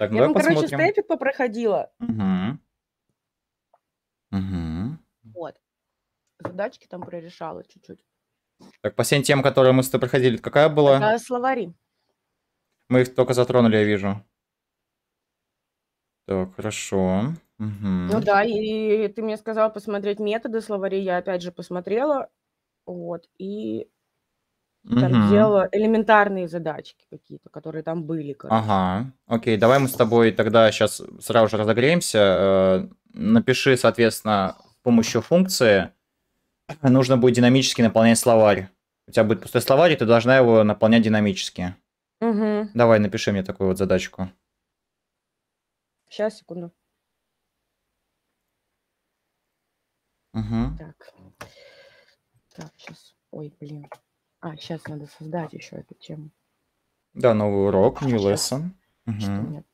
Так, я там, посмотрим. короче, степик попроходила. Угу. Угу. Вот. Задачки там прорешала чуть-чуть. Так, по всем тем, которые мы с тобой проходили, какая была? Это словари. Мы их только затронули, я вижу. Так, хорошо. Угу. Ну да, и ты мне сказал посмотреть методы словарей, я опять же посмотрела. Вот, и там Мгм. делала элементарные задачки какие-то, которые там были, короче. Ага, окей, давай мы с тобой тогда сейчас сразу же разогреемся. Э, напиши, соответственно, с помощью функции нужно будет динамически наполнять словарь. У тебя будет пустой словарь, и ты должна его наполнять динамически. Угу. Давай, напиши мне такую вот задачку. Сейчас, секунду. Угу. Так. Так, сейчас. Ой, блин. А, сейчас надо создать еще эту тему. Да, новый э, урок, а new сейчас. lesson. Угу.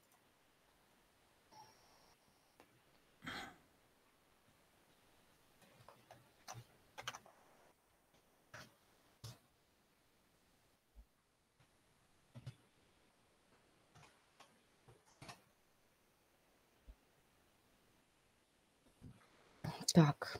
Так,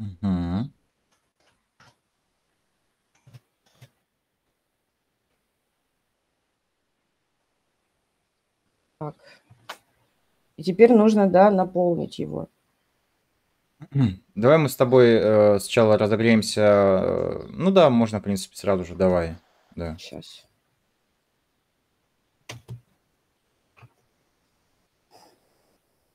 Мгм. Так. И теперь нужно, да, наполнить его. Давай мы с тобой э, сначала разогреемся. Э, ну да, можно, в принципе, сразу же. Давай. Да. Сейчас.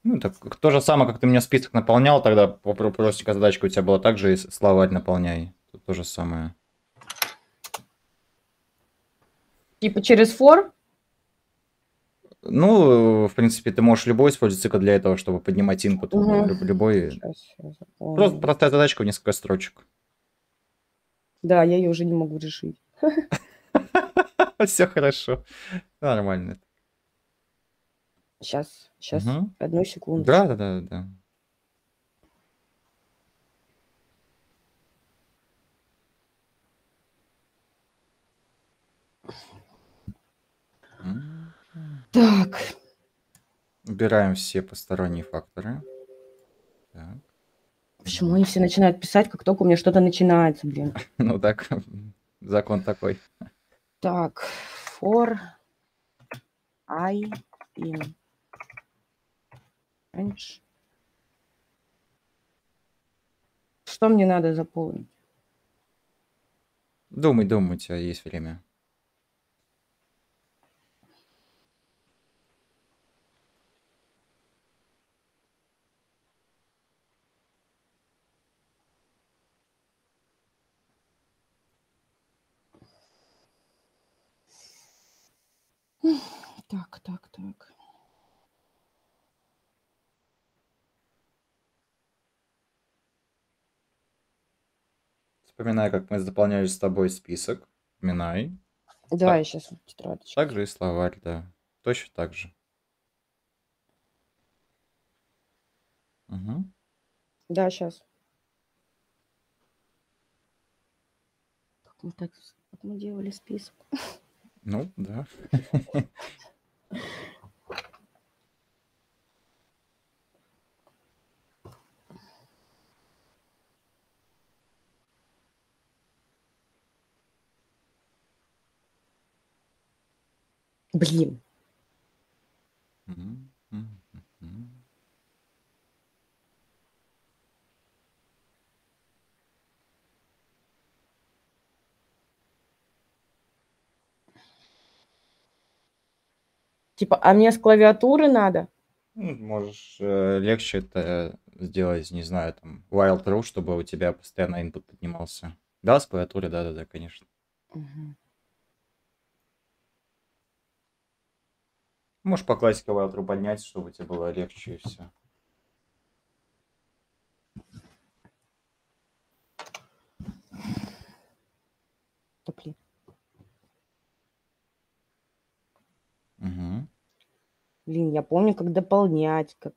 Ну, так то же самое, как ты мне список наполнял, тогда простенькая задачка у тебя была также и словать наполняй. Тут то же самое. Типа через for? Ну, в принципе, ты можешь любой использовать цикл для этого, чтобы поднимать input. Угу. Любой. Сейчас, Просто простая задачка в несколько строчек. Да, я ее уже не могу решить. Все хорошо. Нормально. Сейчас. Сейчас, угу. одну секунду. Да, да, да, да. Так. Убираем все посторонние факторы. Так. Почему они все начинают писать, как только у меня что-то начинается, блин? Ну так, закон такой. Так, for I in Раньше. Что мне надо заполнить? Думай, думай, у тебя есть время. Так, так, так. Вспоминаю, как мы заполняли с тобой список. Вспоминай. Да, Так, я сейчас в тетрадочке. также и словарь, да. Точно так же. Мгм. Да, сейчас. Как мы, так, как мы делали список? Ну, да. Блин. Типа, а мне с клавиатуры надо? М, ну, Можешь э, легче это сделать, не знаю, там, while true, чтобы у тебя постоянно input поднимался. Да, с клавиатуры, да-да-да, конечно. Мгм. Можешь по классике Wildru поднять, чтобы тебе было легче и все. Топли. Угу. Блин, я помню, как дополнять, как...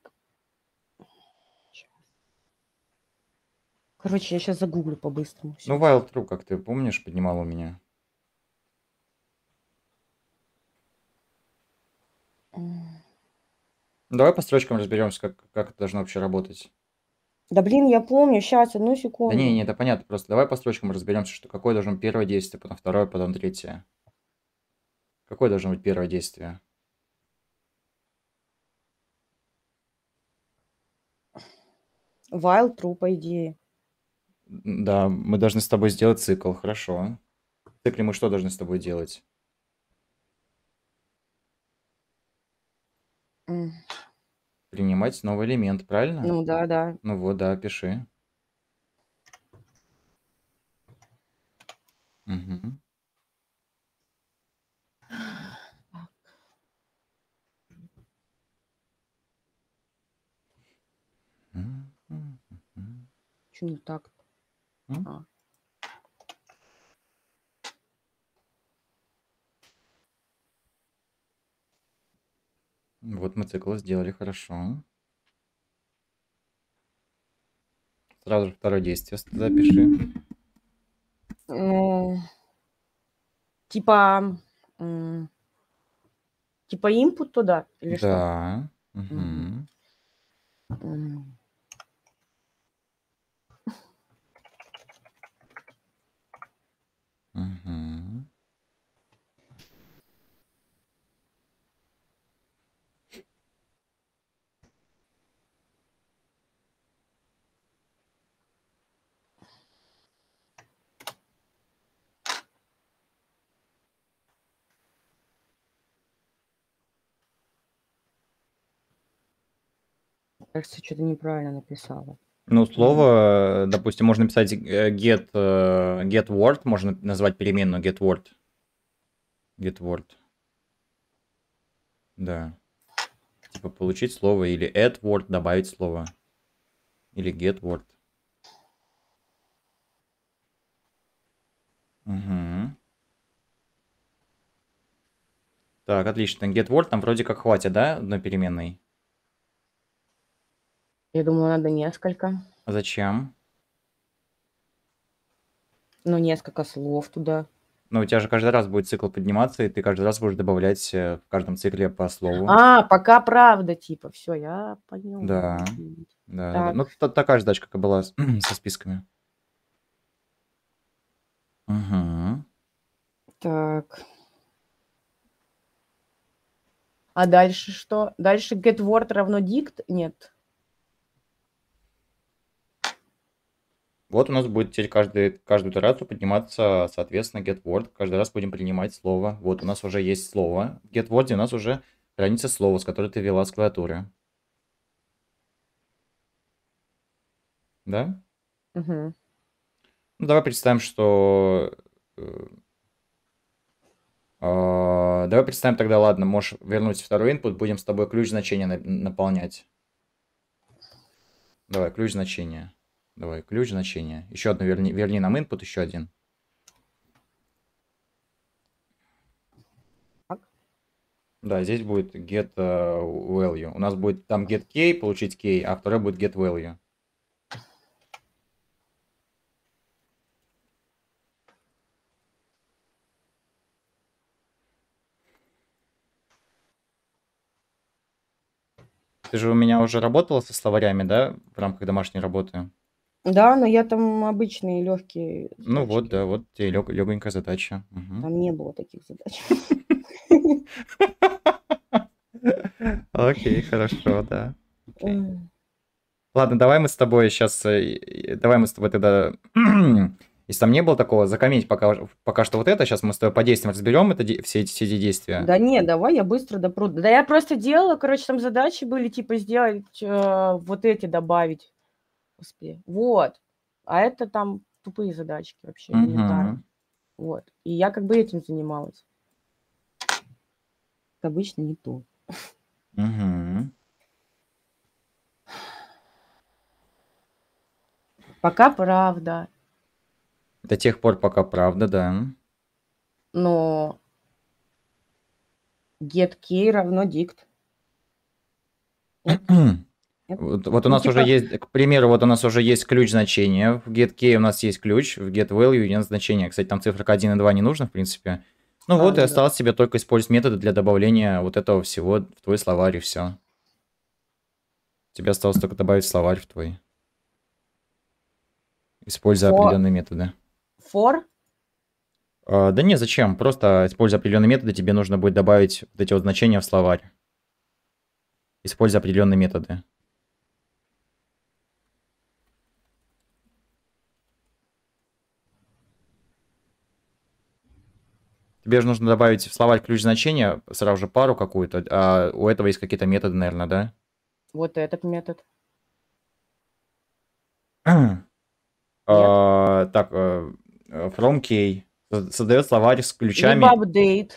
Короче, я сейчас загуглю по-быстрому. Ну, Wild True, как ты помнишь, поднимал у меня. Давай по строчкам разберемся, как, как это должно вообще работать. Да блин, я помню, сейчас, одну секунду. Да не, не, это понятно, просто давай по строчкам разберемся, что какое должно быть первое действие, потом второе, потом третье. Какое должно быть первое действие? While true, по идее. Да, мы должны с тобой сделать цикл, хорошо. В цикле мы что должны с тобой делать? Mm принимать новый элемент, правильно? Ну да, да. Ну вот, да, пиши. Мгм. Так. М, м, так? А. Вот мотоцикл сделали хорошо. Сразу же второе действие запиши. Э, типа, типа импут туда или да. что? Да. Угу. кажется, что-то неправильно написала. Ну, слово, э, допустим, можно писать э, get, э, get word, можно назвать переменную get word. Get word. Да. Типа получить слово или add word, добавить слово. Или get word. Угу. Так, отлично. Get word там вроде как хватит, да, одной переменной? Я думаю, надо несколько. А зачем? Ну, несколько слов туда. Но ну, у тебя же каждый раз будет цикл подниматься, и ты каждый раз будешь добавлять э, в каждом цикле по слову. А, пока правда, типа, все, я понял. Да, да, да. Ну, та такая дачка, как и была со списками. Угу. Так. А дальше что? Дальше get word равно dict? Нет. Вот у нас будет теперь каждый, каждую итерацию подниматься, соответственно, getWord. Каждый раз будем принимать слово. Вот у нас уже есть слово. В getWord у нас уже хранится слово, с которой ты вела с клавиатуры. Да? Угу. Ну, давай представим, что... Uh, давай представим тогда, ладно, можешь вернуть второй input, будем с тобой ключ значения на наполнять. Давай, ключ значения. Давай, ключ значение. Еще одно верни, верни нам input, еще один. Так. Да, здесь будет get uh, value. У нас будет там get key, получить key, а второй будет get value. Ты же у меня уже работала со словарями, да, в рамках домашней работы? Да, но я там обычные легкие Ну вот, да, вот тебе лег, легонькая задача. Угу. Там не было таких задач. Окей, хорошо, да. Ладно, давай мы с тобой сейчас, э, давай мы с тобой тогда, если там не было такого, закомить пока, пока что вот это, сейчас мы с тобой по действиям разберем это, все, эти, все эти действия. Да не, давай я быстро допру. Да я просто делала, короче, там задачи были, типа, сделать э, вот эти, добавить успею. Вот. А это там тупые задачки вообще, элементарно. Угу. Вот. И я как бы этим занималась. обычно, не то. Угу. Пока правда. До тех пор, пока правда, да. Но get key равно дикт. Вот, вот у ну, нас ну, типа... уже есть, к примеру, вот у нас уже есть ключ значения. В getKey у нас есть ключ, в getValue нет значения. Кстати, там цифра 1 и 2 не нужно, в принципе. Ну а, вот, ну да. и осталось тебе только использовать методы для добавления вот этого всего в твой словарь и все. Тебе осталось только добавить словарь в твой. Используя for... определенные методы. For? А, да не, зачем? Просто используя определенные методы, тебе нужно будет добавить вот эти вот значения в словарь. Используя определенные методы. тебе же нужно добавить в словарь ключ значения сразу же пару какую-то, а у этого есть какие-то методы, наверное, да? Вот этот метод. А, так, э, from key создает словарь с ключами. Либо update.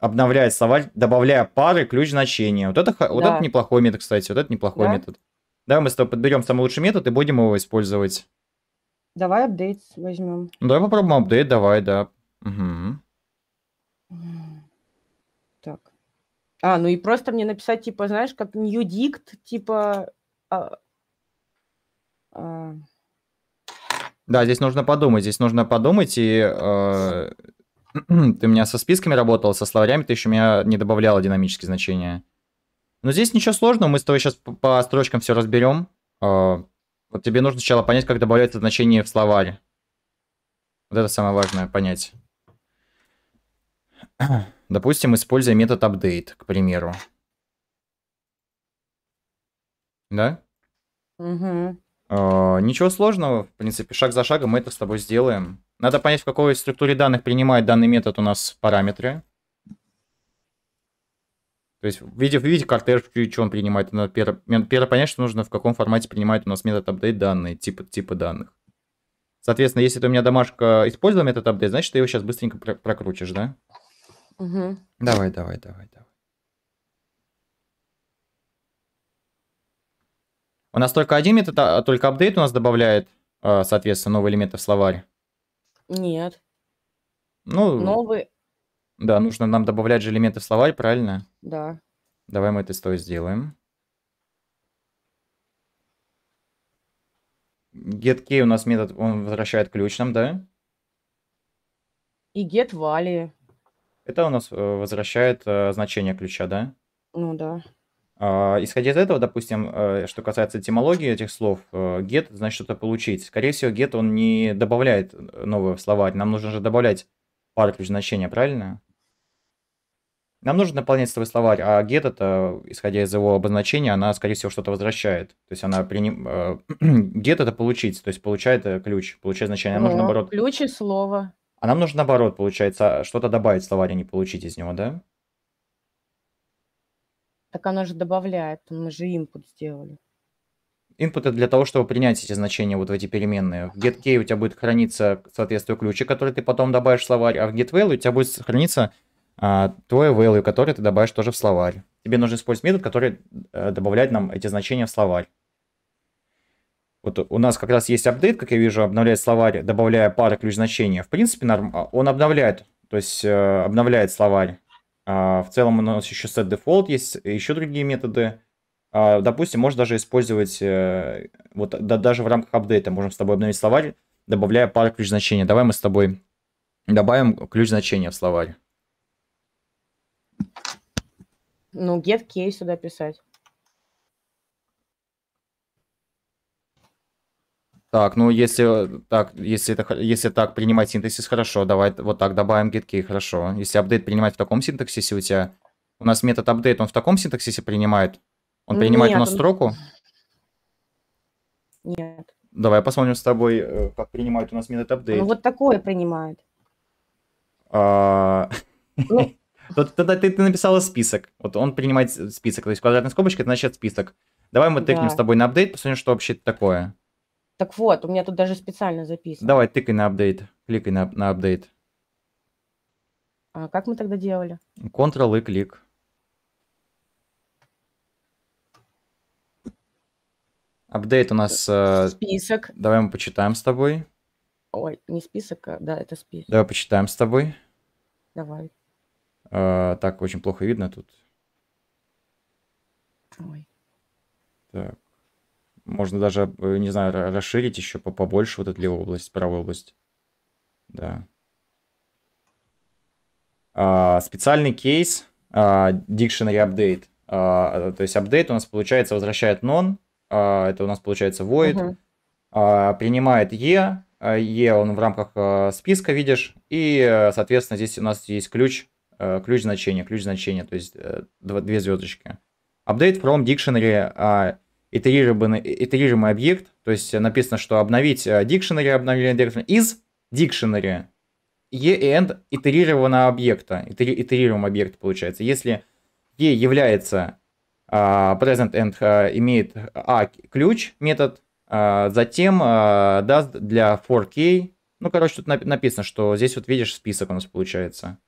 Обновляет словарь, добавляя пары ключ значения. Вот это, да. вот это неплохой метод, кстати. Вот это неплохой да? метод. Давай мы с тобой подберем самый лучший метод и будем его использовать. Давай апдейт возьмем. Ну, давай попробуем апдейт, давай, да. Угу. Так. А, ну и просто мне написать, типа, знаешь, как New Dict, типа... А, а... Да, здесь нужно подумать, здесь нужно подумать, и э, ты у меня со списками работал, со словарями ты еще меня не добавляла динамические значения. Но здесь ничего сложного, мы с тобой сейчас по, по строчкам все разберем. Э, а, вот тебе нужно сначала понять, как добавляется значение в словарь. Вот это самое важное понять. Допустим, используя метод update, к примеру. Да? Угу. Э, ничего сложного, в принципе, шаг за шагом мы это с тобой сделаем. Надо понять, в какой структуре данных принимает данный метод у нас параметры. То есть, видев, видите кортеж, что он принимает. Надо первое, первое понять, что нужно, в каком формате принимает у нас метод update данные, типа, типа данных. Соответственно, если ты у меня домашка использовал метод update, значит, ты его сейчас быстренько прокрутишь, да? Угу. Давай, давай, давай, давай. У нас только один метод, а, а только апдейт у нас добавляет, а, соответственно, новые элементы в словарь. Нет. Ну, новый. Да, нужно нам добавлять же элементы в словарь, правильно? Да. Давай мы это с сделаем. GetKey у нас метод, он возвращает ключ нам, да? И get value. Это у нас э, возвращает э, значение ключа, да? Ну да. А, исходя из этого, допустим, э, что касается этимологии этих слов, get значит что-то получить. Скорее всего, get он не добавляет новые слова. Нам нужно же добавлять пары ключ значения, правильно? Нам нужно наполнять свой словарь, а get это, исходя из его обозначения, она, скорее всего, что-то возвращает. То есть она приним... get это получить, то есть получает ключ, получает значение. Нам О, нужно наоборот. Ключ и слово. А нам нужно наоборот, получается, что-то добавить в словарь, а не получить из него, да? Так оно же добавляет, мы же input сделали. Input для того, чтобы принять эти значения вот в эти переменные. В getKey у тебя будет храниться соответствие ключа, который ты потом добавишь в словарь, а в getValue у тебя будет храниться а, твой value, который ты добавишь тоже в словарь. Тебе нужно использовать метод, который э, добавляет нам эти значения в словарь. Вот у нас как раз есть апдейт, как я вижу, обновляет словарь, добавляя пары ключ-значения. В принципе, норм... А, он обновляет, то есть э, обновляет словарь. А, в целом у нас еще set default есть, еще другие методы. А, допустим, можно даже использовать, э, вот да, даже в рамках апдейта можем с тобой обновить словарь, добавляя пары ключ-значения. Давай мы с тобой добавим ключ-значение в словарь. Ну, get key сюда писать. Так, ну если э, так, если это если так принимать синтаксис, хорошо, давай вот так добавим GetKey, хорошо. Если апдейт принимать в таком синтаксисе у тебя, у нас метод апдейт, он в таком синтаксисе принимает? Он ну, принимает Нет, у нас строку? Нет. Давай посмотрим с тобой, э, как принимает у нас метод апдейт. Ну вот такое принимает. А... Ну. Тогда ты, написала список. Вот он принимает э, список. То есть квадратная скобочка, это значит список. Давай мы тыкнем с тобой на апдейт, посмотрим, что вообще такое. Так вот, у меня тут даже специально записано. Давай, тыкай на апдейт, кликай на, на апдейт. А как мы тогда делали? Ctrl и клик. Апдейт у нас... Э, список. Э, давай мы почитаем с тобой. Ой, не список, а, да, это список. Давай почитаем с тобой. Давай. Э, так, очень плохо видно тут. Ой. Так. Можно даже, э, не знаю, расширить еще побольше вот эту левую область, правую область. Да. А, специальный кейс а, Dictionary Update. А, э, то есть update у нас получается возвращает non, а, это у нас получается void, угу. а, принимает e, e он в рамках э, списка, видишь, и, соответственно, здесь у нас есть ключ, ключ значения, ключ значения, то есть две звездочки. Update from dictionary а, итерированный, итерируемый объект, то есть написано, что обновить э, dictionary обновление директора из dictionary e-end итерированного объекта, итери, итерируемый объект получается. Если e является uh, present and uh, имеет a а, ключ метод, uh, затем uh, э, does для for k ну, короче, тут написано, что здесь вот видишь список у нас получается.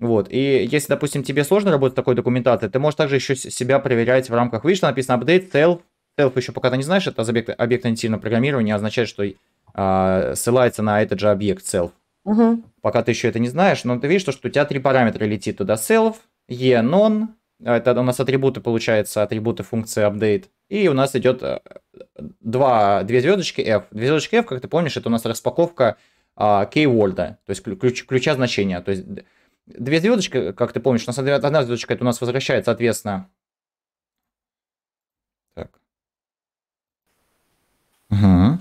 Вот, и если, допустим, тебе сложно работать с такой документации, ты можешь также еще себя проверять в рамках, видишь, написано update self Телп еще пока ты не знаешь, это объект, объект адаптивного программирования означает, что э, ссылается на этот же объект self. Угу. Пока ты еще это не знаешь, но ты видишь, что, у тебя три параметра летит туда self, e, non, а, это у нас атрибуты, получается, атрибуты функции update. И у нас идет э, два, две звездочки F. Две звездочки F, как ты помнишь, это у нас распаковка а, keyword, то есть ключ, ключа значения. То есть две звездочки, как ты помнишь, у нас одна звездочка, это у нас возвращает, соответственно, Угу.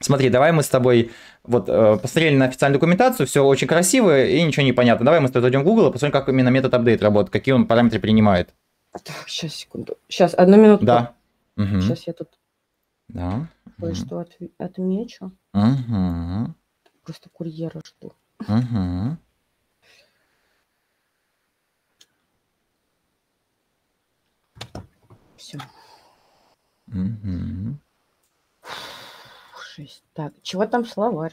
Смотри, давай мы с тобой вот э, посмотрели на официальную документацию, все очень красиво и ничего не понятно. Давай мы с тобой зайдем в Google и посмотрим, как именно метод апдейт работает, какие он параметры принимает. Так, сейчас, секунду. Сейчас, одну минуту. Да. Угу. Сейчас я тут да. кое-что угу. от, отмечу. Угу. Просто курьера жду. Угу. Все. Угу. 6. Так, чего там словарь?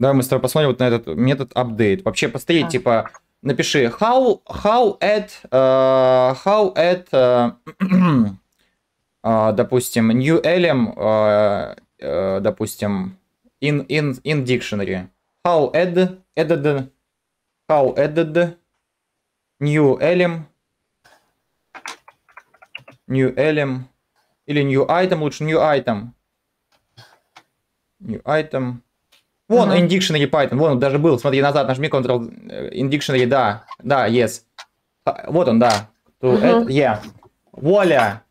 Давай мы с тобой посмотрим вот на этот метод update. Вообще, посмотри, а. типа, напиши how, how at, uh, how at, uh, uh, допустим, new elem, uh, э, uh, допустим, in, in, in dictionary. How add, added, how added, new elem, new elem, или new item, лучше new item, New item. Вон, uh-huh. Indictionary Python, вон он даже был. Смотри, назад нажми Ctrl Indictionary, да, да, yes. А, вот он, да. To uh-huh. add, yeah. Вуаля.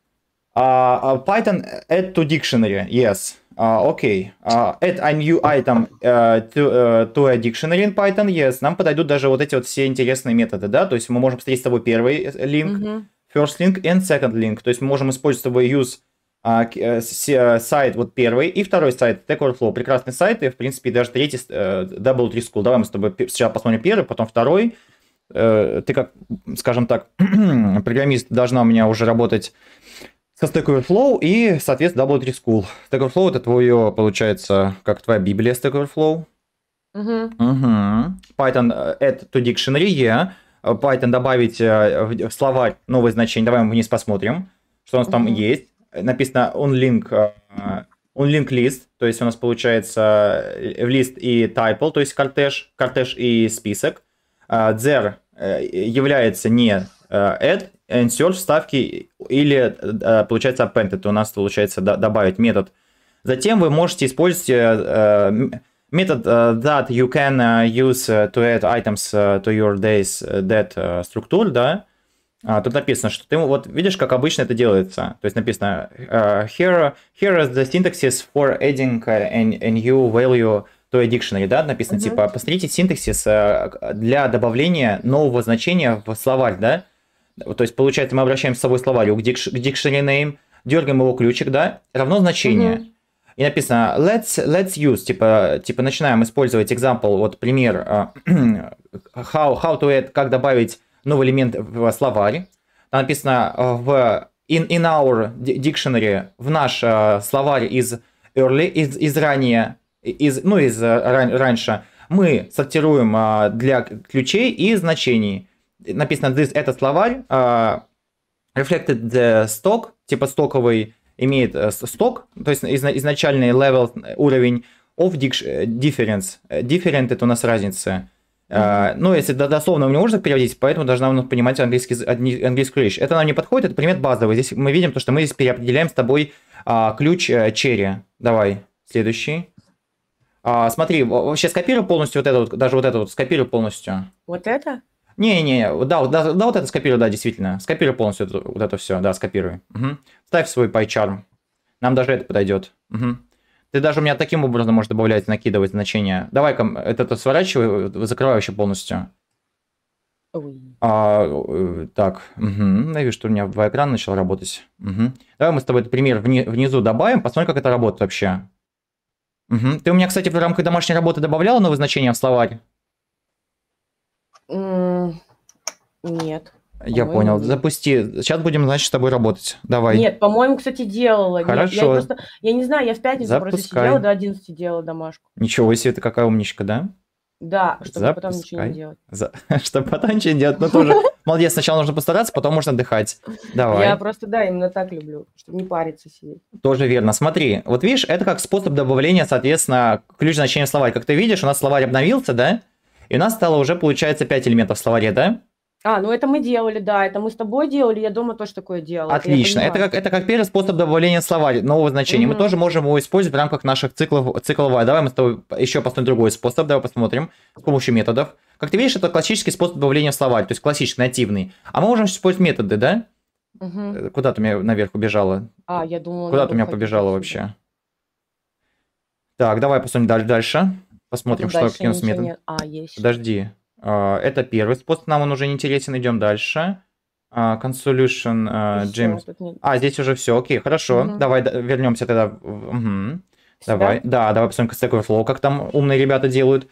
Uh, Python add to dictionary, yes. Uh, okay. Uh, add a new item uh, to, uh, to a dictionary in Python, yes. Нам подойдут даже вот эти вот все интересные методы, да? То есть мы можем встретить с тобой первый link, uh-huh. first link and second link. То есть мы можем использовать с тобой use а, э, э, сайт вот первый и второй сайт Stack Overflow, прекрасный сайт, и в принципе даже третий W3 э, School. Давай мы с тобой сначала посмотрим первый, потом второй. Ты как, скажем так, программист должна у меня уже работать со Stack Overflow и, соответственно, W3 School. Stack Overflow это твое, получается, как твоя библия Stack Overflow. Uh-huh. Uh-huh. Python add to dictionary, Python добавить в словарь новые значения. Давай мы вниз посмотрим, что у нас uh-huh. там есть написано onLink, onLink э, list, то есть у нас получается в э, лист и tuple, то есть кортеж, кортеж и список. А, there э, является не add, insert вставки или получается append, это у нас получается добавить метод. Затем вы можете использовать метод that you can use to add items to your days that структур, да, а, тут написано, что ты вот видишь, как обычно это делается. То есть написано uh, here, here is the syntaxis for adding a, a new value to a dictionary, да, написано uh-huh. типа посмотрите синтаксис э, для добавления нового значения в словарь, да. То есть получается мы обращаем с собой словарь к, к dictionary name, дергаем его ключик, да, равно значение. Uh-huh. И написано let's, let's use, типа, типа начинаем использовать example, вот пример, uh, how, how to add, как добавить новый элемент в словаре. Там написано э, в in, in our dictionary, в наш э, словарь из early, из, из ранее, из, ну, из э, ран, раньше, мы сортируем для ключей и значений. Написано this, это словарь, reflected the stock, типа стоковый, имеет сток, то есть из, изначальный level, уровень of difference. Different это у нас разница uh Ну, если дословно мы не можем переводить, поэтому должна он понимать английский, английскую речь. Это нам не подходит, это пример базовый. Здесь мы видим то, что мы здесь переопределяем с тобой а, ключ а, черри. Давай, следующий. А, смотри, вообще скопирую полностью вот это вот, даже вот это вот, скопирую полностью. Вот это? Не-не, да, да, да, вот это скопирую, да, действительно. скопирую полностью вот это, вот это все, да, скопируй. Угу. Ставь свой пайчарм. Нам даже это подойдет. Угу. Ты даже у меня таким образом можешь добавлять, накидывать значения. Давай-ка, это сворачивай, э, закрывай вообще полностью. А, э, так, угу. я вижу, что у меня два экрана начал работать. Угу. Давай мы с тобой этот пример внизу добавим, посмотрим, как это работает вообще. Угу. Ты у меня, кстати, в рамках домашней работы добавляла новые значения в словарь? Нет. Я понял. Запусти. Сейчас будем, значит, с тобой работать. Давай. Нет, по-моему, кстати, делала. Хорошо. Нет, я, просто, я не знаю, я в пятницу Запускай. просто сидела до 11 делала домашку. Ничего себе, ты какая умничка, да? Да, чтобы Запускай. потом ничего не делать. За... чтобы потом ничего не делать, но ну, тоже... Молодец, сначала нужно постараться, потом можно отдыхать. Давай. Я просто, да, именно так люблю, чтобы не париться сидеть. Тоже верно. Смотри, вот видишь, это как способ добавления, соответственно, ключ значения словаря. Как ты видишь, у нас словарь обновился, да? И у нас стало уже, получается, 5 элементов в словаре, да? А, ну это мы делали, да, это мы с тобой делали, я дома тоже такое делала. Отлично, это, как, это как первый способ добавления слова нового значения. Mm-hmm. Мы тоже можем его использовать в рамках наших циклов, циклов Давай мы с тобой еще посмотрим другой способ, давай посмотрим с помощью методов. Как ты видишь, это классический способ добавления слова, то есть классический, нативный. А мы можем использовать методы, да? Угу. Куда ты меня наверх убежала? А, я думала... Куда ты меня побежала сюда. вообще? Так, давай посмотрим дальше. Посмотрим, а Тут что какие у нас методы. Нет. А, есть. Подожди. А, это первый способ, нам он уже не интересен, идем дальше. А, Consolution uh, а, James. Не... А, здесь уже все, окей, хорошо. Угу. Давай вернемся тогда. Угу. Сюда? Давай, да, давай посмотрим Stack Overflow, как там умные ребята делают.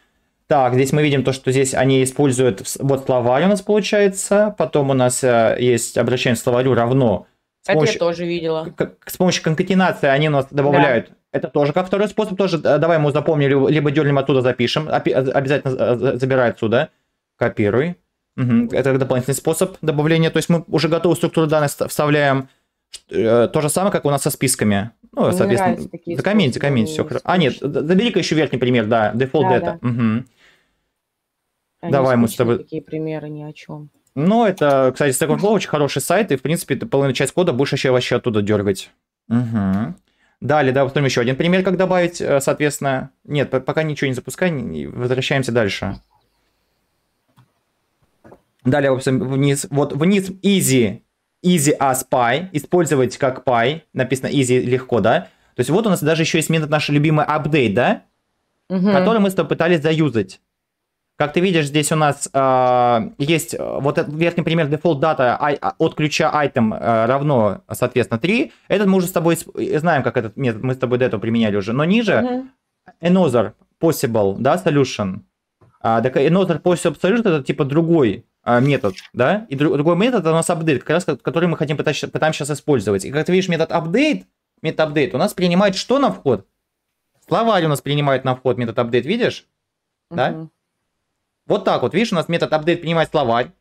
Так, здесь мы видим то, что здесь они используют, вот словарь у нас получается, потом у нас э, есть обращение к словарю равно. С Это помощью, я тоже видела. с помощью конкатенации они у нас добавляют. Да. Это тоже как второй способ, тоже э, давай мы запомним либо дернем оттуда запишем, э, обязательно забирай отсюда. Копируй. Угу. Это дополнительный способ добавления. То есть мы уже готовую структуру данных вставляем. Э, то же самое, как у нас со списками. Ну, Мне соответственно, докомментить, докомментить все. хорошо. А, нет, забери-ка еще верхний пример, да, дефолт да, это. Да. Угу. Они Давай мы с тобой... Такие примеры ни о чем. Ну, это, кстати, Stack Overflow очень хороший сайт, и, в принципе, ты половину часть кода будешь еще вообще оттуда дергать. Угу. Далее, да, потом еще один пример, как добавить, э, соответственно. Нет, пока ничего не запускай, возвращаемся дальше. Далее, в общем, вниз, вот вниз easy, easy as pie, использовать как pie, написано easy легко, да? То есть вот у нас даже еще есть метод наш любимый update, да? Угу. Который мы с тобой пытались заюзать. Как ты видишь, здесь у нас а, э, есть вот этот верхний пример default data ай, а, от ключа item э, равно, соответственно, 3. Этот мы уже с тобой знаем, как этот метод, мы с тобой до этого применяли уже. Но ниже uh another possible, да, solution. А, так another possible solution это типа другой а, метод, да, и другой метод у нас апдейт, как раз который мы хотим пытать, пытаем сейчас использовать. И как ты видишь, метод апдейт, метод апдейт у нас принимает что на вход? Словарь у нас принимает на вход метод апдейт, видишь? Uh -huh. Да? Вот так вот, видишь, у нас метод апдейт принимает словарь.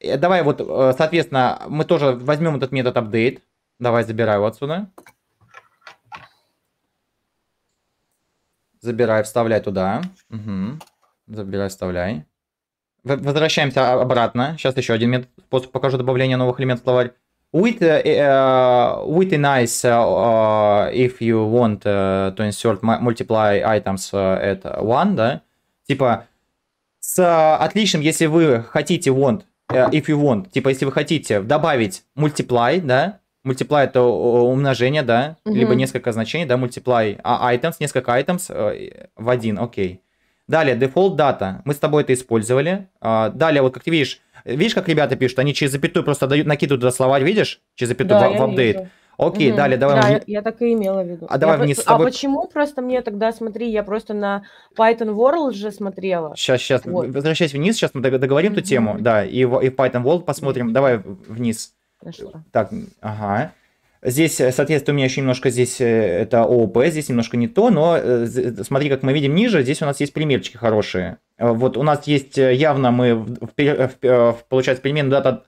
Э, давай вот, э, соответственно, мы тоже возьмем этот метод апдейт. Давай забираю его отсюда. Забирай, вставляй туда. Угу. Забирай, вставляй. Возвращаемся обратно. Сейчас еще один метод, способ покажу добавление новых элементов в словарь. With, uh, with a nice, uh, if you want uh, to insert multiply items at one, да? Типа, с uh, отличным, если вы хотите want, uh, if you want, типа, если вы хотите добавить multiply, да? Multiply это умножение, да? Mm -hmm. Либо несколько значений, да? Multiply а, items, несколько items в один, окей. Okay. Далее, дефолт дата. Мы с тобой это использовали. А, далее, вот как ты видишь, видишь, как ребята пишут, они через запятую просто дают, накидывают туда слова, видишь? Через запятую да, в, в апдейт. Вижу. Окей, угу. далее давай. Да, я, я так и имела в виду. А давай я вниз. Просто, а тобой... А почему просто мне тогда смотри, я просто на Python World же смотрела. Сейчас, сейчас. Вот. Возвращайся вниз, сейчас мы договорим угу. эту тему, да, и в, и в Python World посмотрим. Угу. Давай вниз. Нашла. Так, ага. Здесь, э, соответственно, у меня еще немножко здесь э, это ООП, здесь немножко не то, но э, смотри, как мы видим ниже, здесь у нас есть примерчики хорошие. Вот у нас есть явно мы, в, в, получается, перемену дата,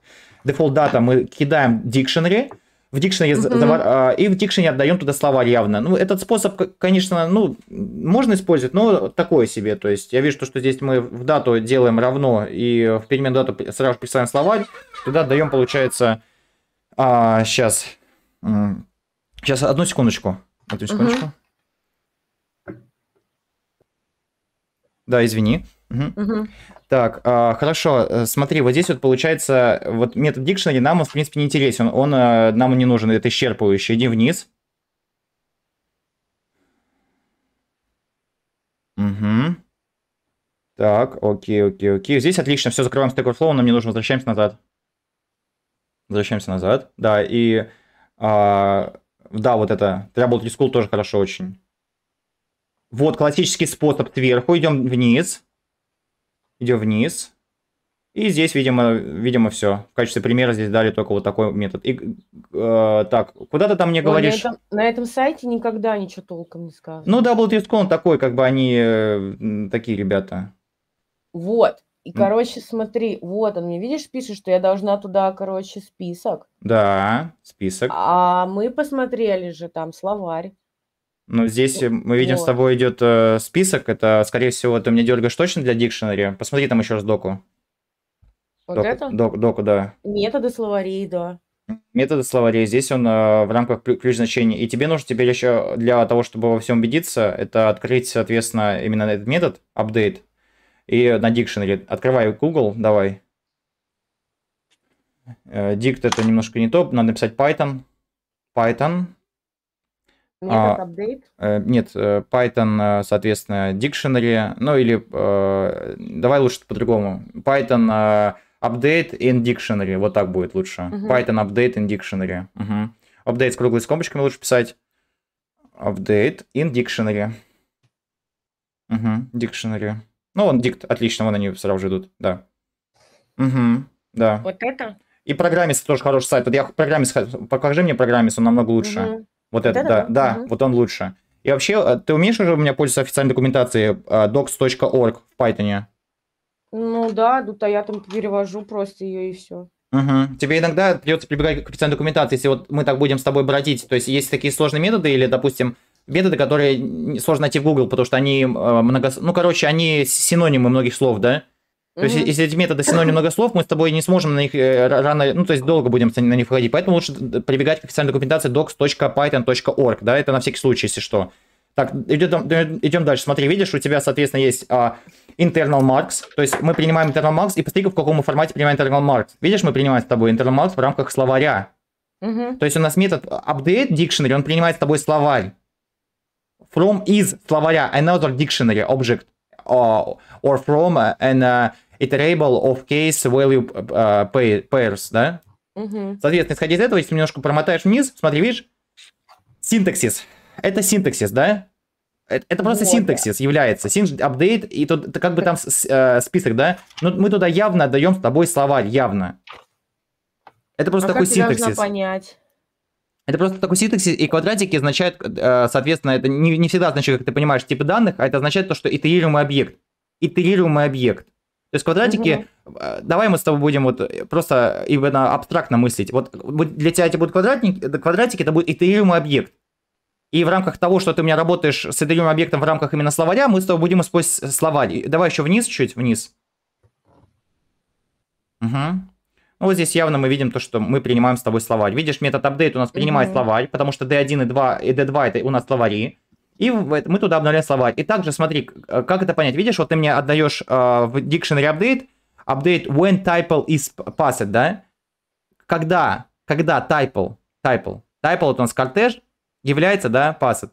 default data мы кидаем dictionary, в dictionary mm-hmm. и в dictionary отдаем туда слова явно. Ну, этот способ, конечно, ну, можно использовать, но такое себе. То есть я вижу, что здесь мы в дату делаем равно, и в перемену дату сразу же присылаем словарь, туда отдаем, получается, а, сейчас, Сейчас, одну секундочку. Одну секундочку. Угу. Да, извини. Угу. Угу. Так, а, э, хорошо. Смотри, вот здесь вот получается, вот метод дикшнери нам, он, в принципе, не интересен. Он э, нам не нужен, это исчерпывающий. Иди вниз. Угу. Так, окей, окей, окей. Здесь отлично, все, закрываем Stack Overflow, нам не нужно, возвращаемся назад. Возвращаемся назад, да, и а, да, вот это. Trouble School тоже хорошо очень. Вот классический способ сверху. Идем вниз. Идем вниз. И здесь, видимо, видимо, все. В качестве примера здесь дали только вот такой метод. И, э, так, куда ты там мне Ой, говоришь? На этом, на этом сайте никогда ничего толком не сказано. Ну, Double WTSCon такой, как бы они э, такие ребята. Вот. И, короче, смотри, вот он мне, видишь, пишет, что я должна туда, короче, список. Да, список. А мы посмотрели же там словарь. Ну, здесь э, мы видим, вот. с тобой идет э, список. Это, скорее всего, ты мне дергаешь точно для дикшенери. Посмотри там еще раз доку. Вот доку, это? Доку, доку, да. Методы словарей, да. Методы словарей. Здесь он э, в рамках ключ значения. И тебе нужно теперь еще для того, чтобы во всем убедиться, это открыть, соответственно, именно этот метод, update и на Dictionary. Открывай Google, давай. Dict э, это немножко не то, надо написать Python. Python. Метод а, апдейт? А, нет, э, Python, соответственно, dictionary, ну или, э, давай лучше по-другому. Python update in dictionary, вот так будет лучше. Угу. Python update in dictionary. Угу. Update с круглыми скобочками лучше писать. Update in dictionary. Угу, dictionary. Ну, он дикт, отлично, вон они сразу же идут, да. Угу, да. Вот это? И программист тоже хороший сайт. Вот я программист, покажи мне программист, он намного лучше. Угу. Вот, вот это, да, да, да угу. вот он лучше. И вообще, э, ты умеешь уже у меня пользоваться официальной документацией э, docs.org в Python? Ну да, тут а я там перевожу просто ее и все. Угу. Тебе иногда придется прибегать к официальной документации, если вот мы так будем с тобой бродить. То есть есть такие сложные методы, или, допустим, методы, которые сложно найти в Google, потому что они э, много... Ну, короче, они синонимы многих слов, да? То есть, если эти методы синоним много слов, мы с тобой не сможем на них э, рано, ну, то есть долго будем на них входить. Поэтому лучше прибегать к официальной документации docs.python.org, да, это на всякий случай, если что. Так, идем, идем дальше. Смотри, видишь, у тебя, соответственно, есть а, internal marks. То есть мы принимаем internal marks, и посмотри, в каком мы формате принимаем internal marks. Видишь, мы принимаем с тобой internal marks в рамках словаря. Угу. То есть у нас метод а, update dictionary, он принимает с тобой словарь from is словаря another dictionary object uh, or from an uh, uh iterable of case value uh, pairs, да? Угу. Соответственно, исходя из этого, если немножко промотаешь вниз, смотри, видишь, синтаксис. Это синтаксис, да? Э, это, просто вот, синтаксис да. является. Синт апдейт, и тут как бы там э, список, да? Но ну, мы туда явно отдаем с тобой словарь, явно. Это просто а такой как синтаксис. Я понять? Это просто такой синтаксис, и квадратики означают, э, соответственно, это не, не всегда означает, как ты понимаешь, типы данных, а это означает то, что итерируемый объект. Итерируемый объект. То есть квадратики, угу. давай мы с тобой будем вот э, просто именно абстрактно мыслить. Вот для тебя эти будут квадратики, квадратики это будет итерируемый объект. И в рамках того, что ты у меня работаешь с итерируемым объектом в рамках именно словаря, мы с тобой будем использовать словарь. Давай еще вниз чуть, вниз. Угу. Ну, вот здесь явно мы видим то, что мы принимаем с тобой словарь. Видишь, метод update у нас принимает mm-hmm. словарь, потому что D1 и 2 и D2 это у нас словари. И мы туда обновляем словарь. И также смотри, э, как это понять. Видишь, вот ты мне отдаешь э, в dictionary update, update when typle is passed, да? Когда, когда typle, typle, typle вот у нас кортеж, является, да, passed.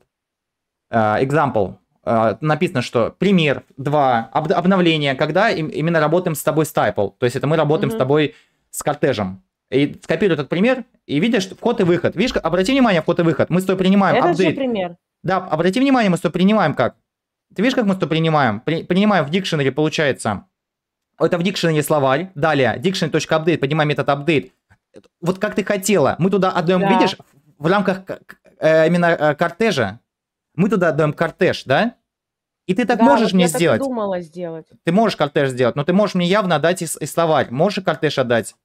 Э, example, э, написано, что пример, два об, обновление, когда им, именно работаем с тобой с typle. То есть это мы работаем mm-hmm. с тобой с кортежем. И скопируй этот пример, и видишь вход и выход. Видишь, обрати внимание, вход и выход. Мы с тобой принимаем Это апдейт. же пример. Да, обрати внимание, мы с тобой принимаем как? Ты видишь, как мы с тобой принимаем? При, принимаем в дикшенере, получается. Это в дикшенере словарь. Далее, dictionary.update, поднимаем метод update. Вот как ты хотела. Мы туда отдаем, да. видишь, в рамках э, именно э, кортежа, мы туда отдаем кортеж, да? И ты так да, можешь вот мне я сделать. Так думала сделать. Ты можешь кортеж сделать, но ты можешь мне явно отдать и, и словарь. Можешь кортеж отдать?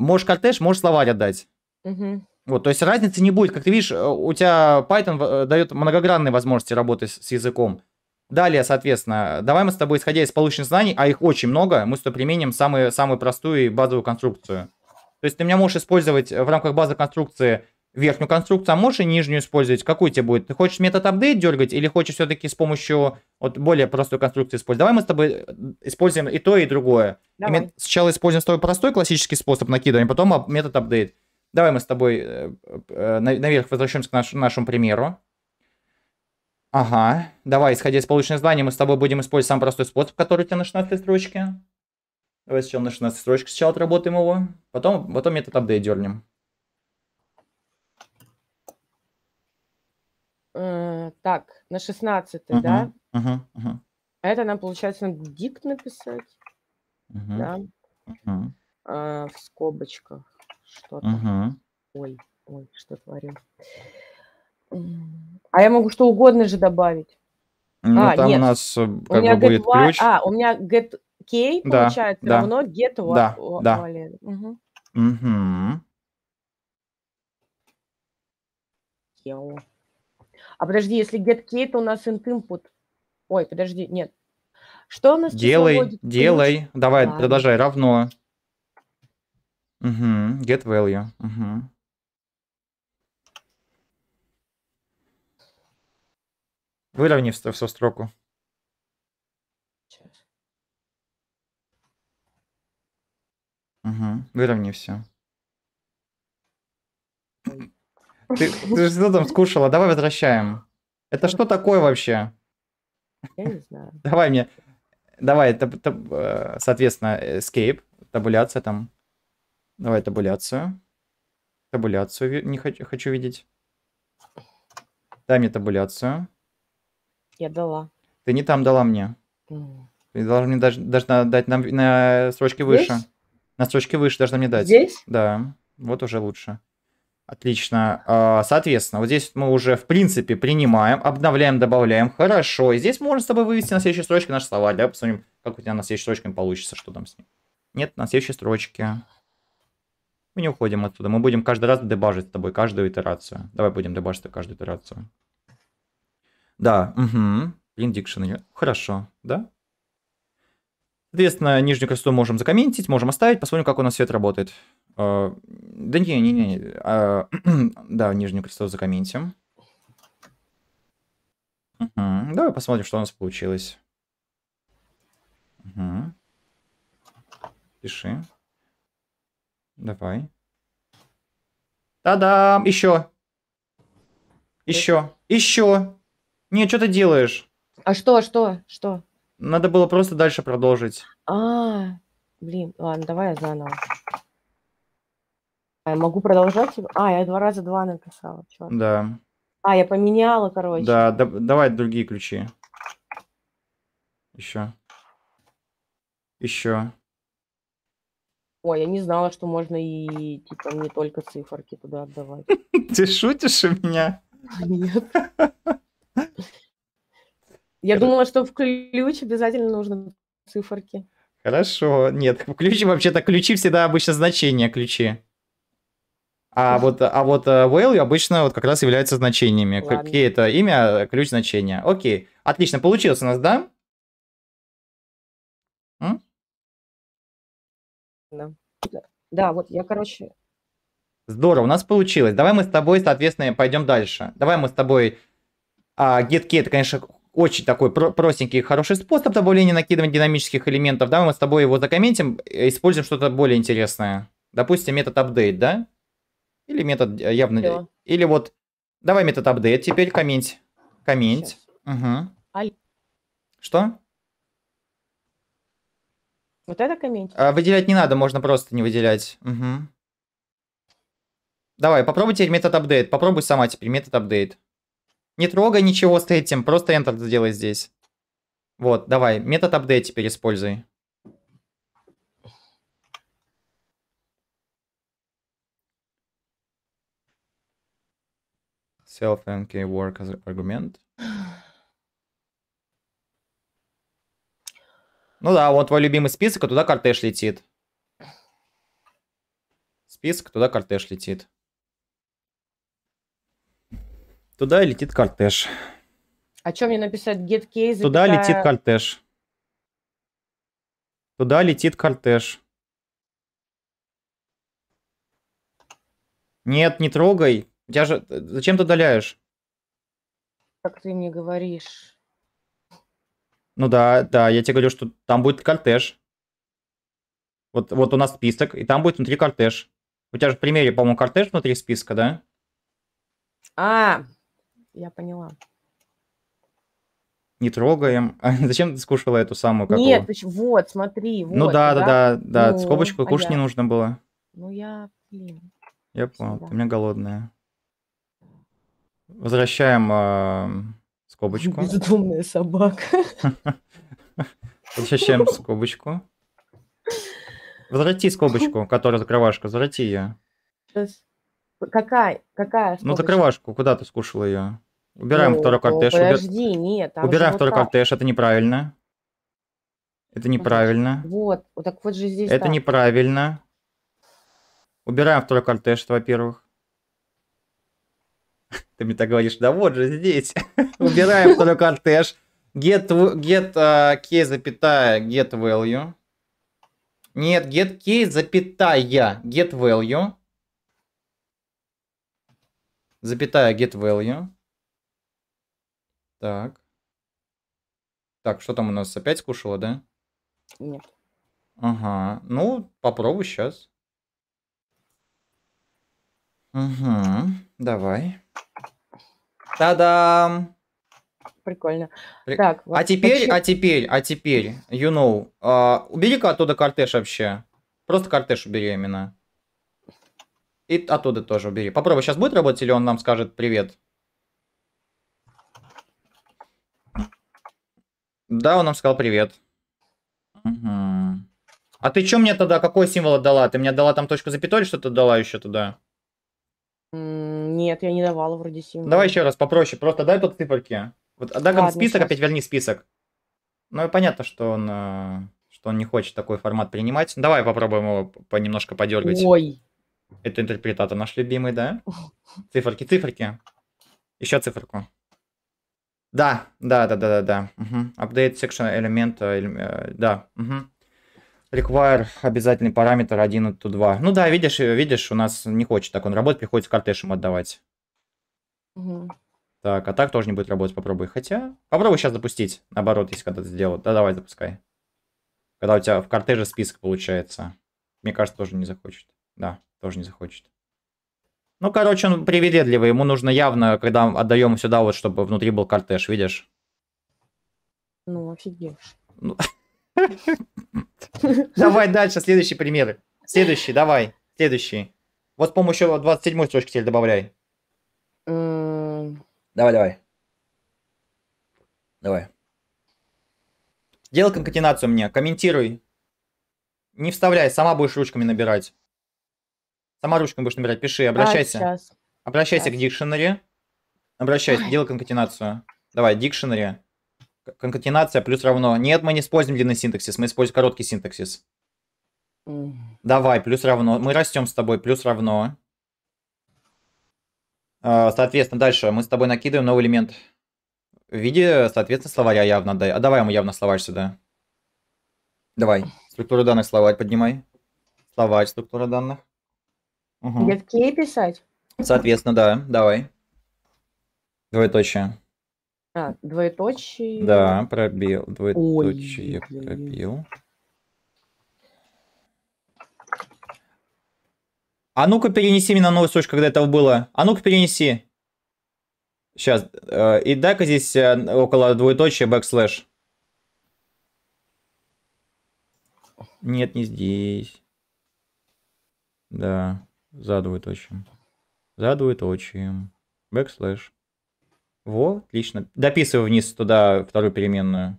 можешь кортеж, можешь словарь отдать. Угу. Вот, то есть разницы не будет. Как ты видишь, э, у тебя Python э, дает многогранные возможности работы с, с языком. Далее, соответственно, давай мы с тобой, исходя из полученных знаний, а их очень много, мы с тобой применим самую, самую простую и базовую конструкцию. То есть ты меня можешь использовать в рамках базовой конструкции верхнюю конструкцию, а можешь и нижнюю использовать. Какую тебе будет? Ты хочешь метод апдейт дергать или хочешь все-таки с помощью вот, более простой конструкции использовать? Давай мы с тобой э, используем и то, и другое. Давай. И сначала используем с тобой простой классический способ накидывания, потом метод апдейт. Давай мы с тобой э, э, э наверх возвращаемся к наш, нашему примеру. Ага, давай, исходя из полученных знаний, мы с тобой будем использовать самый простой способ, который у тебя на 16 строчке. Давай сначала на 16 строчке сначала отработаем его, потом, потом метод апдейт дернем. Э, так, на 16, угу, да? Угу, угу. Это нам, получается, надо дикт написать. Угу, да. Угу. Э, в скобочках что-то. Угу. Ой, ой, что творю. А я могу что угодно же добавить. Ну, а, там нет. Э, у нас как у меня бы будет y... А, у меня get k, да, получается, да. равно get what, да, what, да. What, угу. Угу. Йоу. А подожди, если get key, то у нас int input. Ой, подожди, нет. Что у нас Делай, делай. делай. Давай, а, продолжай. Равно. Угу. Get value. Угу. Выровни в строку. Угу. Выровни все. Ты, ты что там скушала? Давай возвращаем. Это что такое вообще? Я не знаю. Давай мне. Давай, таб, таб, э, соответственно, escape, табуляция там. Давай табуляцию. Табуляцию не хочу, хочу видеть. Дай мне табуляцию. Я дала. Ты не там дала мне. Mm. Ты должна, даже, должна дать нам на строчке выше. Здесь? На строчке выше должна мне дать. Здесь? Да, вот уже лучше. Отлично. А, соответственно, вот здесь мы уже, в принципе, принимаем, обновляем, добавляем. Хорошо. И здесь можно с тобой вывести на следующей строчке наш словарь. Давай посмотрим, как у тебя на следующей строчке получится, что там с ним. Нет, на следующей строчке. Мы не уходим оттуда. Мы будем каждый раз дебажить с тобой каждую итерацию. Давай будем дебажить каждую итерацию. Да, угу. Индикшн. Хорошо, да? Соответственно, нижнюю красоту можем закомментить, можем оставить. Посмотрим, как у нас свет работает. А, да не, не, не, не. А, да, нижнюю крестовую закомментим. Давай посмотрим, что у нас получилось. Пиши. Давай. Та-дам! Еще! Еще! Еще! Не, что ты делаешь? А что, что, что? Надо было просто дальше продолжить. А, блин, ладно, давай я заново. Э, могу продолжать? А, я два раза два написала. Черт. Да. А, я поменяла, короче. Да, да, давай другие ключи. Еще. Еще. Ой, я не знала, что можно и, типа, не только циферки туда отдавать. Ты шутишь у меня? Нет. Я думала, что в ключ обязательно нужно циферки. Хорошо. Нет, в ключе вообще-то ключи всегда обычно значения ключи. А вот, а вот value э, обычно вот как раз является значениями. Какие это имя, э, ключ значения. Окей. Отлично, получилось у нас, да? М? Да. да, вот я, короче... Здорово, у нас получилось. Давай мы с тобой, соответственно, пойдем дальше. Давай мы с тобой... А, GetKey, это, конечно, очень такой простенький хороший способ добавления накидывания динамических элементов. Давай мы с тобой его закомментим, э, используем что-то более интересное. Допустим, метод update, да? Или метод э, явно... Алло. Или вот... Давай метод апдейт теперь, коммент коммент Угу. Что? Вот это коммент А, выделять не надо, можно просто не выделять. Угу. Давай, попробуй теперь метод апдейт. Попробуй сама теперь метод апдейт. Не трогай ничего с этим, просто Enter сделай здесь. Вот, давай, метод апдейт теперь используй. self nk work as аргумент. Ну да, вот твой любимый список, а туда кортеж летит. Список, туда кортеж летит. Туда летит кортеж. А что мне написать? Get case, Туда запятая... летит кортеж. Туда летит кортеж. Нет, не трогай. У тебя же... Э, зачем ты удаляешь? Как ты мне говоришь. Ну да, да, я тебе говорю, что там будет кортеж. Вот, вот у нас список, и там будет внутри кортеж. У тебя же в примере, по-моему, кортеж внутри списка, да? А, я поняла. Не трогаем. А зачем ты скушала эту самую какую? Нет, вот, смотри, ну вот. Ну да, да, да, да. да. Ну, Скобочку а кушать я... не нужно было. Ну я, блин. Я понял, да. ты у меня голодная. Возвращаем э, скобочку. Безумная собака. Возвращаем скобочку. Возврати скобочку, которая закрывашка, возврати ее. Сейчас. Какая? Какая ну, скобочка? Ну, закрывашку, куда ты скушал ее? Убираем ну, второй кортеж. Подожди, убер... нет. Убираем второй так. кортеж, это неправильно. Это неправильно. Вот, вот так вот же здесь. Это так. неправильно. Убираем второй кортеж, во-первых. Ты мне так говоришь, да вот же здесь. Убираем второй кортеж. Get, get uh, key, запятая, get value. Нет, get key, запятая, get value. Запятая, get value. Так. Так, что там у нас опять скушало, да? Нет. Ага. Ну, попробуй сейчас. Угу. Давай. Та-дам! Прикольно. При... Так, а вот а теперь, почему... а теперь, а теперь, you know, uh, убери-ка оттуда кортеж вообще. Просто кортеж убери именно. И оттуда тоже убери. Попробуй, сейчас будет работать или он нам скажет привет? Да, он нам сказал привет. Угу. А ты что мне тогда, какой символ отдала? Ты мне дала там точку запятой или что-то дала еще туда? Нет, я не давала вроде символ. Давай еще раз попроще, просто дай тут циферки. Вот, а список, щас. опять верни список. Ну и понятно, что он, э, что он не хочет такой формат принимать. Давай попробуем его по- немножко подергать. Ой, Это интерпретатор наш любимый, да? Циферки, циферки. Еще циферку. Да, да, да, да, да, да. Мгм. Update э, элемента, э, да. мгм. Require обязательный параметр 1 to 2. Ну да, видишь, э, видишь, у нас не хочет так он работать, приходится кортешем отдавать. Угу. Так, а так тоже не будет работать, попробуй. Хотя, попробуй сейчас запустить, наоборот, если когда-то сделают. Да, давай, запускай. Когда у тебя в кортеже список получается. Мне кажется, тоже не захочет. Да, тоже не захочет. Ну, короче, он привередливый. Ему нужно явно, когда отдаем сюда, вот, чтобы внутри был кортеж, видишь? Ну, офигевший. Ну, Давай дальше, следующие примеры. Следующий, давай, следующий. Вот с помощью 27-й строчки теперь добавляй. Давай, давай. Давай. Делай конкатенацию мне, комментируй. Не вставляй, сама будешь ручками набирать. Сама ручками будешь набирать, пиши, обращайся. А, обращайся к дикшенери. Обращайся, делай конкатенацию. Давай, дикшенери конкатенация плюс равно. Нет, мы не используем длинный синтаксис, мы используем короткий синтаксис. Mm. Давай, плюс равно. Мы растем с тобой, плюс равно. А, соответственно, дальше мы с тобой накидываем новый элемент в виде, соответственно, словаря явно. А давай ему явно словарь сюда. Давай. Структура данных словарь поднимай. Словарь, структура данных. Угу. Я в кей писать? Соответственно, да. Давай. Двоеточие. А, двоеточие. Да, пробел. Двоеточие Ой, пробил. А ну-ка перенеси меня на новую строчку, когда этого было. А ну-ка перенеси. Сейчас. Э, и дай-ка здесь э, около двоеточия бэкслэш. Нет, не здесь. Да, за двоеточием. За двоеточием. Бэкслэш. Во, отлично. Дописываю вниз туда вторую переменную.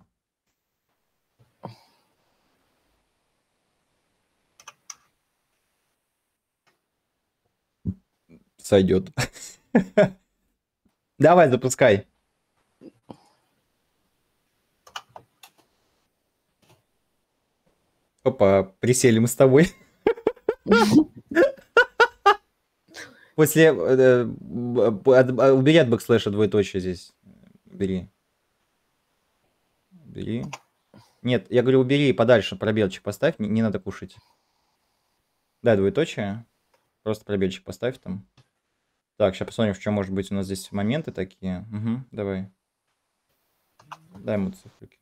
Сойдет. Давай, запускай. Опа, присели мы с тобой. После... Э, э, а, а, убери от бэкслэша двоеточие здесь. Убери. Убери. Нет, я говорю, убери подальше пробелчик поставь, не, не надо кушать. Да, двоеточие. Просто пробелчик поставь там. Так, сейчас посмотрим, в чем может быть у нас здесь моменты такие. Угу, давай. Дай ему цифрики.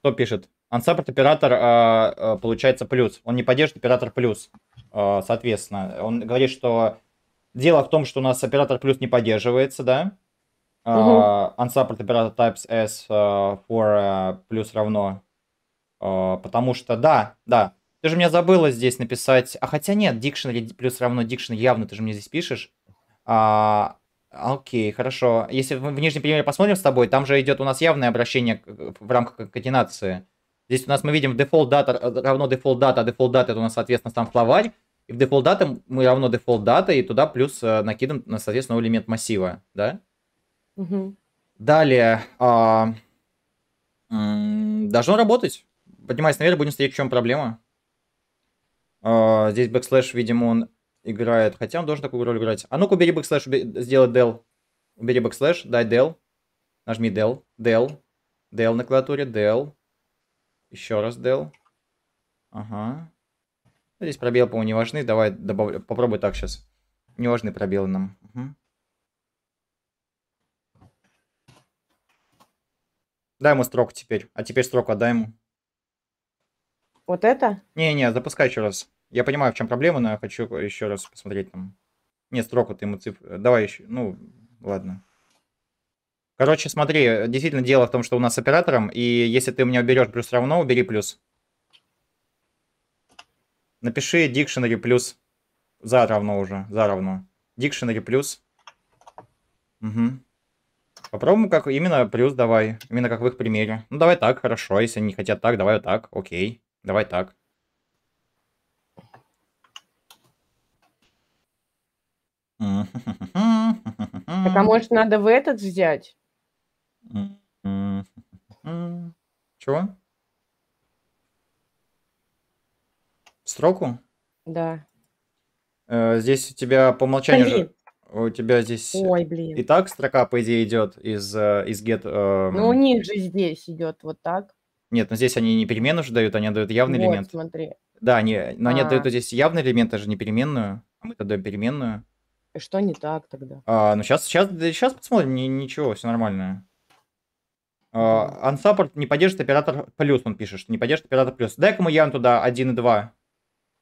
Что пишет? Unsupported оператор э, получается плюс. Он не поддержит оператор плюс, э, соответственно. Он говорит, что Дело в том, что у нас оператор плюс не поддерживается, да? Uh, а, unsupported operator types s uh, э, for uh, э, плюс равно. Uh, потому что, да, да, ты же меня забыла здесь написать. А хотя нет, dictionary плюс равно dictionary явно, ты же мне здесь пишешь. А, окей, хорошо. Если в нижнем примере посмотрим с тобой, там же идет у нас явное обращение в рамках конкатенации. Здесь у нас мы видим default data равно default data, а default data это у нас, соответственно, сам словарь. И в дефолт дата мы равно дефолт дата, и туда плюс э, накидываем, соответственно, элемент массива, да? Угу. Далее, а, должно работать. Поднимаясь наверх, будем смотреть, в чем проблема. А, здесь бэкслэш, видимо, он играет, хотя он должен такую роль играть. А ну-ка, убери бэкслэш, убери, сделай del. Убери бэкслэш, дай del. Нажми del, del, del на клавиатуре, del. Еще раз del. Ага. Ну, здесь пробелы, по-моему, не важны. Давай добавлю. Попробуй так сейчас. Не важны пробелы нам. Угу. Дай ему строку теперь. А теперь строку отдай ему. Вот это? Не-не, запускай еще раз. Я понимаю, в чем проблема, но я хочу еще раз посмотреть там. Нет, строку ты ему цифр. Давай еще. Ну, ладно. Короче, смотри, э, действительно дело в том, что у нас с оператором, и если ты у меня уберешь плюс равно, убери плюс. Напиши Dictionary плюс заравно уже, заравно. Dictionary плюс. Угу. Попробуем как именно плюс давай, именно как в их примере. Ну давай так, хорошо, если не хотят так, давай вот так, окей, давай так. Так а может надо в этот взять? Чего? Строку? Да. Э, здесь у тебя по умолчанию же... У тебя здесь Ой, блин. и так строка, по идее, идет из, э, из get. Э... Ну, у них же здесь идет вот так. Нет, но здесь они не переменную же дают, они дают явный вот, элемент. смотри. Да, они, но а. они дают здесь явный элемент, даже не переменную. А мы даем переменную. И что не так тогда? А, ну, сейчас, сейчас, сейчас посмотрим, ничего, все нормально. Uh, не поддержит оператор плюс, он пишет, что не поддержит оператор плюс. Дай-ка мы явно туда 1 и 2.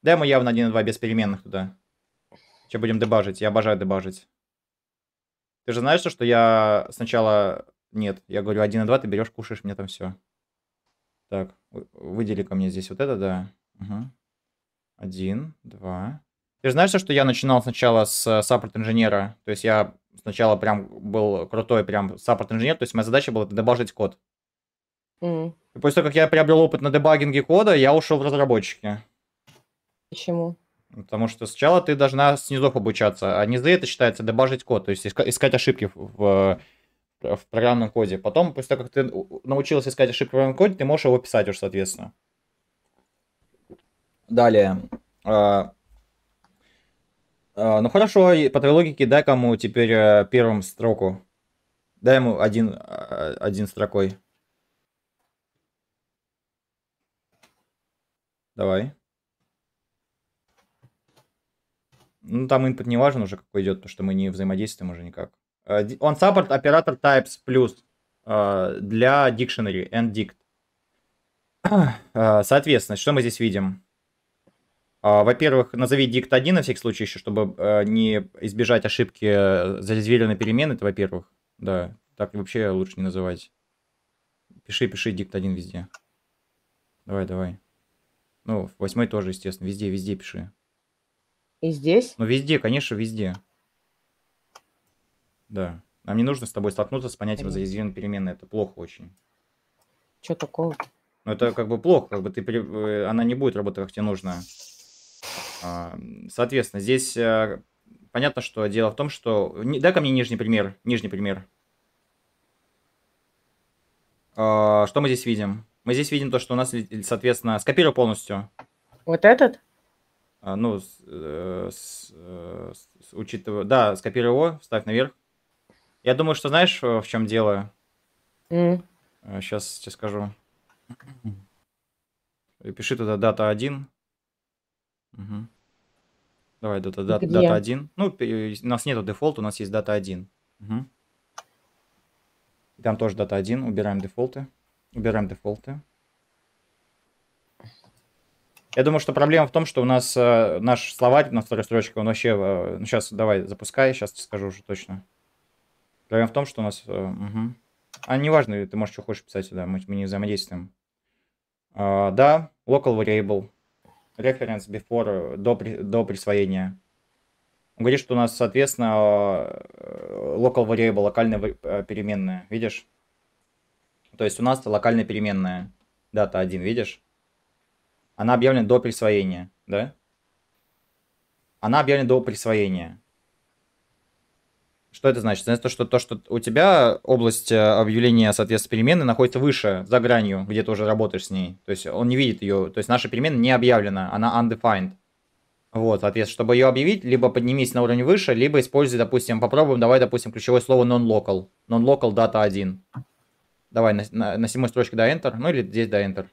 Дай ему явно 1 и 2 без переменных туда. Сейчас будем дебажить. Я обожаю дебажить. Ты же знаешь, что я сначала... Нет, я говорю 1 и 2, ты берешь, кушаешь мне там все. Так, выдели ко мне здесь вот это, да. Угу. Один, два. Ты же знаешь, что я начинал сначала с э, саппорт-инженера? То есть я сначала прям был крутой прям саппорт-инженер. То есть моя задача была дебажить код. Mm. И после того, как я приобрел опыт на дебагинге кода, я ушел в разработчики. Почему? Потому что сначала ты должна снизу обучаться, а низы это считается добавить код, то есть искать ошибки в, в программном коде. Потом, после того, как ты научилась искать ошибки в программном коде, ты можешь его писать уже, соответственно. Далее. А, а, ну хорошо, по твоей логике дай кому теперь э, первым строку. Дай ему один, а, один строкой. Давай. Ну, там input не важен уже, какой идет, потому что мы не взаимодействуем уже никак. А, он саппорт оператор types плюс а, для dictionary and dict. А, соответственно, что мы здесь видим? Во-первых, назови dict 1 на всякий случай еще, чтобы не избежать ошибки э, зарезвиренной перемены, это во-первых. Да, так вообще лучше не называть. Пиши, пиши dict 1 везде. Давай, давай. Ну, в восьмой тоже, естественно, везде, везде пиши. И здесь? Ну, везде, конечно, везде. Да. Нам не нужно с тобой столкнуться с понятием заизъявленной переменной. Это плохо очень. Что такого? Ну, это как бы плохо, как бы ты, э, она не будет работать, как тебе нужно. А, соответственно, здесь э, понятно, что дело в том, что... Дай ко мне нижний пример, нижний пример. А, что мы здесь видим? Мы здесь видим то, что у нас, соответственно, скопируй полностью. Вот этот? А, ну, с, э, с, э, с, учитывая... Да, скопируй его, ставь наверх. Я думаю, что знаешь, э, в чем дело? Mm. Сейчас тебе скажу. И пиши туда дата 1. Угу. Давай, дата, дата, дата 1. Ну, у нас нету дефолта, у нас есть дата 1. Угу. там тоже дата 1. Убираем дефолты. Убираем дефолты. Я думаю, что проблема в том, что у нас э, наш словарь на второй строчке, он вообще... Э, ну, сейчас давай, запускай, сейчас тебе скажу уже точно. Проблема в том, что у нас... Э, угу. А неважно, ты можешь что хочешь писать сюда, мы, мы не взаимодействуем. Э, да, local variable, reference before, э, до, до присвоения. Он говорит, что у нас, соответственно, э, local variable, локальная э, переменная, видишь? То есть у нас локальная переменная дата 1, видишь? Она объявлена до присвоения, да? Она объявлена до присвоения. Что это значит? Значит то, что, то, что у тебя область э, объявления, соответственно, перемены находится выше, за гранью, где ты уже работаешь с ней. То есть он не видит ее. То есть наша перемена не объявлена, она undefined. Вот, соответственно, чтобы ее объявить, либо поднимись на уровень выше, либо используй, допустим, попробуем, давай, допустим, ключевое слово non-local. Non-local data 1. Давай, на, на, на седьмой строчке до Enter, ну или здесь до Enter.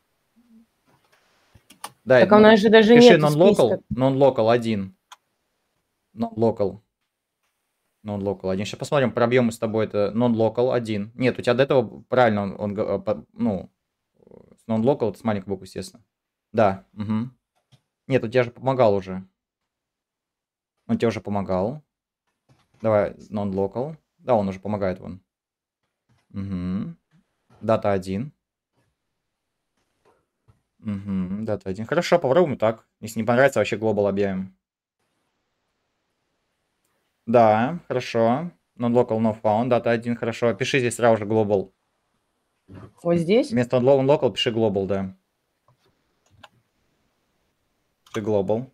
Да, так а у нас же даже пиши нет non-local, non-local 1. Non-local. Non-local 1. Сейчас посмотрим, пробьем мы с тобой это non-local 1. Нет, у тебя до этого правильно он, он э, ну, non-local, это с маленькой буквы, естественно. Да, угу. Нет, у тебя же помогал уже. Он тебе уже помогал. Давай, non-local. Да, он уже помогает, вон. Угу. Дата 1. Угу, да, один. Хорошо, попробуем так. Если не понравится, вообще глобал объявим. Да, хорошо. Non-local, no found, дата 1, хорошо. Пиши здесь сразу же global. Вот здесь? Вместо non local, пиши global, да. Пиши global.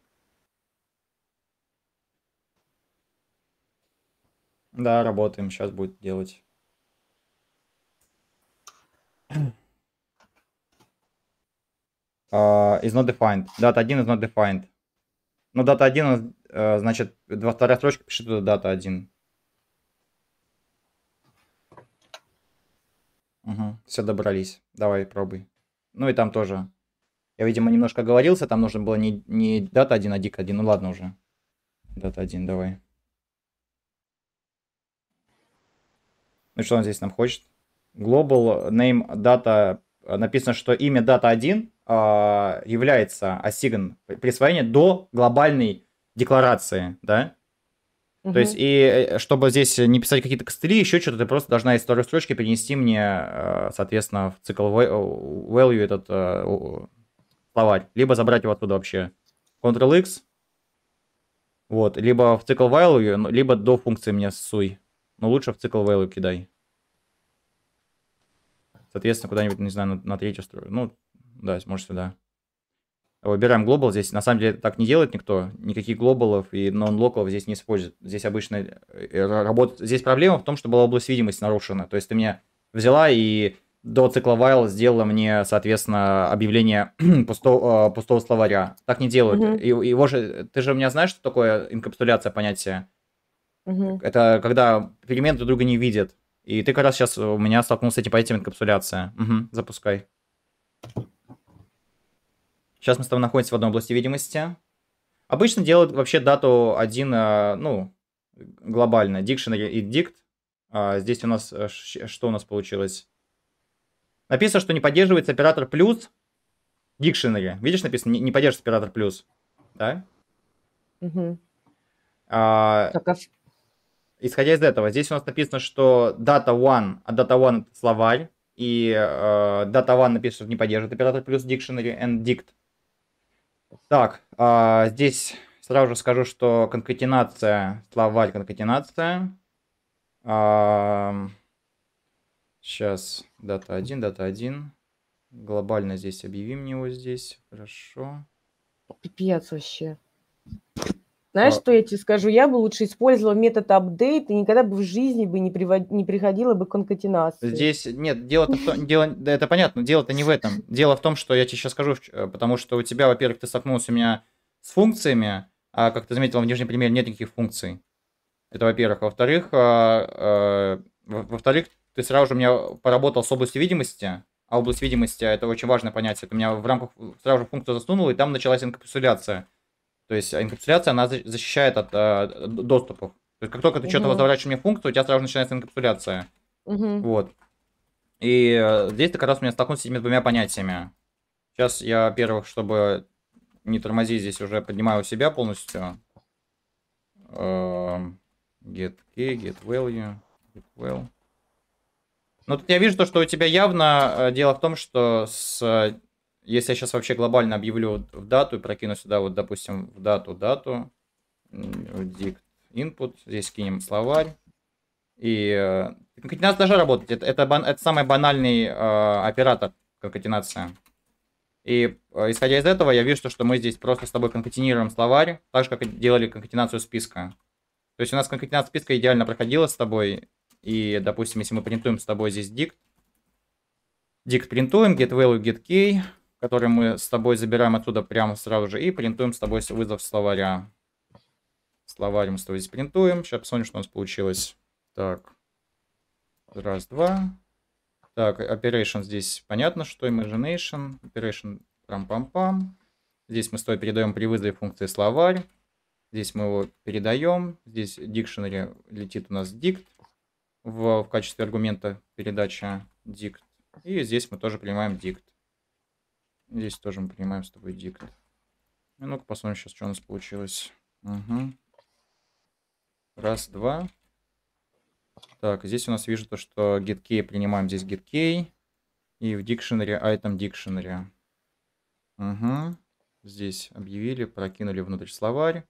Да, работаем, сейчас будет делать. Uh, is not defined. дата 1 is not defined. но дата 1, uh, значит, вторая строчка пишет туда дата 1. Угу, все добрались. Давай, пробуй. Ну и там тоже. Я, видимо, немножко оговорился. Там нужно было не, не дата 1, а дик 1. Ну ладно уже. Дата 1, давай. Ну что он здесь нам хочет? Global name data. Написано, что имя дата 1, а, является осиган присвоение до глобальной декларации, да? Угу. То есть, и э, чтобы здесь не писать какие-то костыли, еще что-то, ты просто должна из второй строчки перенести мне, э, соответственно, в цикл value этот э, словарь, либо забрать его оттуда вообще. Ctrl-X, вот, либо в цикл value, либо до функции мне суй. Но лучше в цикл value кидай. Соответственно, куда-нибудь, не знаю, на, на третью строчку. Ну, да, можешь сюда. Выбираем глобал. Здесь на самом деле так не делает никто. Никаких глобалов и нон-локалов здесь не используют. Здесь обычно э, работает... Здесь проблема в том, что была область видимости нарушена. То есть ты меня взяла и до цикла while сделала мне, соответственно, объявление пусто, а, пустого словаря. Так не делают. Угу. И, его же, ты же у меня знаешь, что такое инкапсуляция понятия? Угу. Это когда перемены друг друга не видят. И ты как раз сейчас у меня столкнулся с этим понятием инкапсуляция. Угу, запускай. Сейчас мы с тобой находимся в одной области видимости. Обычно делают вообще дату один, э, ну, глобально. Diction и dict. А здесь у нас, э, что у нас получилось? Написано, что не поддерживается оператор плюс dictionary. Видишь, написано, не, не поддерживается оператор плюс. Да? Угу. А, так, а Исходя из этого, здесь у нас написано, что data one, а data one это словарь, и э, data one написано, что не поддерживает оператор плюс dictionary and dict. Так, а, здесь сразу же скажу, что конкатенация, словарь конкатенация. А, сейчас, дата 1, дата 1. Глобально здесь объявим его здесь. Хорошо. Пипец вообще. Знаешь, а... что я тебе скажу? Я бы лучше использовала метод апдейт и никогда бы в жизни бы не, привод... не приходила бы к конкатинации. Здесь нет, дело в том, дело, да, это понятно, дело-то не в этом. Дело в том, что я тебе сейчас скажу, э, потому что у тебя, во-первых, ты столкнулся у меня с функциями, а как ты заметил в нижнем примере нет никаких функций. Это во-первых. Во-вторых, а, а, во-вторых, ты сразу же у меня поработал с областью видимости, а область видимости это очень важное понятие. Ты меня в рамках сразу же функцию засунула, и там началась инкапсуляция то есть а, инкапсуляция, она защищает от э, доступов. То есть как только ты угу. что-то возвращаешь мне функцию, у тебя сразу начинается инкапсуляция. Угу. Вот. И э, здесь ты как раз у меня столкнулся с этими двумя понятиями. Сейчас я, первых, чтобы не тормозить, здесь уже поднимаю у себя полностью. Э, get key, get value, get well. Но тут я вижу то, что у тебя явно э, дело в том, что с если я сейчас вообще глобально объявлю в дату и прокину сюда, вот, допустим, в дату, дату, dict input, здесь кинем словарь. И э, конкатенация должна работать. Это, это, это самый банальный э, оператор конкатенация. И э, исходя из этого, я вижу, что, мы здесь просто с тобой конкатенируем словарь, так же, как делали конкатенацию списка. То есть у нас конкатенация списка идеально проходила с тобой. И, допустим, если мы принтуем с тобой здесь dict, dict принтуем, get value, get key, который мы с тобой забираем оттуда прямо сразу же и принтуем с тобой вызов словаря. Словарь мы с тобой здесь Сейчас посмотрим, что у нас получилось. Так. Раз, два. Так, operation здесь понятно, что imagination. Operation прям-пам-пам. Здесь мы с тобой передаем при вызове функции словарь. Здесь мы его передаем. Здесь dictionary летит у нас dict в, в качестве аргумента передача dict. И здесь мы тоже принимаем dict. Здесь тоже мы принимаем с тобой дикт. ну-ка посмотрим сейчас, что у нас получилось. Угу. Раз, два. Так, здесь у нас вижу то, что getkey принимаем здесь getkey. И в dictionary item dictionary. Угу. Здесь объявили, прокинули внутрь словарь.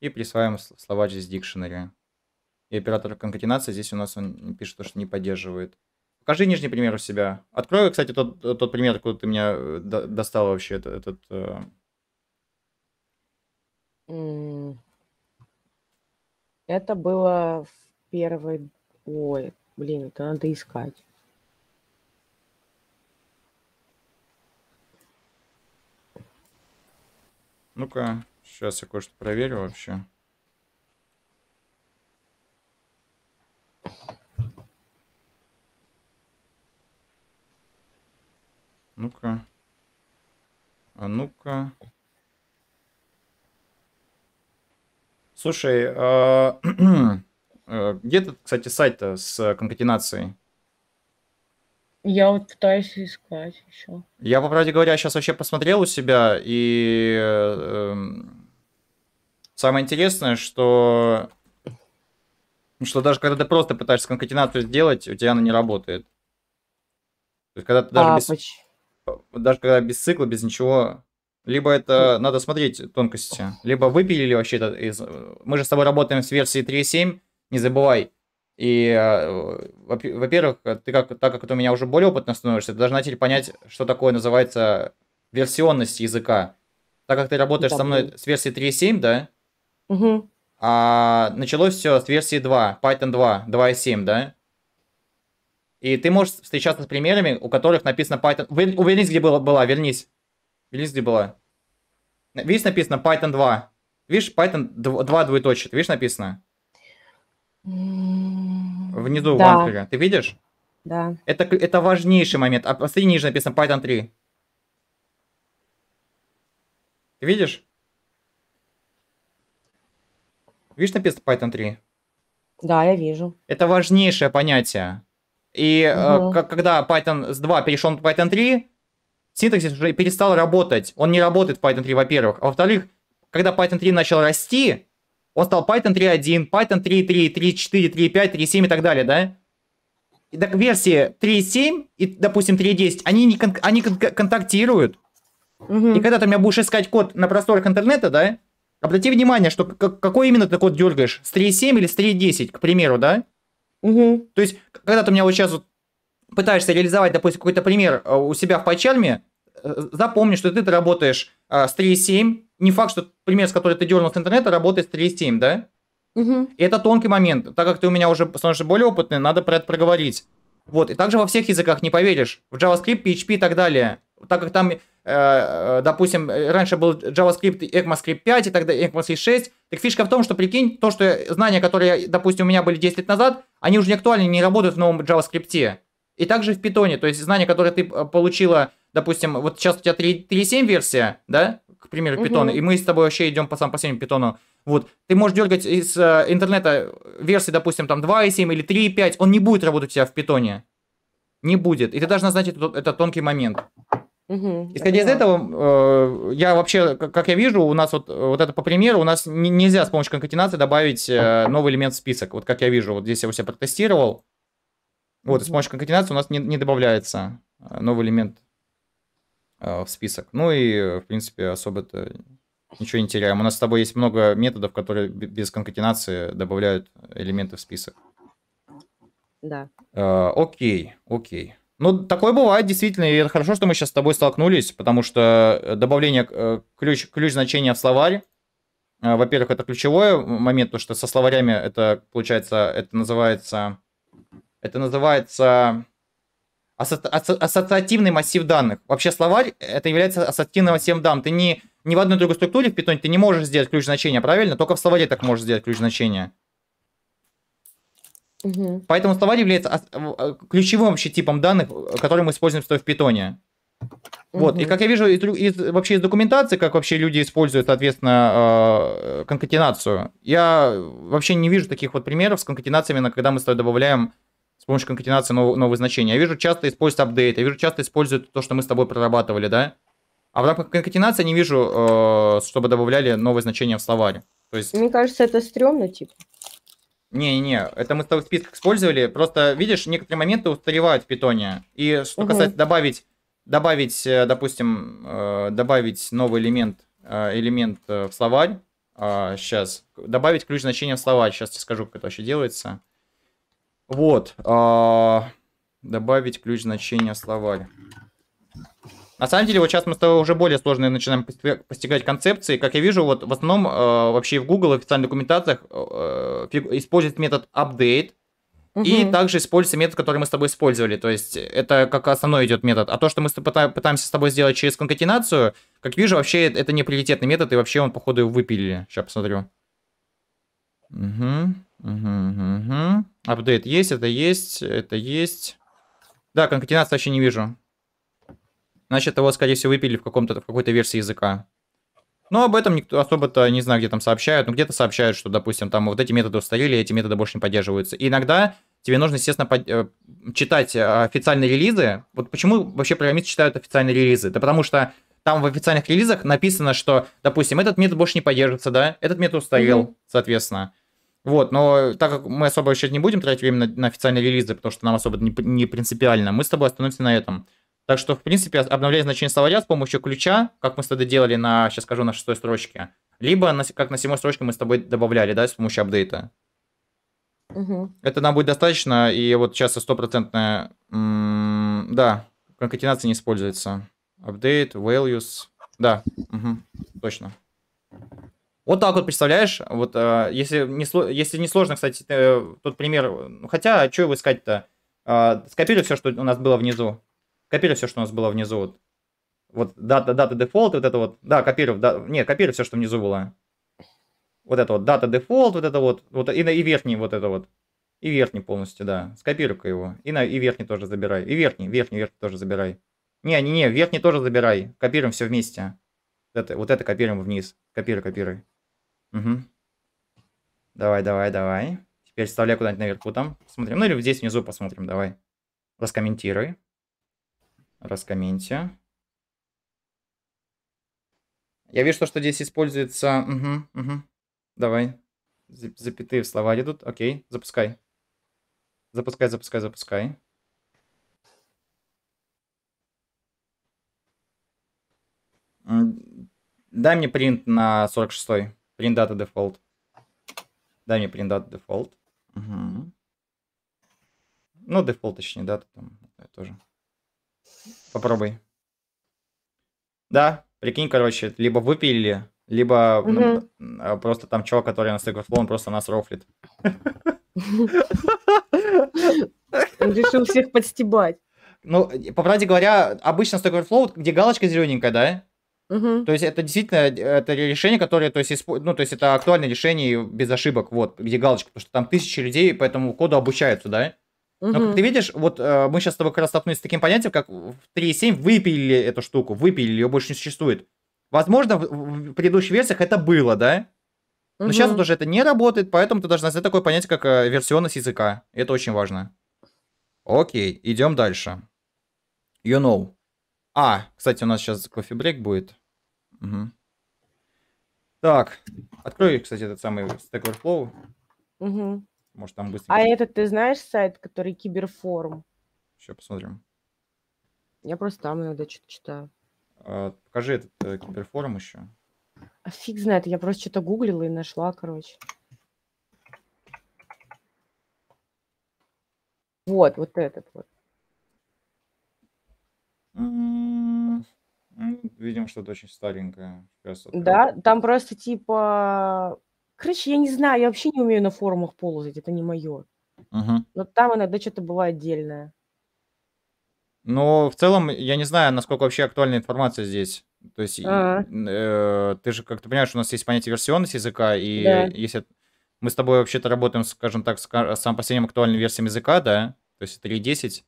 И присваиваем словарь здесь dictionary. И оператор конкатенации здесь у нас он пишет, то, что не поддерживает. Покажи нижний пример у себя. Открой, кстати, тот, тот пример, куда ты меня э, достал вообще, этот... этот это было в первой... Ой, блин, это надо искать. Ну-ка, сейчас я кое-что проверю вообще. ну-ка. А ну-ка. Слушай, а... Э, где этот, кстати, сайт-то с конкатенацией? Я вот пытаюсь искать еще. Я, по правде говоря, сейчас вообще посмотрел у себя, и эм, самое интересное, что, ну, что даже когда ты просто пытаешься конкатенацию сделать, у тебя она не работает. То есть, когда ты даже а, без... Поч даже когда без цикла, без ничего, либо это ну. надо смотреть тонкости, либо выпилили вообще это из... Мы же с тобой работаем с версии 3.7, не забывай. И, э, во-первых, ты как, так как ты у меня уже более опытно становишься, ты должна теперь понять, что такое называется версионность языка. Так как ты работаешь да, со мной а, с версии 3.7, да? Угу. А началось все с версии 2, Python 2, 2.7, да? И ты можешь встречаться с примерами, у которых написано Python... Вернись, где было, была вернись. Вернись, где была. Видишь, написано Python 2. Видишь, Python 2 двоеточие. Видишь, написано? М-м-м. Внизу да. в анкере. Ты видишь? Да. Это, это важнейший момент. А последний ниже написано Python 3. Ты видишь? Видишь, написано Python 3? Да, я вижу. Это важнейшее понятие. И угу. когда Python 2 перешел на Python 3, синтаксис уже перестал работать. Он не работает в Python 3, во-первых. А во-вторых, когда Python 3 начал расти, он стал Python 3.1, Python 3.3, 3.4, 3.5, 3.7 и так далее, да? И так версии 3.7 и, допустим, 3.10, они, не кон- они кон- контактируют. Угу. И когда ты у меня будешь искать код на просторах интернета, да, обрати внимание, что какой именно ты код дергаешь, с 3.7 или с 3.10, к примеру, да? Угу. То есть, когда ты меня вот сейчас вот пытаешься реализовать, допустим, какой-то пример э, у себя в Пайчальме, э, запомни, что ты работаешь а, с 3.7. Не факт, что пример, с которым ты дернул с интернета, работает с 3.7, да? Угу. И это тонкий момент. Так как ты у меня уже становишься более опытный, надо про это проговорить. Вот, и также во всех языках не поверишь. В JavaScript, PHP и так далее. Так как там Э, э, допустим, раньше был JavaScript, ECMAScript 5 и тогда ECMAScript 6. Так фишка в том, что, прикинь, то, что знания, которые, допустим, у меня были 10 лет назад, они уже не актуальны, не работают в новом JavaScript. И также в Python, то есть знания, которые ты э, получила, допустим, вот сейчас у тебя 3.7 версия, да, к примеру, Python, угу. и мы с тобой вообще идем по самому последнему Python. Вот, ты можешь дергать из э, интернета версии, допустим, там 2.7 или 3.5, он не будет работать у тебя в Python. Не будет. И ты должна знать этот, этот тонкий момент. Угу, Исходя из этого, э, я вообще, как я вижу, у нас вот, вот это по примеру, у нас нельзя с помощью конкатенации добавить э, новый элемент в список. Вот как я вижу, вот здесь я у себя протестировал. Вот, с помощью конкатенации у нас не, не добавляется э, новый элемент в список. Ну и, в принципе, особо-то ничего не теряем. У нас с тобой есть много методов, которые без конкатенации добавляют элементы в список. Да. Окей, окей. Ну, такое бывает, действительно, и это хорошо, что мы сейчас с тобой столкнулись, потому что э, добавление э, ключ, ключ значения в словарь, э, во-первых, это ключевой момент, потому что со словарями это, получается, это называется, это называется асо ассоциативный массив данных. Вообще словарь, это является ассоциативным массивом данных. Ты не, ни в одной другой структуре в питоне ты не можешь сделать ключ значения, правильно? Только в словаре так можешь сделать ключ значения. Угу. Поэтому словарь является э, ключевым вообще типом данных, который мы используем в питоне. Вот. Угу. И как я вижу из, из, вообще из документации, как вообще люди используют, соответственно, э, конкатенацию, я вообще не вижу таких вот примеров с конкатенациями, когда мы с тобой добавляем с помощью конкатенации нов, новые значения. Я вижу, часто используют апдейт, я вижу, часто используют то, что мы с тобой прорабатывали, да? А в рамках конкатенации не вижу, э, чтобы добавляли новые значения в словарь. То есть... Мне кажется, это стрёмно, типа. Не-не-не, это мы с тобой в списках использовали. Просто, видишь, некоторые моменты устаревают в питоне. И что угу. касается добавить, добавить, э, допустим, э, добавить новый элемент, э, элемент в словарь, сейчас, добавить ключ значения в словарь, сейчас тебе скажу, как это вообще делается. Вот, добавить ключ значения в словарь. На самом деле, вот сейчас мы с тобой уже более сложные начинаем постигать концепции. Как я вижу, вот в основном э, вообще в Google официальных документациях э, использует метод update, и угу. также используется метод, который мы с тобой использовали. То есть это как основной идет метод. А то, что мы с пытаемся с тобой сделать через конкатенацию, как вижу, вообще это не приоритетный метод, и вообще он, походу, выпилили. Сейчас посмотрю. Угу, угу, угу. Апдейт есть, это есть, это есть. Да, конкатенации вообще не вижу. Значит, его, скорее всего, выпили в, в какой-то версии языка. Но об этом никто особо-то не знаю, где там сообщают. Но ну, где-то сообщают, что, допустим, там вот эти методы устарели, эти методы больше не поддерживаются. И иногда тебе нужно, естественно, под... Э, читать э, официальные релизы. Вот почему вообще программисты читают официальные релизы? Да потому что там в официальных релизах написано, что, допустим, этот метод больше не поддерживается, да, этот метод устарел, mm-hmm. соответственно. Вот, но так как мы особо сейчас не будем тратить время на, на официальные релизы, потому что нам особо не, не принципиально, мы с тобой остановимся на этом. Так что, в принципе, обновлять значение словаря с помощью ключа, как мы с тобой делали на, сейчас скажу, на шестой строчке. Либо, на, как на седьмой строчке мы с тобой добавляли, да, с помощью апдейта. Угу. Это нам будет достаточно, и вот сейчас стопроцентная, да, конкатенация не используется. Апдейт, values, да, угу, точно. Вот так вот, представляешь, вот э, если, не, если не сложно, кстати, э, тот пример, ну, хотя, а что его искать-то? Э, скопируй все, что у нас было внизу, копировать все, что у нас было внизу. Вот, вот дата, дата дефолт, вот это вот. Да, копировать, да, не, копировать все, что внизу было. Вот это вот, дата дефолт, вот это вот. вот и, и верхний вот это вот. И верхний полностью, да. Скопируй-ка его. И, на, и верхний тоже забирай. И верхний, верхний, верхний тоже забирай. Не, не, не, верхний тоже забирай. Копируем все вместе. Вот это, вот это копируем вниз. Копируй, копируй. Угу. Давай, давай, давай. Теперь вставляй куда-нибудь наверху там. смотрим, Ну или здесь внизу посмотрим, давай. Раскомментируй. Раскомменте. Я вижу, что, здесь используется... Угу, угу. Давай. Запятые в слова идут. Окей, запускай. Запускай, запускай, запускай. Дай мне принт на 46-й. Принт дата дефолт. Дай мне принт дата дефолт. Угу. Ну, дефолт, точнее, дата там. тоже. Попробуй. Да, прикинь, короче, либо выпили, либо угу. ну, просто там чувак, который на Стэкверфлоу, он просто нас рофлит. Он решил всех подстебать. Ну, по правде говоря, обычно Stack Overflow, где галочка зелененькая, да? Угу. То есть это действительно это решение, которое, то есть, исп... ну, то есть это актуальное решение без ошибок, вот, где галочка, потому что там тысячи людей по этому коду обучаются, да? Но, как ты видишь, вот э, мы сейчас с тобой как раз столкнулись с таким понятием, как в 3.7 выпилили эту штуку, выпилили, ее больше не существует. Возможно, в, в предыдущих версиях это было, да? Но угу. сейчас вот уже это не работает, поэтому ты должна знать такое понятие, как э, версионность языка. Это очень важно. Окей, идем дальше. You know. А, кстати, у нас сейчас кофе-брейк будет. Угу. Так, открой, кстати, этот самый Stack Overflow. Угу. Может, там быстро. А этот ты знаешь сайт, который киберфорум? Сейчас посмотрим. Я просто там иногда что-то читаю. А, покажи этот э, киберфорум еще. А фиг знает, я просто что-то гуглила и нашла, короче. Вот, вот этот вот. М-м-м, ну, Видим, что-то очень старенькое. Сейчас да, там просто типа Короче, я не знаю, я вообще не умею на форумах ползать, это не мое. Угу. Но там иногда что-то было отдельное. Ну, в целом, я не знаю, насколько вообще актуальна информация здесь. То есть, а -а. э, ты же, как то понимаешь, у нас есть понятие версионность языка, и да. если мы с тобой вообще-то работаем, скажем так, с самым последним актуальным версиям языка, да, то есть 3.10,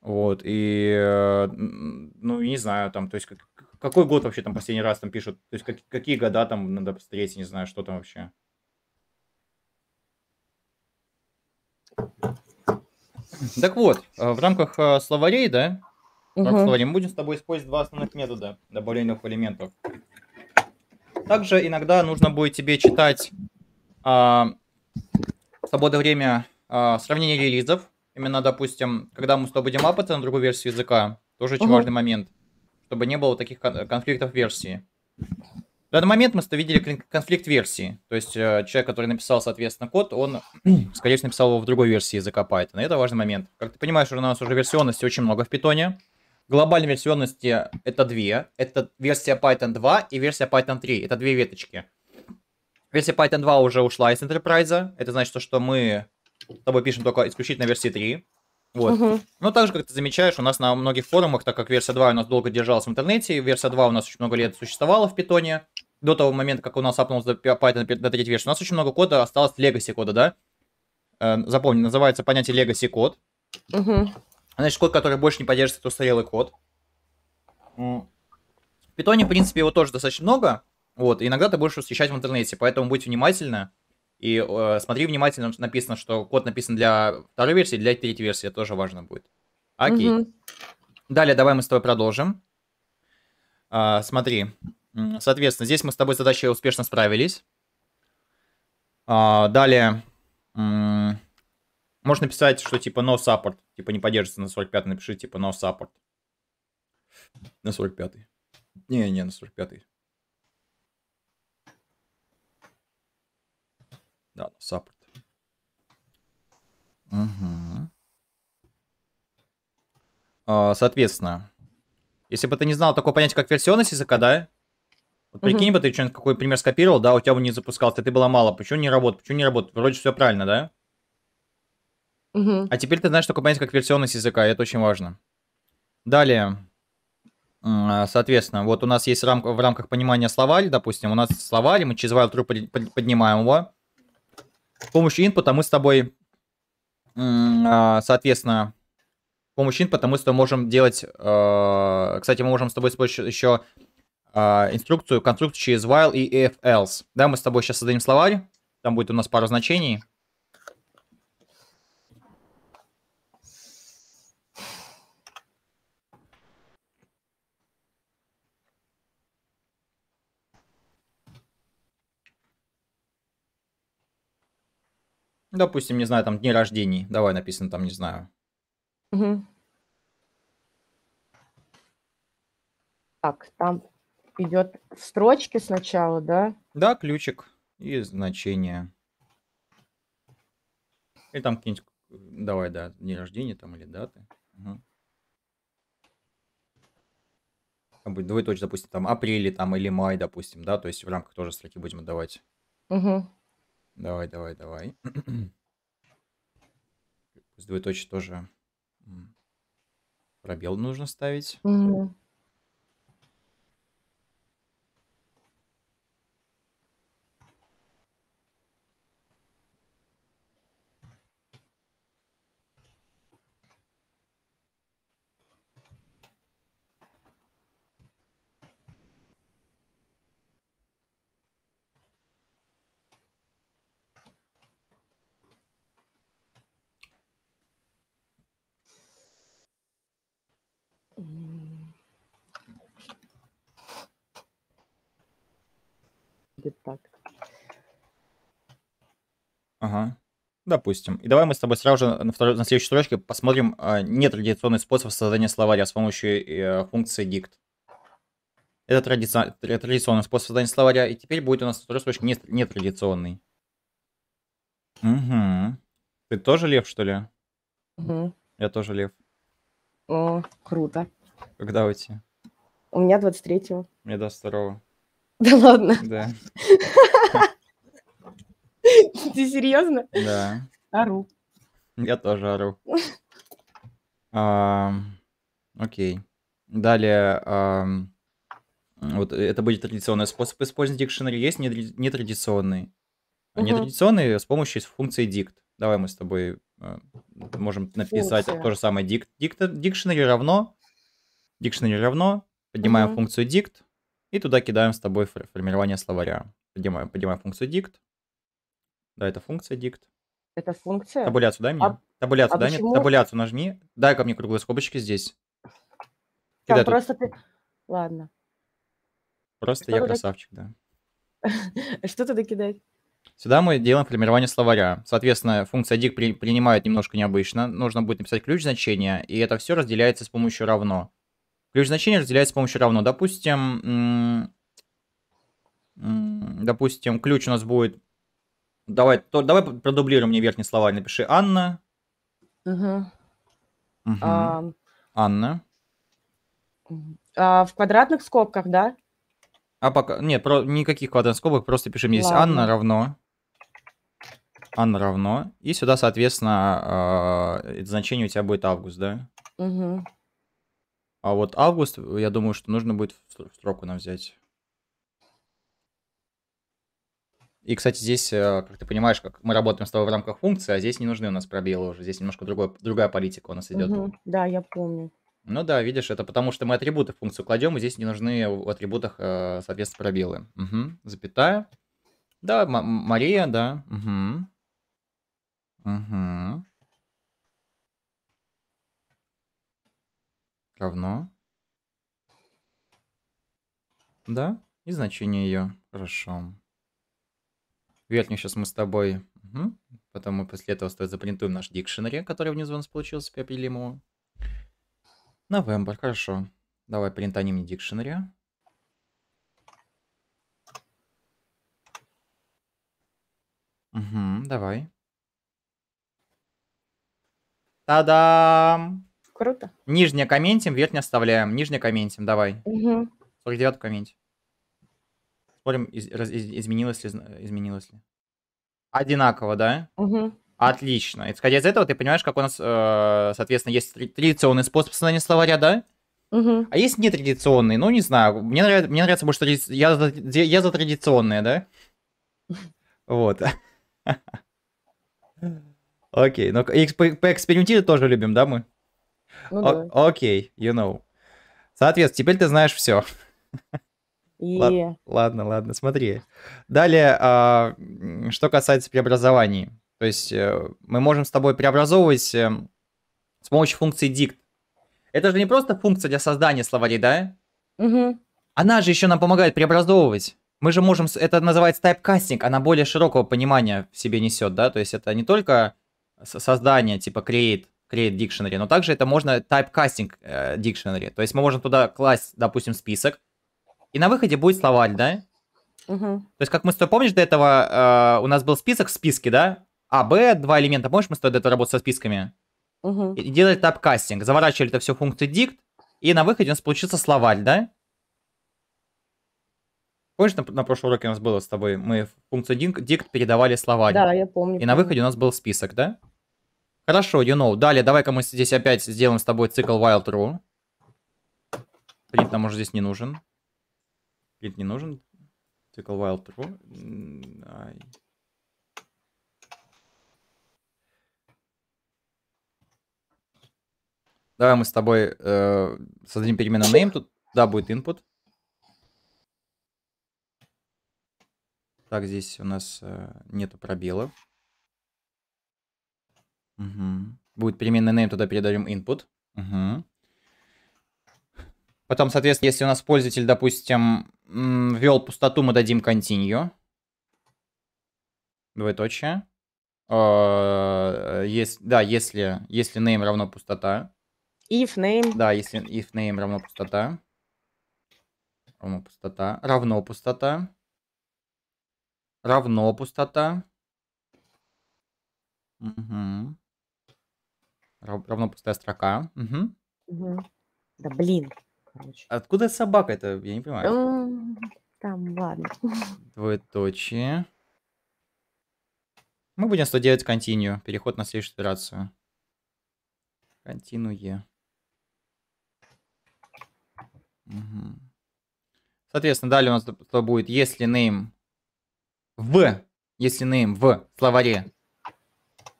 вот, и, э, ну, не знаю, там, то есть, как, какой год вообще там последний раз там пишут? То есть как, какие года там надо посмотреть, не знаю, что там вообще. Так вот, э, в рамках э, словарей, да, угу. в рамках словарей мы будем с тобой использовать два основных метода добавления новых элементов. Также иногда нужно будет тебе читать а, в свободное время а, сравнение релизов. Именно, допустим, когда мы с тобой будем апаться на другую версию языка, тоже очень угу. важный момент – чтобы не было таких конфликтов версии. В данный момент мы видели конфликт версии. То есть э, человек, который написал, соответственно, код, он, скорее всего, написал его в другой версии языка Python. И это важный момент. Как ты понимаешь, у нас уже версионности очень много в Python. Глобальные версионности это две. Это версия Python 2 и версия Python 3. Это две веточки. Версия Python 2 уже ушла из Enterprise. Это значит, что мы с тобой пишем только исключительно версии 3. Вот. Угу. Ну, также, как ты замечаешь, у нас на многих форумах, так как версия 2 у нас долго держалась в интернете, версия 2 у нас очень много лет существовала в питоне, до того момента, как у нас апнулся Python до третьей версии, у нас очень много кода осталось legacy кода, да? Э, запомни, называется понятие legacy код. Угу. Значит, код, который больше не поддерживается, это устарелый код. В питоне, в принципе, его тоже достаточно много. Вот, и иногда ты будешь встречать в интернете, поэтому будь внимательна. И э, смотри внимательно, написано, что код написан для второй версии, для третьей версии, тоже важно будет. Окей. Угу. Далее давай мы с тобой продолжим. Э, смотри, соответственно, здесь мы с тобой задачей успешно справились. Э, далее, э, можно писать, что типа no support, типа не поддержится на 45, напиши типа no support. На 45. Не, не, на 45. Да, ну, саппорт. Угу. А, соответственно, если бы ты не знал такое понятие, как версионность языка, да? Вот прикинь угу. бы ты что-нибудь какой пример скопировал, да, у тебя бы не запускался, ты было мало, почему не работает, почему не работает, вроде все правильно, да? Угу. А теперь ты знаешь такое понятие, как версионность языка, и это очень важно. Далее. А, соответственно, вот у нас есть рамка, в рамках понимания словарь, допустим, у нас словарь, мы через while true поднимаем его, с помощью инпута мы с тобой, а, соответственно, с помощью инпута мы с тобой можем делать... А, кстати, мы можем с тобой использовать еще а, инструкцию, конструкцию через while и if else. Да, мы с тобой сейчас создадим словарь, там будет у нас пару значений. Ну, допустим, не знаю, там дни рождений. Давай написано там, не знаю. Угу. Так, там идет строчки сначала, да? Да, ключик и значение. И там какие-нибудь, э, давай, да, дни рождения там или даты. Угу. Там будет двоеточие, допустим, там апрель там, или май, допустим, да, то есть в рамках тоже строки будем отдавать. Угу. Давай, давай, давай. Пусть двоеточие тоже пробел нужно ставить. Mm -hmm. допустим. И давай мы с тобой сразу же на, второй, на следующей строчке посмотрим э, нетрадиционный способ создания словаря с помощью э, функции dict. Это традицион, традиционный способ создания словаря. И теперь будет у нас второй строчка нетрадиционный. Угу. Ты тоже лев, что ли? Угу. Я тоже лев. О, круто. Когда уйти? У меня 23-го. У меня 22-го. Да ладно? Да. Ты серьезно? Да. ару Я тоже ару Окей. Далее. Вот это будет традиционный способ использования дикшенери. Есть нетрадиционный. Нетрадиционный с помощью функции dict. Давай мы с тобой э, можем написать Функция. то же самое dict. Dict- дикшнери равно. дикшнери равно. Поднимаем Мгм. функцию dict. И туда кидаем с тобой фор- формирование словаря. Поднимаем, поднимаем функцию dict. Да, это функция дикт. Это функция? Табуляцию дай мне. А... Табуляцию а дай почему? мне. Табуляцию нажми. Дай ко мне круглые скобочки здесь. Там просто ты... Ладно. Просто Что я красавчик, да. Что туда кидать? Сюда мы делаем формирование словаря. Соответственно, функция dict при, принимает немножко необычно. Нужно будет написать ключ значения, и это все разделяется с помощью равно. Ключ значения разделяется с помощью равно. Допустим, допустим, ключ у нас будет Давай, то, давай продублируй мне верхние слова. Напиши Анна. Угу. Угу. А... Анна. А, в квадратных скобках, да? А пока... Нет, про... никаких квадратных скобок, просто пиши мне здесь Анна равно. Анна равно. И сюда, соответственно, э, значение у тебя будет август, да? Угу. А вот август, я думаю, что нужно будет в строку нам взять. И, кстати, здесь, э, как ты понимаешь, как мы работаем с тобой в рамках функции, а здесь не нужны у нас пробелы уже. Здесь немножко другой, другая политика у нас идет. Угу, да, я помню. Ну да, видишь, это потому что мы атрибуты в функцию кладем, и здесь не нужны в атрибутах, э, соответственно, пробелы. Угу, запятая. Да, М Мария, да. Угу. Угу. Равно. Да? И значение ее. Хорошо верхнюю сейчас мы с тобой. Угу. Потом мы после этого стоит запринтуем наш дикшенери, который внизу у нас получился, перепилим его. Новембр, хорошо. Давай принтаним мне дикшенери. Угу, давай. Та-дам! Круто. Нижнее комментим, верхнее оставляем. Нижнее комментим, давай. Угу. 49 комментим смотрим из, раз, из, изменилось, ли, изменилось ли. Одинаково, да? Угу. Отлично. Исходя из этого, ты понимаешь, как у нас, э, соответственно, есть традиционный способ создания словаря, да? Угу. А есть нетрадиционный ну, не знаю. Мне нравится, мне нравится больше, тради... я, за, я за традиционные, да? Вот. Окей, ну, поэкспериментировать тоже любим, да, мы? Ну окей, you know. Соответственно, теперь ты знаешь все ладно, ладно, смотри. Далее, а, что касается преобразований. То есть э, мы можем с тобой преобразовывать эм, с помощью функции dict. Это же не просто функция для создания словарей, да? Угу. Она же еще нам помогает преобразовывать. Мы же можем... Это называется тайпкастинг, она более широкого понимания в себе несет, да? То есть это не только создание типа create, create dictionary, но также это можно typecasting э, dictionary. То есть мы можем туда класть, допустим, список, и на выходе будет словарь, да? Угу. То есть, как мы с тобой, помнишь, до этого э, у нас был список в списке, да? А, Б, два элемента. Помнишь, мы с тобой до этого работать со списками? Угу. И делать тапкастинг, Заворачивали это все в функцию dict. И на выходе у нас получится словарь, да? Помнишь, на, на прошлом уроке у нас было с тобой, мы функцию dict передавали словарь. Да, я помню. И помню. на выходе у нас был список, да? Хорошо, you know. Далее, давай-ка мы здесь опять сделаем с тобой цикл while true. Принт нам уже здесь не нужен. Сплит не нужен. Цикл Wild True. Давай мы с тобой э, создадим переменную name. Тут, да, будет input. Так, здесь у нас э, нету пробелов. Угу. Будет переменная name, туда передадим input. Угу. Потом, соответственно, если у нас пользователь, допустим, Ввел пустоту, мы дадим continue. Двоеточие. А, Есть, да, если, если name равно пустота. If name. Да, если if name равно пустота. Равно пустота. Равно пустота. Равно пустота. Угу. равно пустая строка. Угу. Да блин короче. Откуда собака это? Я не понимаю. Эм, там, ладно. Двоеточие. Мы будем 109 continue. Переход на следующую итерацию. Континуе. Угу. Соответственно, далее у нас что будет, если name в, если name в словаре.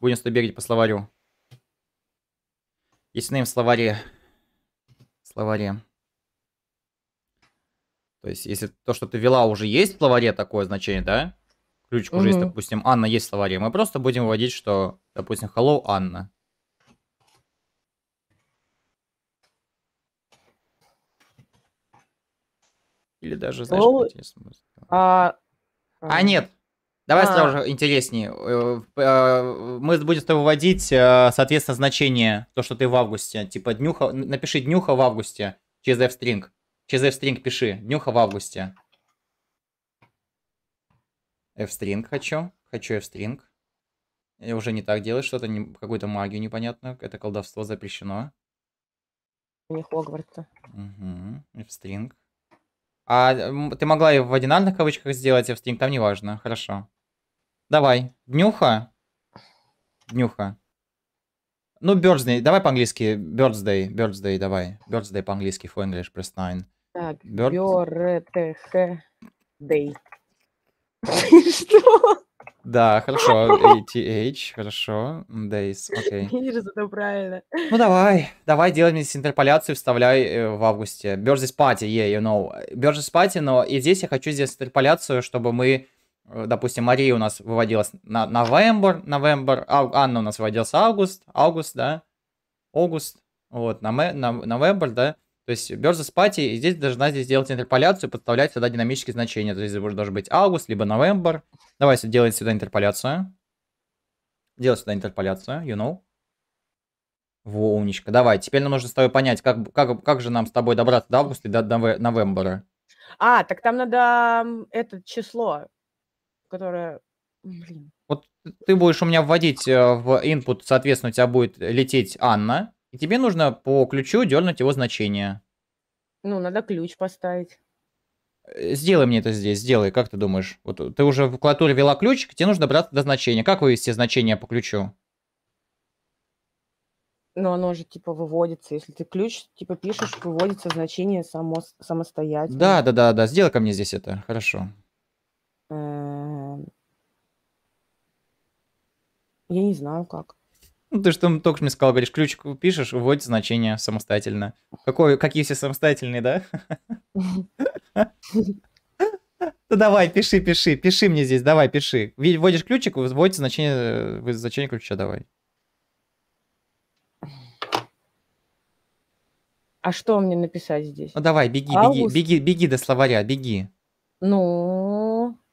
Будем что бегать по словарю. Если name в словаре. Словаре. То есть, если то, что ты вела, уже есть в словаре такое значение, да? Ключ уже угу. есть, допустим, Анна есть в словаре. Мы просто будем вводить, что, допустим, hello, Анна. Или даже, знаешь, hello. интересно. А, а... а, нет. Давай а. сразу же интереснее. Э, э, мы будем с тобой вводить, э, соответственно, значение, то, что ты в августе. Типа, днюха, напиши днюха в августе через f-string. Через f-string пиши. Днюха в августе. F-string хочу. Хочу F-string. Я уже не так делаю что-то, не, какую-то магию непонятную. Это колдовство запрещено. Не Хогвартса. Угу. F-string. А ты могла и в одинарных кавычках сделать F-string, там не важно. Хорошо. Давай. Днюха. Днюха. Ну, birthday. Давай по-английски. Birthday. Birthday, давай. Birthday по-английски. For English, press 9. Так, Бёрд? Бёртх Дэй. Что? Да, хорошо. ATH, хорошо. Days, окей. Я это правильно. Ну давай, давай делай мне интерполяцию, вставляй э, в августе. Birthday пати yeah, you know. Birthday пати но и здесь я хочу здесь интерполяцию, чтобы мы, э, допустим, Мария у нас выводилась на новембр, новембр, а, Анна у нас выводилась август, август, да, август, вот, на, на, новембр, да, то есть Versus Party, здесь должна здесь сделать интерполяцию, подставлять сюда динамические значения. То есть здесь должен быть август, либо новембр. Давай делать сюда интерполяцию. Делать сюда интерполяцию, you know. Во, умничка. Давай, теперь нам нужно с тобой понять, как, как, как же нам с тобой добраться до августа до, до новембра. А, так там надо это число, которое... Блин. Вот ты будешь у меня вводить э, в input, соответственно, у тебя будет лететь Анна. И тебе нужно по ключу дернуть его значение. Ну, надо ключ поставить. Э, сделай мне это здесь, сделай, как ты думаешь? Вот э, ты уже в клавиатуре ввела ключ, тебе нужно добраться до значения. Как вывести значение по ключу? Ну оно же типа выводится. Если ты ключ типа пишешь, выводится значение само, самостоятельно. Да, да, да, да, сделай ко мне здесь это, хорошо. Эм. Я не знаю как. Ну, ты что только что мне сказал, говоришь, ключик пишешь, вводит значение самостоятельно. Какой, какие все самостоятельные, да? Ну давай, пиши, пиши, пиши мне здесь, давай, пиши. Вводишь ключик, вводите значение, э, значение ключа, давай. А что мне написать здесь? Ну давай, беги, беги, беги, беги до словаря, беги. Ну,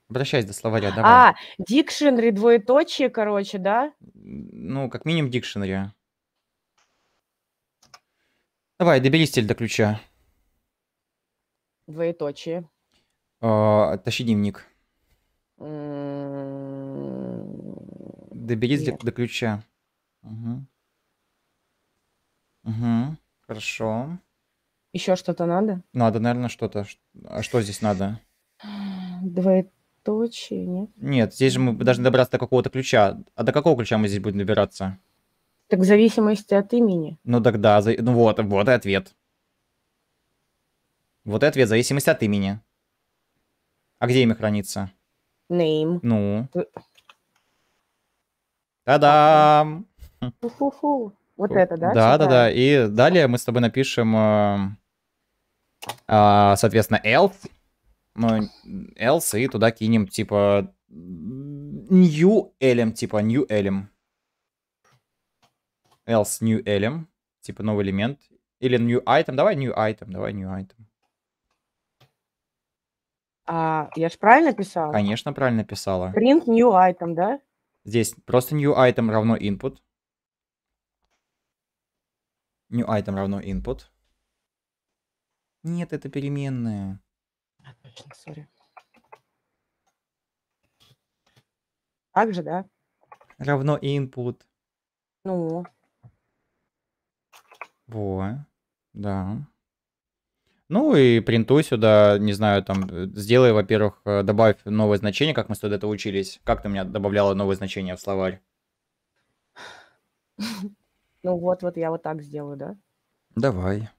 Обращаюсь до словаря, давай. А, дикшенри, двоеточие, короче, да? Ну, как минимум дикшенри. Давай, доберись тель до ключа. Двоеточие. А, тащи дневник. Доберись до, до ключа. Угу. Угу. Хорошо. Еще что-то надо? Надо, наверное, что-то. А что здесь надо? Двоеточие Сочи, нет? Нет, здесь же мы должны добраться до какого-то ключа. А до какого ключа мы здесь будем добираться? Так в зависимости от имени. Ну тогда, за... ну вот, вот и ответ. Вот и ответ, в зависимости от имени. А где имя хранится? Name. Ну. Та-дам! Фу-фу-фу. Вот это, да? Да, да, да. И далее мы с тобой напишем, э, а, соответственно, elf. Ну else и туда кинем типа new elem, типа new elem. Else new elem, типа новый элемент. Или new item, давай new item, давай new item. А, я же правильно писала? Конечно, правильно писала. Print new item, да? Здесь просто new item равно input. New item равно input. Нет, это переменная. Точно, сори. Так же, да? Равно input. Ну. Во, да. Ну и принтуй сюда, не знаю, там, э, сделай, во-первых, э, добавь новое значение, как мы с тобой это учились. Как ты меня добавляла новое значение в словарь? Ну вот, вот я вот так сделаю, да? Давай.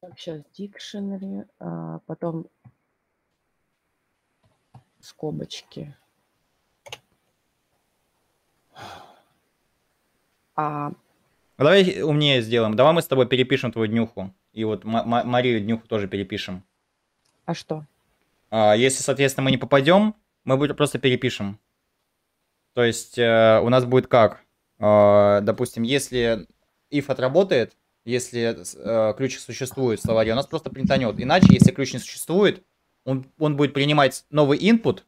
Так, сейчас dictionary, а потом скобочки. А, а... давай умнее сделаем. Давай мы с тобой перепишем твою днюху. И вот Марию днюху тоже перепишем. А что? А, если, соответственно, мы не попадем, мы будем просто перепишем. То есть э, у нас будет как? Э, допустим, если if отработает, если э, ключ существует в словаре, у нас просто принтанет. Иначе, если ключ не существует, он, он будет принимать новый input,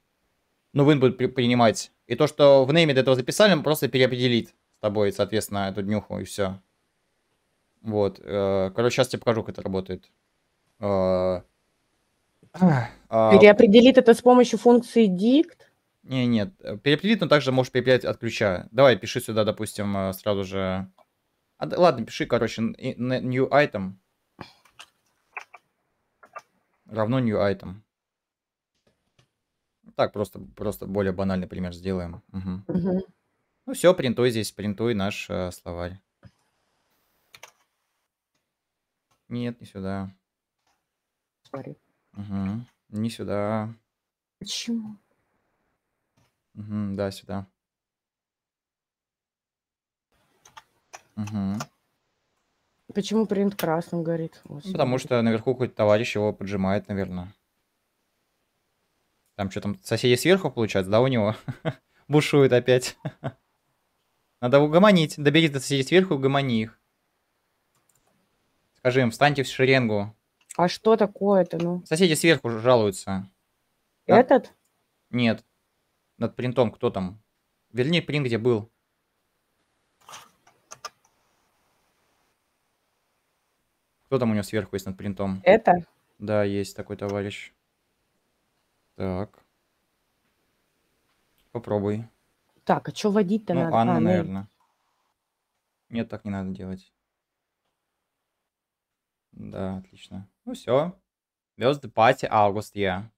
новый input при, принимать, и то, что в name до этого записали, он просто переопределит с тобой, соответственно, эту днюху, и все. Вот. Э, короче, сейчас тебе покажу, как это работает. Э, а, а, переопределит это с помощью функции dict? Не, нет. Э, переопределит, но также можешь переопределять от ключа. Давай, пиши сюда, допустим, э, сразу же а, ладно, пиши, короче, new item равно new item. Так, просто, просто более банальный пример сделаем. Угу. Угу. Ну все, принтуй здесь, принтуй наш э, словарь. Нет, не сюда. Смотри. Угу. Не сюда. Почему? Угу, да, сюда. Угу. Почему принт красным горит? Вот ну, Потому что наверху хоть товарищ его поджимает, наверное. Там что там, соседи сверху, получается, да, у него? Бушует опять. Надо угомонить. Доберись до соседей сверху угомони их. Скажи им, встаньте в шеренгу. А что такое-то, ну? Соседи сверху жалуются. Этот? Нет. Над принтом кто там? вернее принт, где был. Кто там у него сверху есть над принтом? Это? Да, есть такой товарищ. Так. Попробуй. Так, а что водить-то ну, надо? Анна, а, ну, наверное. Ну... Нет, так не надо делать. Да, отлично. Ну все. Звезды, пати, август, я.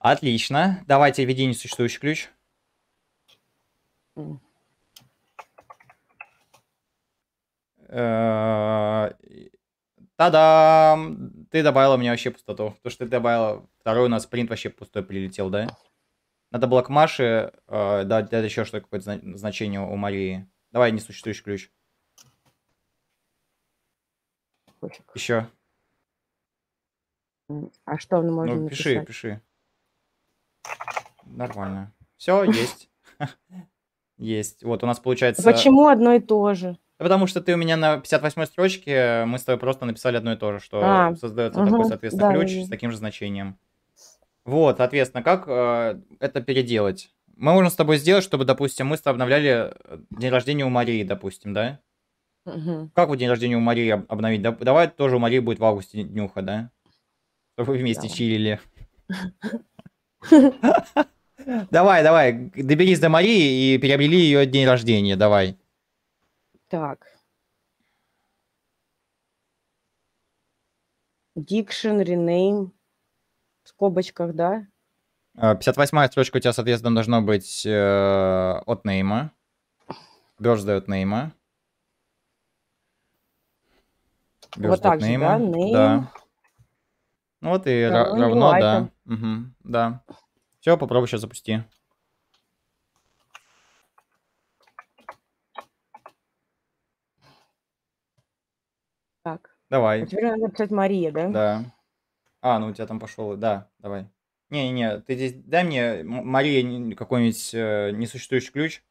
Отлично. Давайте введи несуществующий ключ. Mm. Э, та-дам! Ты добавила мне вообще пустоту. то что ты добавила... Второй у нас принт вообще пустой прилетел, да? Надо было к Маше э, дать, дать еще что-то какое-то значение у Марии. Давай несуществующий ключ. Пофиг. Еще. А что он может Ну, пиши, пиши. Нормально. Все, есть. Есть. Вот у нас получается... Почему одно и то же? Потому что ты у меня на 58 строчке, мы с тобой просто написали одно и то же, что а, создается угу, такой, соответственно, да, ключ да. с таким же значением. Вот, соответственно, как э, это переделать? Мы можем с тобой сделать, чтобы, допустим, мы с тобой обновляли э, день рождения у Марии, допустим, да? Угу. Как вот день рождения у Марии обновить? Давай тоже у Марии будет в августе днюха, да? Чтобы вы вместе да. чилили. Давай, давай, доберись до Марии и переобрели ее день рождения, давай. Так. Diction, rename. В скобочках, да? 58-я а, строчка у тебя, соответственно, должно быть э, от нейма. Birthday от нейма. вот так от же, да? Name. Да. Ну вот и равно, равно да. Угу, да. Все, попробуй сейчас запусти. Давай. А теперь надо написать Мария, да? Да. А, ну у тебя там пошел, да, давай. Не-не-не, ты здесь дай мне, Мария, какой-нибудь э, несуществующий ключ.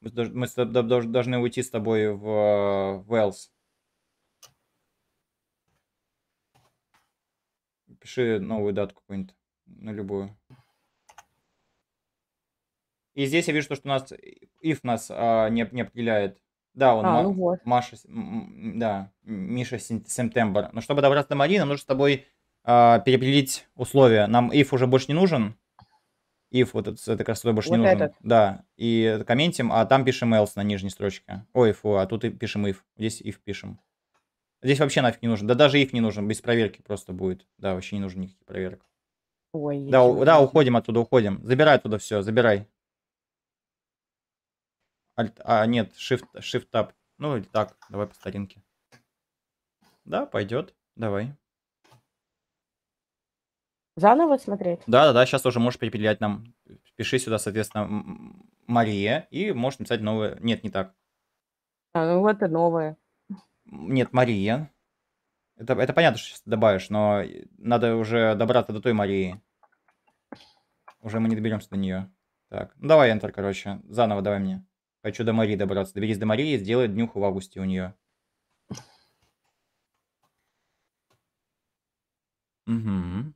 Мы, мы должны уйти с тобой в Уэллс. Пиши новую дату какую-нибудь, на любую. И здесь я вижу что у нас э, if нас а, не, не определяет. Да, он а, Ма- ну вот. Маша, да, Миша Сентембр. Но чтобы добраться до Марии, нам нужно с тобой э, переопределить условия. Нам if уже больше не нужен. If вот этот, это красотой больше вот не нужен. Этот. Да. И комментим, а там пишем элс на нижней строчке. Ой, фу, а тут и пишем if. Здесь if пишем. Здесь вообще нафиг не нужен. Да даже if не нужен, без проверки просто будет. Да, вообще не нужен никаких проверок. Ой, да, у, да, уходим оттуда, уходим. Забирай оттуда все, забирай. Alt, а, нет, Shift, Shift Tab. Ну, или так, давай по старинке. Да, пойдет, давай. Заново смотреть? Да, да, да, сейчас тоже можешь перепределять нам. Пиши сюда, соответственно, Мария, и можешь написать новое. Нет, не так. А, ну вот и новое. Нет, Мария. Это, это понятно, что сейчас добавишь, но э, надо уже добраться до той Марии. Уже мы не доберемся до нее. Так, ну давай Enter, короче. Заново давай мне. Хочу до Марии добраться. Доберись до Марии, и сделай днюху в августе у нее. Угу.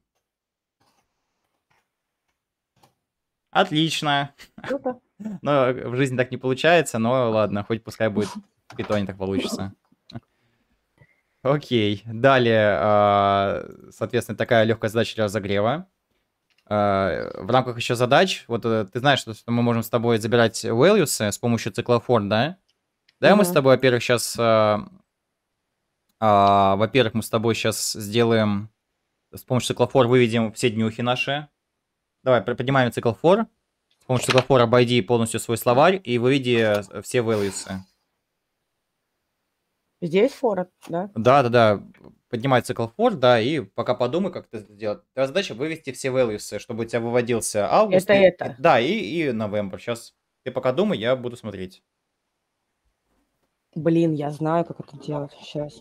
Отлично. Круто. Но в жизни так не получается, но ладно, хоть пускай будет в питоне так получится. Окей. Далее, а, соответственно, такая легкая задача для разогрева. Э, в рамках еще задач, вот э, ты знаешь, что мы можем с тобой забирать values э, с помощью циклофор, да? Да, mm мы с тобой, во-первых, сейчас, а, во-первых, мы с тобой сейчас сделаем, с помощью циклофор выведем все днюхи наши. Давай, поднимаем циклофор. С помощью циклофора обойди полностью свой словарь и выведи все values. Здесь форд, да? Да, да, да. Поднимается колфор, да, и пока подумай, как это сделать. Твоя задача вывести все values, чтобы у тебя выводился август. Это и, это. Да, и, и новембр. Сейчас ты пока думай, я буду смотреть. Блин, я знаю, как это делать сейчас.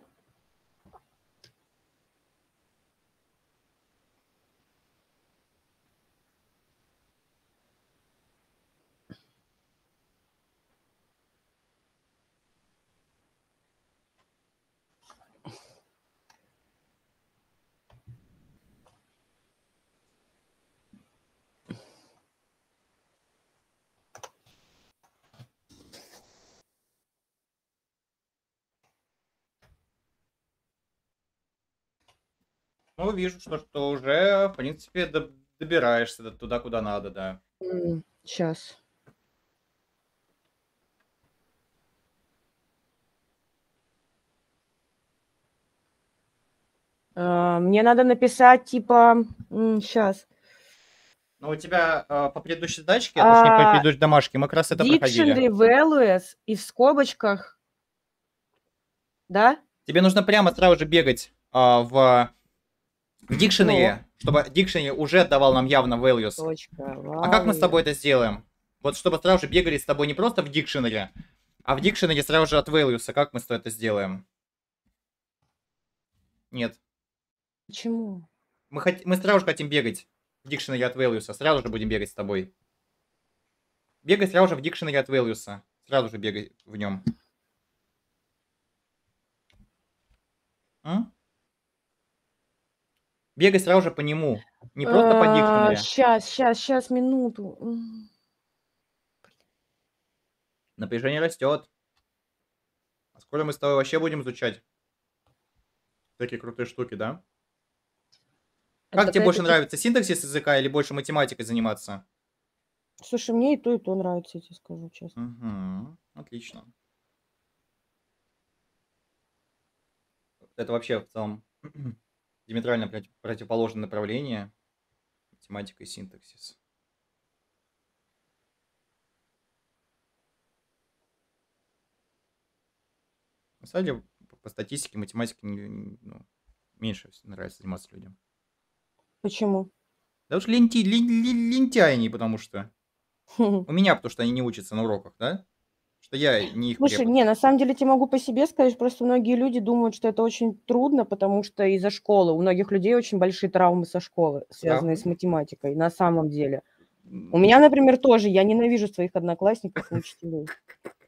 Ну, вижу, что, что уже, в принципе, доб- добираешься до- туда, куда надо, да. Сейчас. А, мне надо написать, типа, сейчас. Ну, у тебя а, по предыдущей задачке, а точнее, по а, предыдущей домашке, мы как раз это проходили. Dictionary values и в скобочках, да? Тебе нужно прямо сразу же бегать а, в в Dictionary, ну. чтобы Dictionary уже давал нам явно values. Точка, а как мы с тобой это сделаем? Вот чтобы сразу же бегали с тобой не просто в Dictionary, а в Dictionary сразу же от values. А как мы с тобой это сделаем? Нет. Почему? Мы, хот... мы сразу же хотим бегать в Dictionary от values. Сразу же будем бегать с тобой. Бегай сразу же в Dictionary от values. Сразу же бегай в нем. А? Бегай сразу же по нему, не просто по а, дикшнери. Сейчас, сейчас, сейчас, минуту. Напряжение растет. А скоро мы с тобой вообще будем изучать такие крутые штуки, да? А как тебе больше нравится, синтаксис языка или больше математикой заниматься? Слушай, мне и то, и то нравится, я тебе скажу честно. Угу, отлично. Это вообще в целом диаметрально противоположное направление, математика и синтаксис. На самом деле, по статистике математика не, ну, меньше нравится заниматься людям. Почему? Да уж ленти, лен, лентяи они, потому что. У меня, потому что они не учатся на уроках, да? что я не их Слушай, препод. не, на самом деле тебе могу по себе сказать, просто многие люди думают, что это очень трудно, потому что из-за школы. У многих людей очень большие травмы со школы, связанные да. с математикой, на самом деле. У меня, например, тоже, я ненавижу своих одноклассников и учителей.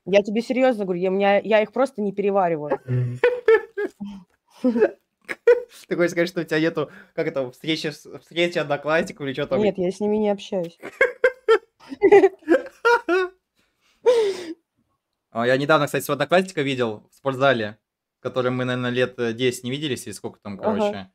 Я тебе серьезно говорю, я, меня, я их просто не перевариваю. Ты хочешь сказать, что у тебя нету, как это, встречи, встречи одноклассников или что там? Нет, я с ними не общаюсь. А, я недавно, кстати, своего одноклассника видел в спортзале, с мы, наверное, лет 10 э, не виделись, и сколько там, короче. Ага.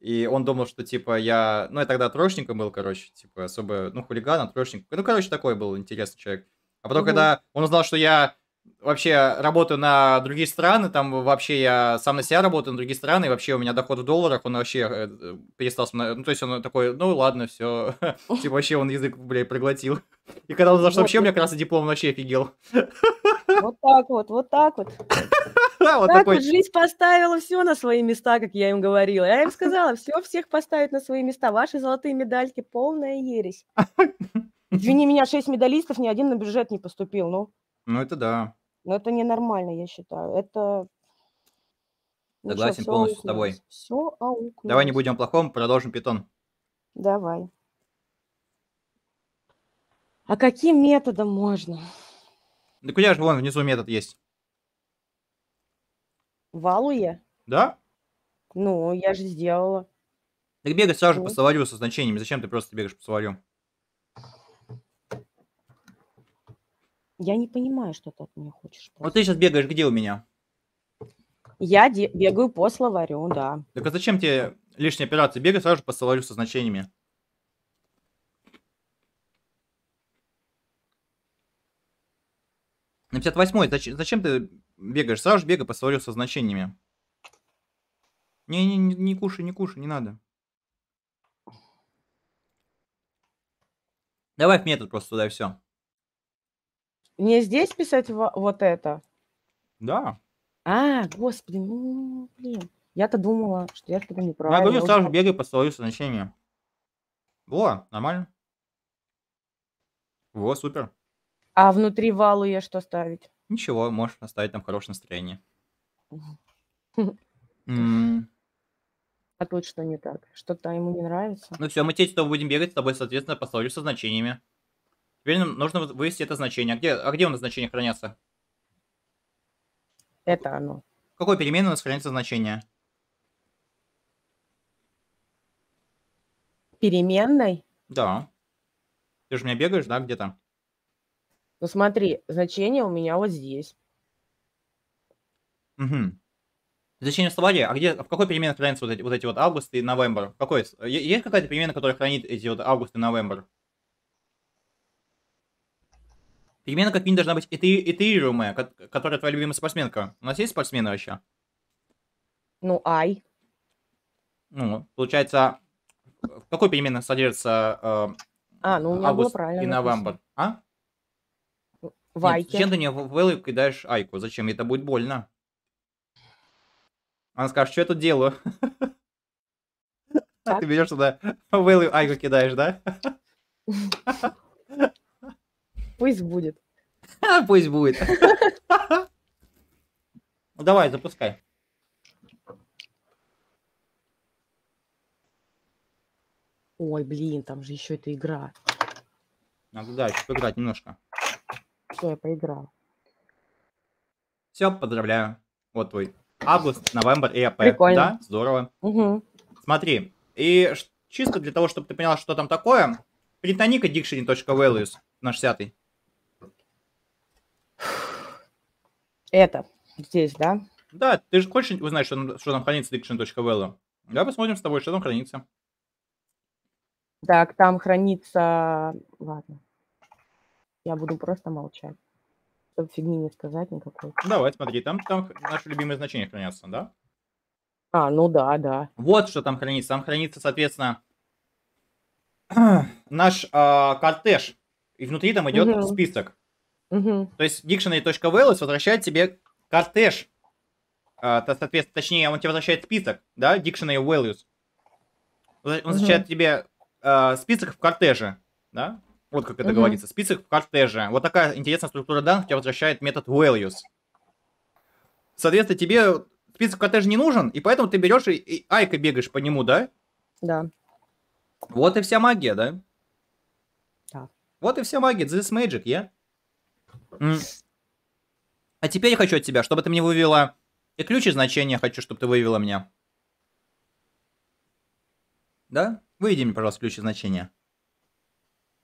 И он думал, что, типа, я... Ну, я тогда трошником был, короче, типа, особо... Ну, хулиган, а трошник. Ну, короче, такой был интересный человек. А потом, угу. когда он узнал, что я вообще работаю на другие страны, там вообще я сам на себя работаю, на другие страны, и вообще у меня доход в долларах, он вообще э, перестал... Ну, то есть он такой, ну, ладно, все. Типа, вообще он язык, блядь, проглотил. И когда он узнал, что вообще у меня красный диплом, вообще офигел. Вот так вот, вот так вот. Вот так такой... вот жизнь поставила все на свои места, как я им говорила. Я им сказала, все, всех поставить на свои места. Ваши золотые медальки – полная ересь. Извини меня, шесть медалистов, ни один на бюджет не поступил. Ну, ну это да. Но ну, это ненормально, я считаю. Это... Ну Согласен ну, полностью с тобой. Все аукнулось. Давай не будем плохом, продолжим питон. Давай. А каким методом можно? Да куда же вон внизу метод есть? Валуе. Да? Ну, я же сделала. Так бегай сразу же ну. по словарю со значениями. Зачем ты просто бегаешь по словарю? Я не понимаю, что ты от меня хочешь. Просто. Вот ты сейчас бегаешь где у меня? Я бегаю по словарю, да. Так а зачем тебе лишние операции? Бегай сразу же по словарю со значениями. На 58-й, зачем, зачем ты бегаешь? Сразу же бегай, посмотрю со значениями. Не, не, не, не кушай, не кушай, не надо. Давай Добавь метод просто туда все. Мне здесь писать вот это? Да. А, господи, ну, блин. Я-то думала, что я что-то не прав. Я говорю, сразу же бегай по со значениями. Во, нормально. Во, супер. А внутри валу я что ставить? Ничего, можешь оставить там хорошее настроение. М. А тут что не так? Что-то ему не нравится? Ну все, мы теперь с тобой будем бегать, с тобой, соответственно, по словарю со значениями. Теперь нам нужно вывести это значение. А где, а где у нас значения хранятся? Это оно. какой переменной у нас хранится значение? Переменной? Да. Ты же меня бегаешь, да, где-то? Ну смотри, значение у меня вот здесь. Угу. Значение в словаре, а где, в какой переменной хранятся вот эти вот, эти вот август и новембр? Какой, есть какая-то перемена, которая хранит эти вот август и новембр? Перемена как минимум должна быть итерируемая, которая твоя любимая спортсменка. У нас есть спортсмены вообще? Ну, ай. Ну, получается, в какой переменной содержится э, а, ну, у меня август было правильно и новембр? А? Вайки. Нет, зачем ты не вэллою кидаешь Айку? Зачем? Это будет больно. Она скажет, что я тут делаю? А так. Ты берешь туда вэллою Айку кидаешь, да? Пусть будет. Пусть будет. Ну давай, запускай. Ой, блин, там же еще эта игра. Надо, да, еще поиграть немножко. Я поиграл. Все, поздравляю. Вот твой август, новембр и АП. Прикольно. Да, здорово. Угу. Смотри, и чисто для того, чтобы ты понял, что там такое, притони-ка dictionary.values на 60 Это здесь, да? Да, ты же хочешь узнать, что, там, что там хранится dictionary.value? Давай посмотрим с тобой, что там хранится. Так, там хранится... Ладно. Я буду просто молчать, чтобы фигни не сказать никакой. Давай, смотри, там, там наши любимые значения хранятся, да? А, ну да, да. Вот что там хранится. Там хранится, соответственно, наш э, кортеж. И внутри там идет угу. список. Угу. То есть dictionary.wales возвращает тебе кортеж. Э, соответственно, точнее, он тебе возвращает список, да, dictionary values. Он возвращает угу. тебе э, список в кортеже, да? Вот как это угу. говорится. Список в кортеже. Вот такая интересная структура данных тебя возвращает метод values. Соответственно, тебе список в кортеже не нужен, и поэтому ты берешь и, и айка бегаешь по нему, да? Да. Вот и вся магия, да? Да. Вот и вся магия. This is magic, я. Yeah? Mm. А теперь я хочу от тебя, чтобы ты мне вывела... И ключ и значение хочу, чтобы ты вывела меня. Да? Выведи мне, пожалуйста, ключ и значение.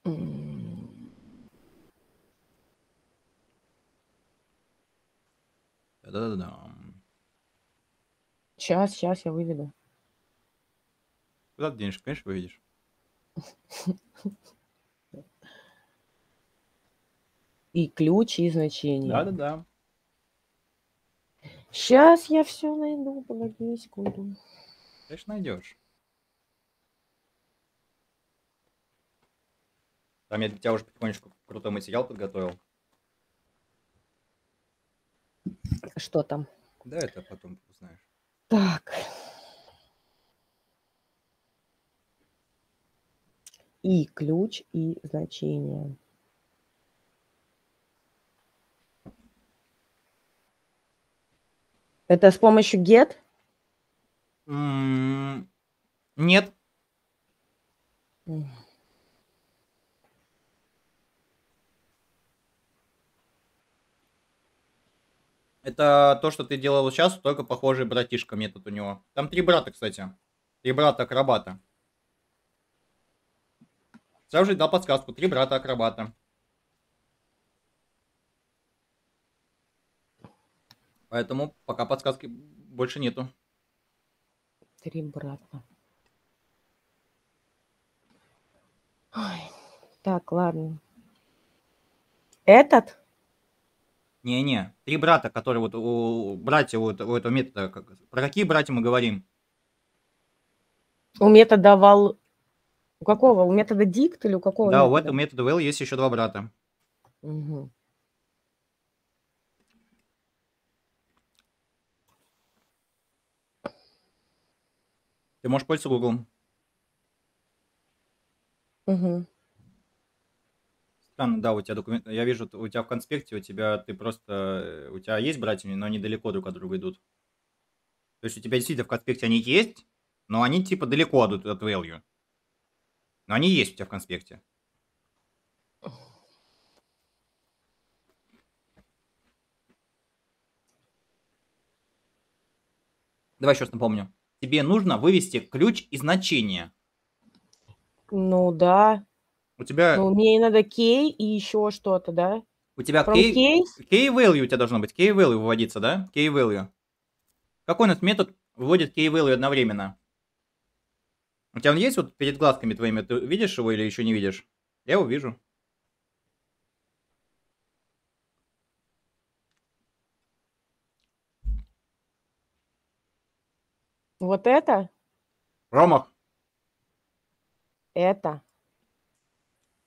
Да-да-да. Сейчас, сейчас я выведу. Куда ты денешь? Конечно, выведешь. И ключи и значения. Да-да-да. Сейчас я все найду, погоди секунду. Конечно, найдешь. Там я для тебя уже потихонечку крутой материал подготовил. Что там? Да, это потом узнаешь. Так. И ключ, и значение. Это с помощью get? Mm, нет. Mm. Это то, что ты делал сейчас, только похожий братишка метод у него. Там три брата, кстати. Три брата-акробата. Сразу же дал подсказку. Три брата-акробата. Поэтому пока подсказки больше нету. Три брата. Ой. Так, ладно. Этот? Не-не, три брата, которые вот у братья вот у этого метода. Как, про какие братья мы говорим? У метода вал... У какого? У метода дикт или у какого? Да, метода? у этого метода вэл есть еще два брата. Угу. Ты можешь пользоваться Гуглом. Угу. Странно, ну да, у тебя документ, я вижу, у тебя в конспекте, у тебя ты просто, э, у тебя есть братья, но они далеко друг от друга идут. То есть у тебя действительно в конспекте они есть, но они типа далеко идут от value. Но они есть у тебя в конспекте. Давай еще раз напомню. Тебе нужно вывести ключ и значение. Ну да. У тебя... Ну, мне надо кей и еще что-то, да? У тебя кей... Кей value у тебя должно быть. Кей value выводится, да? Кей value. Какой этот метод выводит кей value одновременно? У тебя он есть вот перед глазками твоими? Ты видишь его или еще не видишь? Я его вижу. Вот это? Промах. Это.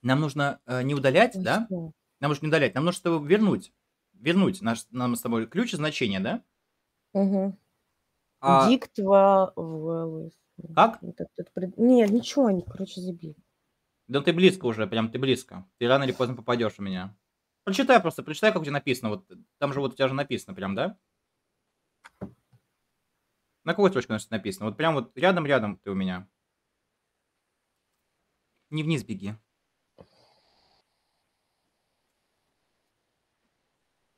Нам нужно э, не удалять, да? Что? Нам нужно не удалять, нам нужно чтобы вернуть. Вернуть наш, нам с тобой ключ и значение, да? Угу. А... Диктва в... Как? Нет, ничего, они, короче, забили. Да ты близко уже, прям ты близко. Ты рано или поздно попадешь у меня. Прочитай просто, прочитай, как у тебя написано. Вот там же вот у тебя же написано, прям, да? На какой строчке значит, написано? Вот прям вот рядом-рядом ты у меня. Не вниз беги.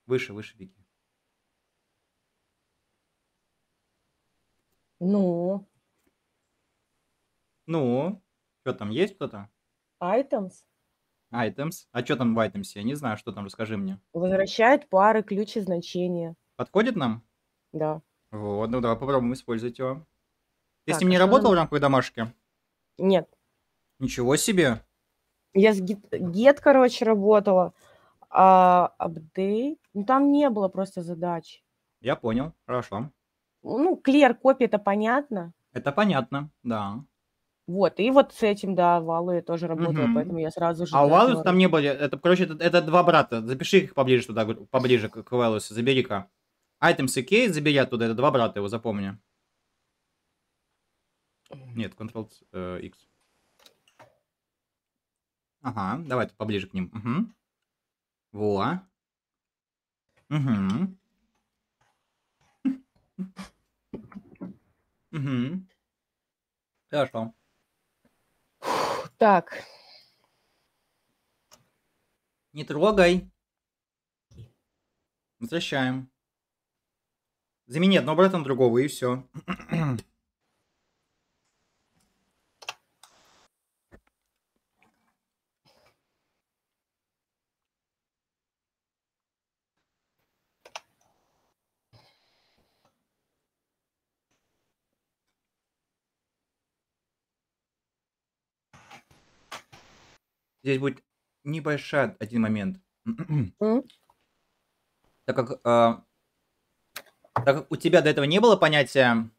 Выше, выше Вики. Ну, Ну, что там, есть кто-то? items Items. А что там в items? Я не знаю, что там, расскажи мне. возвращает пары, ключи, значения. Подходит нам? Да. Вот, ну давай попробуем использовать его. Ты с ним не а работал в рамках домашки? Нет. Ничего себе! Я с гет, Get, короче, работала. А, update. Ну, там не было просто задач. Я понял, хорошо. Ну, Клер копия, это понятно. Это понятно, да. Вот, и вот с этим, да, Валу я тоже работала, угу. поэтому я сразу же... А у Валуса там не было? это, короче, это, это два брата, запиши их поближе туда, поближе к, к Валусу, забери-ка. Айтемс и Кейт забери оттуда, это два брата его, запомни. Нет, Ctrl-X. Э, ага, давай поближе к ним. Угу. Во. Мгм. Мгм. Хорошо. Так. Не трогай. Возвращаем. Замени одного обратно другого, и все. Здесь будет небольшая один момент. Так как, э, так как у тебя до этого не было понятия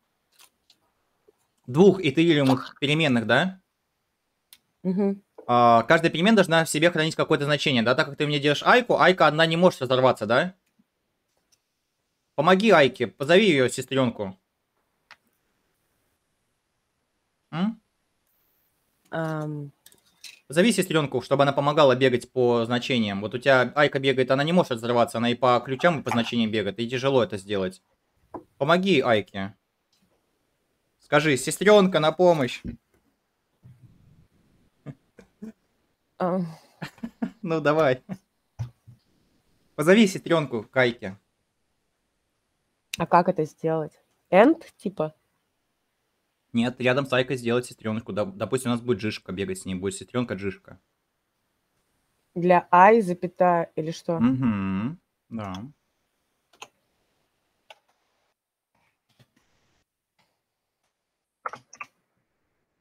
двух итерируемых переменных, да? Угу. каждая переменная должна в себе хранить какое-то значение, да? Так как ты мне делаешь Айку, Айка одна не может взорваться, да? Помоги Айке, позови ее сестренку. М? Позови сестренку, чтобы она помогала бегать по значениям. Вот у тебя Айка бегает, она не может взрываться, она и по ключам, и по значениям бегает, и тяжело это сделать. Помоги Айке. Скажи, сестренка, на помощь. А. Ну, давай. Позови сестренку к Айке. А как это сделать? End, типа? Нет, рядом с Айкой сделать сестреночку. Допустим, у нас будет Джишка бегать с ней, будет сестренка Джишка. Для Ай запятая или что? Угу, да.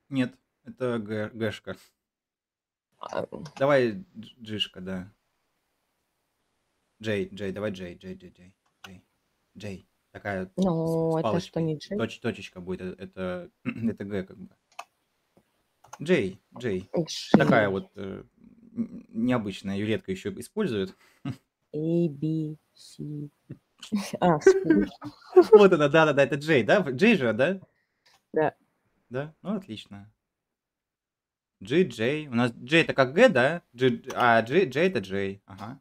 Нет, это гэ гэшка. Давай джишка, да. Джей, Джей, давай Джей, Джей, Джей, Джей, Джей, Джей. Такая с, Ну, с это что, не J? Точ, точечка будет. Э, это, это Г как бы. Джей, Джей. Такая вот э, необычная. Ее редко еще используют. A, B, C. А, Вот она, да-да-да, это Джей, да? Джей же, да? Да. Да? Ну, отлично. Джи, Джей. У нас Джей это как Г, да? Джи, а Джей, Джей это Джей. Ага.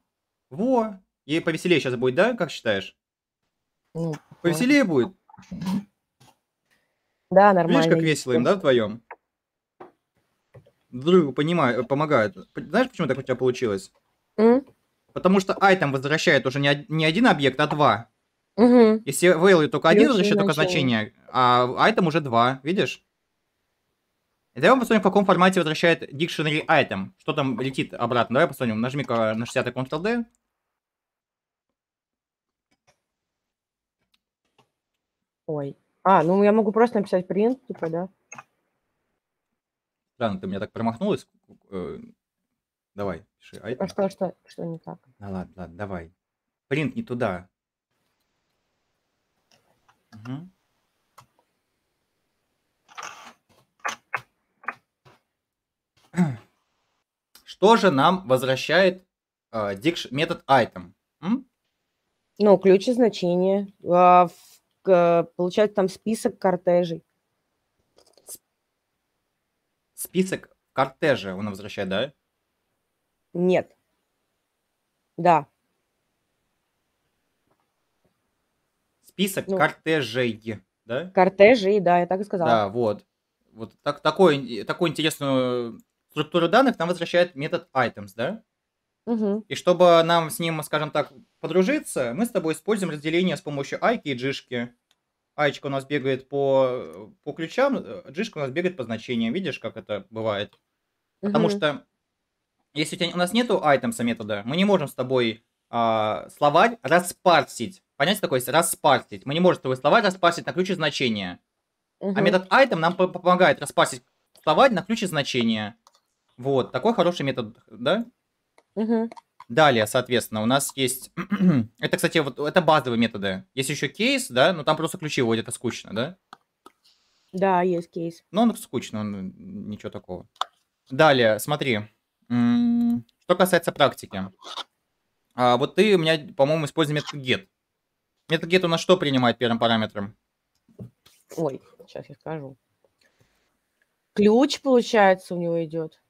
Во! Ей повеселее сейчас будет, да? Как считаешь? Ну, Повеселее будет. Да, нормально. Видишь, как весело им, да, вдвоем? Другу понимаю, помогают. Знаешь, почему так у тебя получилось? Mm? Потому что айтем возвращает уже не, не один объект, а два. Угу. Если value только один возвращает только значение, а айтем уже два, видишь? давай посмотрим, в каком формате возвращает dictionary item. Что там летит обратно. Давай посмотрим. Нажми на 60 Ctrl-D. Ой. А, ну я могу просто написать print, типа, да? Странно, ты меня так промахнулась. Э, давай, пиши. А, а что, что, что не так? Да ладно, ладно, давай. Print не туда. Угу. Что же нам возвращает э, метод item? М? Ну, ключ и значение. А, в Э, получать там список кортежей. Список кортежей он возвращает, да? Нет. Да. Список ну, кортежей, да? Кортежей, да, я так и сказала. Да, вот. Вот так, такой, такую интересную структуру данных нам возвращает метод items, да? Угу. И чтобы нам с ним, скажем так, подружиться, мы с тобой используем разделение с помощью айки и джишки. Айчка у нас бегает по, по ключам, э, джишка у нас бегает по значениям. Видишь, как это бывает? Угу. Потому что если у, тебя, у нас нету айтемса метода, мы не можем с тобой а, словарь распарсить. Понятие такое есть? Распарсить. Мы не можем с тобой словарь распарсить на ключе значения. Угу. А метод item нам помогает распарсить словарь на ключе значения. Вот, такой хороший метод, да? Угу. Далее, соответственно, у нас есть... это, кстати, вот это базовые методы. Есть еще кейс, да, но там просто ключи вводят, это скучно, да? Да, есть кейс. Но он скучно, он... ничего такого. Далее, смотри. Что касается практики. А, вот ты у меня, по-моему, используешь метод get. Метод get у нас что принимает первым параметром? Ой, сейчас я скажу. Ключ, получается, у него идет.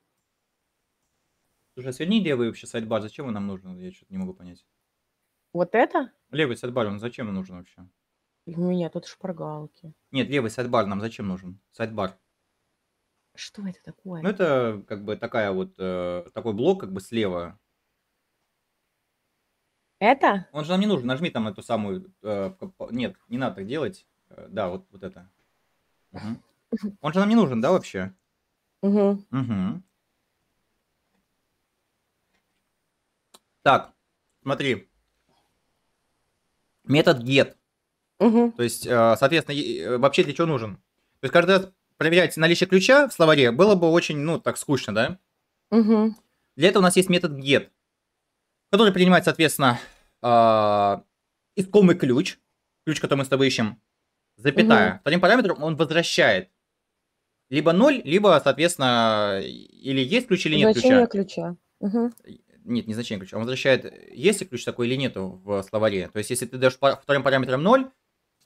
Слушай, а сверни левый вообще сайдбар, зачем он нам нужен? Я что-то не могу понять. Вот это? Левый сайдбар, он зачем он нужен вообще? У меня тут шпаргалки. Нет, левый сайдбар нам зачем нужен? Сайдбар. Что это такое? Ну, это как бы такая вот, э, такой блок как бы слева. Это? Он же нам не нужен. Нажми там эту самую... Э, нет, не надо так делать. Э, да, вот, вот это. Угу. Он же нам не нужен, да, вообще? Угу. Угу. Так, смотри. Метод get. Угу. То есть, э, соответственно, э, вообще для чего нужен? То есть каждый раз проверять наличие ключа в словаре было бы очень, ну, так скучно, да? Угу. Для этого у нас есть метод get, который принимает, соответственно, э, искомый ключ, ключ, который мы с тобой ищем, запятая. Угу. Вторым параметром он возвращает либо 0, либо, соответственно, или есть ключ, или нет Значение ключа. ключа. Угу нет, не значение ключа, он возвращает, есть ли ключ такой или нету в словаре. То есть, если ты дашь вторым параметром 0,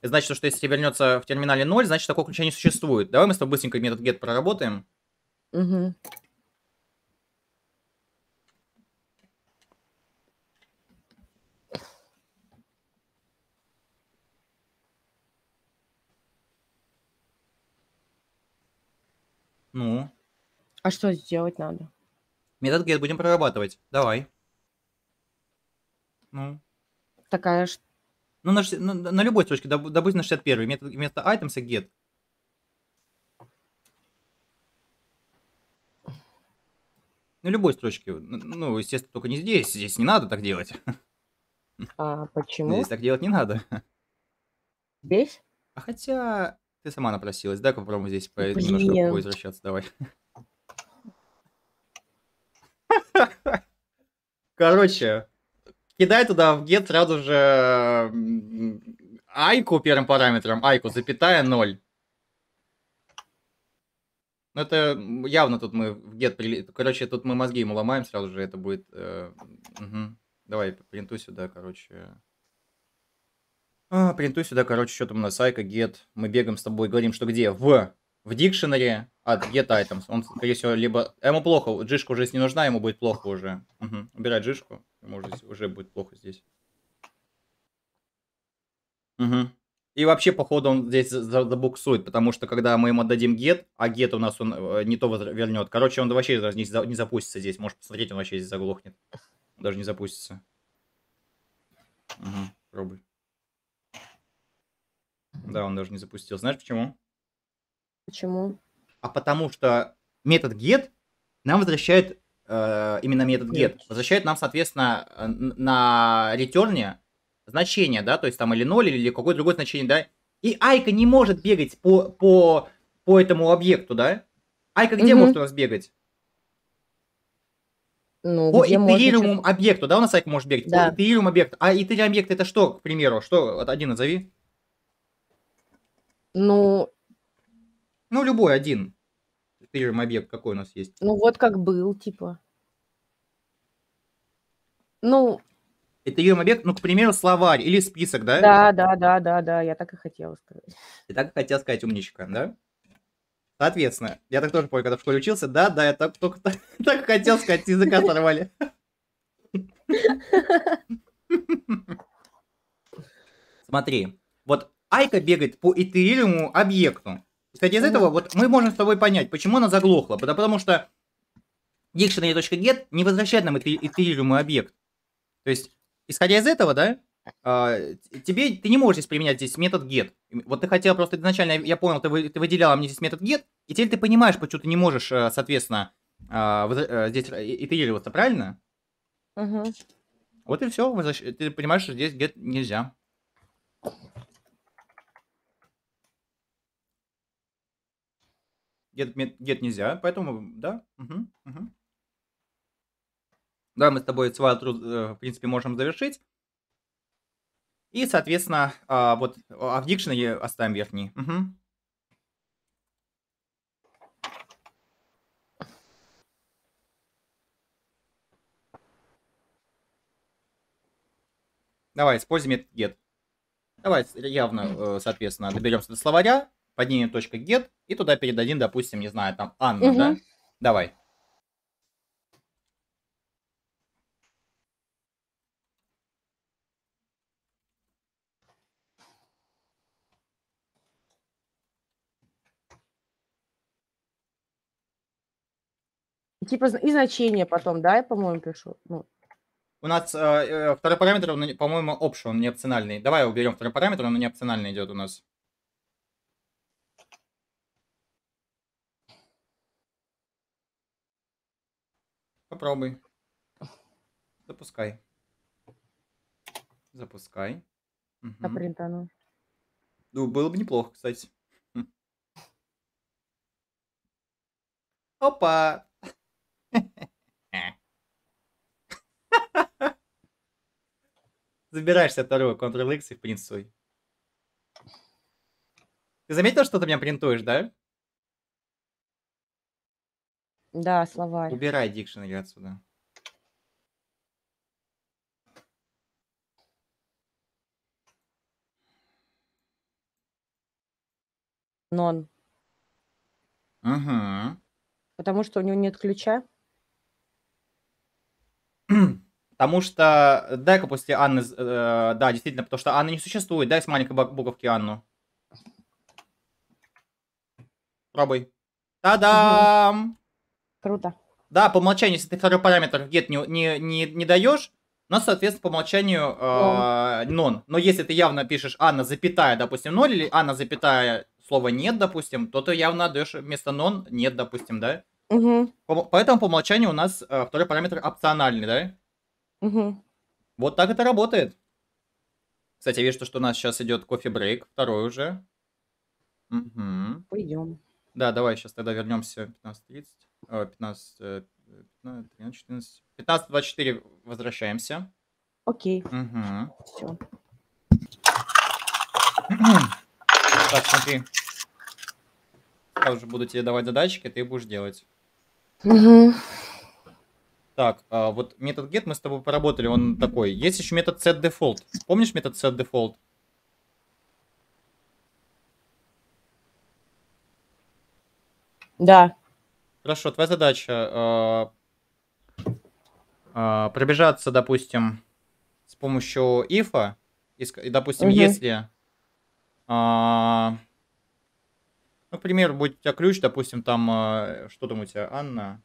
значит, что если тебе вернется в терминале 0, значит, такого ключа не существует. Давай мы с тобой быстренько метод get проработаем. Угу. Ну. А что сделать надо? Метод get будем прорабатывать. Давай. Ну. Такая же. Ну, на, ну, на любой строчке, допустим, на 61 метод, вместо items get. На любой строчке. Ну, естественно, только не здесь. Здесь не надо так делать. А почему? Здесь так делать не надо. Здесь? А хотя ты сама напросилась, да, попробуем здесь по... немножко возвращаться, давай. Короче, кидай туда в get сразу же айку первым параметром, айку, запятая 0. Ну, это явно тут мы в get... Прили... Короче, тут мы мозги ему ломаем сразу же, это будет... Угу. Давай, принту сюда, короче. А, принту сюда, короче, что там у нас, айка, get. Мы бегаем с тобой, говорим, что где? В в дикшенере от а get items. Он, скорее всего, либо... А ему плохо, джишка уже не нужна, ему будет плохо уже. Угу. Убирать джишку, ему уже, уже будет плохо здесь. Угу. И вообще, походу, он здесь забуксует, потому что когда мы ему отдадим get, а get у нас он э, не то вернет. Короче, он вообще не, за, не запустится здесь. Может посмотреть, он вообще здесь заглохнет. даже не запустится. Угу, пробуй. Да, он даже не запустил. Знаешь почему? Почему? А потому что метод get нам возвращает э, именно метод get, get, возвращает нам, соответственно, э, на ретерне значение, да, то есть там или 0, или какое-то другое значение, да. И Айка не может бегать по, по, по этому объекту, да? Айка где угу. может у нас бегать? Ну, по итерируемому можно... объекту, да, у нас Айка может бегать? Да. По итерируемому объекту. А итерируемый объект это что, к примеру? Что, один назови. Ну, ну, любой один. Тестируем объект, какой у нас есть. Ну, вот как был, типа. Ну... Тестируем объект, ну, к примеру, словарь или список, да? Да, да, да, да, да, я так и хотела сказать. Ты так и хотела сказать, умничка, да? Соответственно, я так тоже помню, когда в школе учился, да, да, я так, только так, так хотел сказать, языка сорвали. Смотри, вот Айка бегает по итерируемому объекту. Кстати, из этого вот мы можем с тобой понять, почему она заглохла. Потому, потому что dictionary.get не возвращает нам итерируемый объект. То есть, исходя из этого, да, а, тебе, ты не можешь здесь применять здесь метод get. Вот ты хотела просто изначально, я понял, ты, ты выделяла мне здесь метод get, и теперь ты понимаешь, почему ты не можешь, э, соответственно, а, э, здесь э, итерироваться, правильно? Угу. Вот и все, ты понимаешь, что здесь get нельзя. Get, get нельзя, поэтому, да. Угу, угу. Да, мы с тобой SWAT, э, в принципе, можем завершить. И, соответственно, а, вот, а в дикшене оставим верхний. Угу. Давай, используем этот get. Давай явно, э, соответственно, доберемся до словаря поднимем get и туда передадим, допустим, не знаю, там Анна, угу. да? Давай. Типа и значение потом, да, я, по-моему, пишу. Ну. У нас э, э второй параметр, по-моему, общий, он не опциональный. Давай уберем второй параметр, он не опциональный идет у нас. Попробуй. Запускай. Запускай. Угу. А принтану. Ну, было бы неплохо, кстати. Хм. Опа! Забираешься второго Ctrl-X и принтуй. Ты заметил, что ты меня принтуешь, да? Да, словарь. Убирай дикшенери отсюда. Нон. Угу. Потому что у него нет ключа. Потому что э, дай-ка после Анны... Э, да, действительно, потому что Анна не существует. Дай с маленькой буковки Анну. Пробуй. Та-дам! Угу. Круто. Да, по умолчанию, если ты второй параметр get не, не, не, не даешь, у нас, соответственно, по умолчанию э, а, non. Но если ты явно пишешь Анна запятая, допустим, 0, или Анна запятая слово нет, допустим, то ты явно даешь вместо non нет, допустим, да? Угу. По, поэтому по умолчанию у нас э, второй параметр опциональный, да? Угу. Вот так это работает. Кстати, я вижу, что, у нас сейчас идет кофе-брейк, второй уже. Угу. Пойдем. Да, давай сейчас тогда вернемся 15.30. 15, 13, 14. 15, 24 возвращаемся. Окей. Угу. Все. Так, смотри. Я уже буду тебе давать задачки, ты будешь делать. Угу. Так, а, вот метод get мы с тобой поработали, он такой. Есть еще метод set default. Помнишь метод set default? Да. Хорошо, твоя задача э, э, пробежаться, допустим, с помощью ифа, и, допустим, угу. если, э, ну, к примеру, будет у тебя ключ, допустим, там, э, что там у тебя, Анна?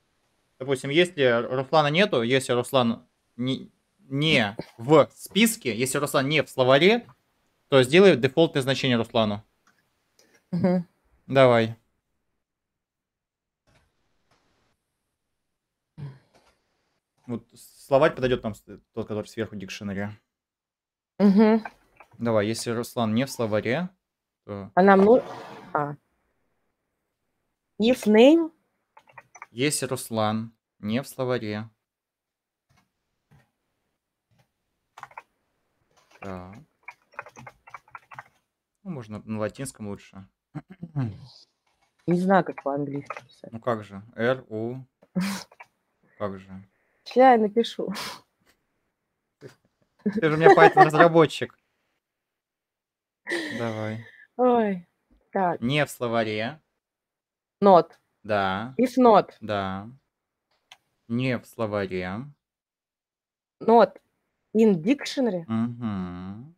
Допустим, если Руслана нету, если Руслан не, не в списке, если Руслан не в словаре, то сделай дефолтное значение Руслану. Угу. Давай. вот словать подойдет нам э, тот, который сверху дикшенаря. Угу. Давай, если Руслан не в словаре, то... А нам нужно... А. If name? Если Руслан не в словаре. Так. Ну, можно на латинском лучше. Не знаю, как по-английски писать. Ну как же? R, U. Как же? Сейчас я напишу. Ты же у меня Python разработчик. Давай. Ой, так. Не в словаре. Not. Да. If not. Да. Не в словаре. Not. In dictionary. Угу.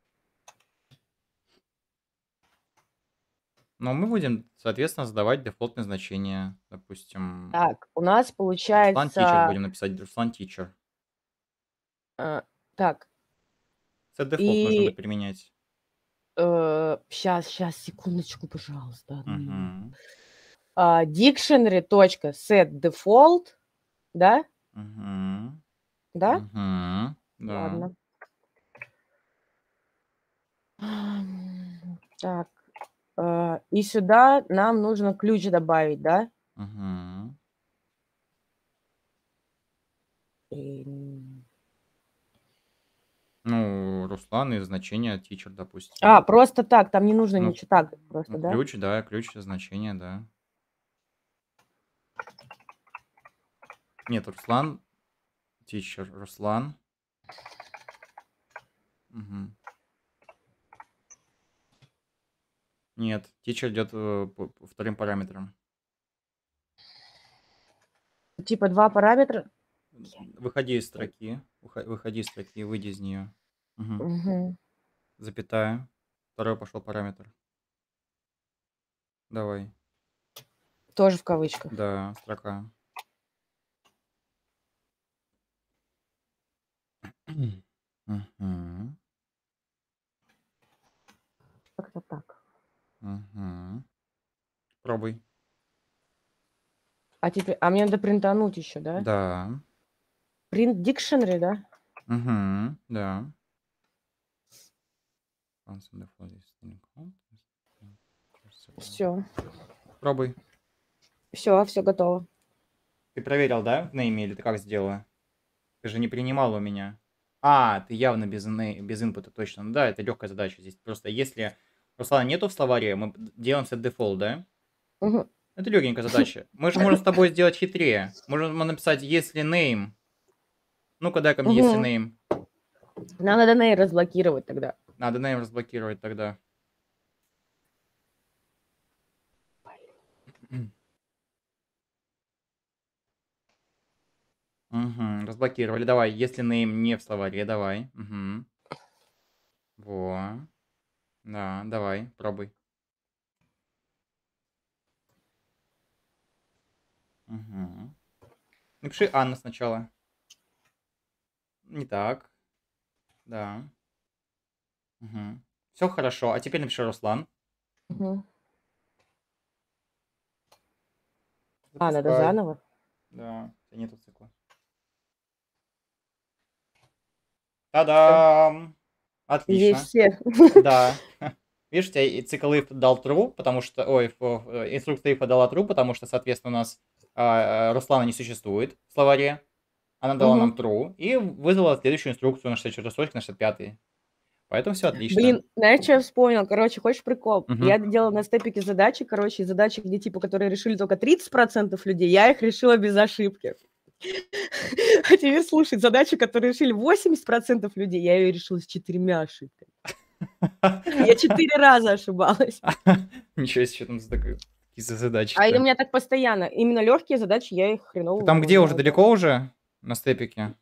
Но мы будем, соответственно, задавать дефолтные значения. Допустим, Так, у нас Руслан Teacher будем написать Руслан Teacher. э, так, Set default нужно и будет применять. сейчас, э, сейчас, секундочку, пожалуйста. одну минуту. Мгм. А, dictionary.setDefault, да? Мгм. Да? Мгм. Да. Ладно. Ам, Так, Э, и сюда нам нужно ключ добавить, да? Угу. И... Ну, Руслан и значение teacher, допустим. А, просто так, там не нужно ну, ничего так, просто, ну, да? Ключ, да, ключ, значение, да. Нет, Руслан, teacher, Руслан. Угу. Нет, teacher идет э, вторым параметром. Типа два параметра. Выходи из строки. Выходи из строки, выйди из нее. Мгм. Мгм. Запятая. Второй пошел параметр. Давай. Тоже в кавычках. Да, строка. Как-то так угу Пробуй. А теперь, а мне надо принтануть еще, да? Да. Print Dictionary, да? угу Да. Все, Пробуй. все, все готово. Ты проверил, да, в нейме или ты как сделала? Ты же не принимала у меня. А, ты явно без, иней- без инпута, точно. Ну да, это легкая задача. Здесь просто если Руслана нету в словаре, мы делаем set дефолт, да? Угу. Это легенькая задача. Мы же можем с тобой сделать хитрее. Можем написать если name. Ну-ка, дай ко мне если name. Нам надо name разблокировать тогда. Надо name разблокировать тогда. Угу, разблокировали. Давай, если name не в словаре, давай. Угу. Во. Да, давай, пробуй. Угу. Ну, напиши Анна сначала. Не так. Да. Угу. Все хорошо. А теперь напиши Руслан. Угу. А, надо заново? Да, у тя нету цикла. Всё. Та-дам! Отлично. Здесь все. Да. Видишь, тебе цикл if дал true, потому что... Ой, инструкция if дала true, потому что, соответственно, у нас э, Руслана не существует в словаре. Она дала угу. нам true и вызвала следующую инструкцию на 64 строчке, на 65 Поэтому все отлично. Блин, знаешь, что я вспомнил? Короче, хочешь прикол? Угу. Я делала на степике задачи, короче, задачи, где, типа, которые решили только 30% людей, я их решила без ошибки. А теперь слушай, задачу, которую решили 80% людей, я ее решила с четырьмя ошибками. Я четыре раза ошибалась. Ничего себе, там за такие задачи. А у меня так постоянно. Именно легкие задачи, я их хреново... Там где уже, далеко уже? На степике?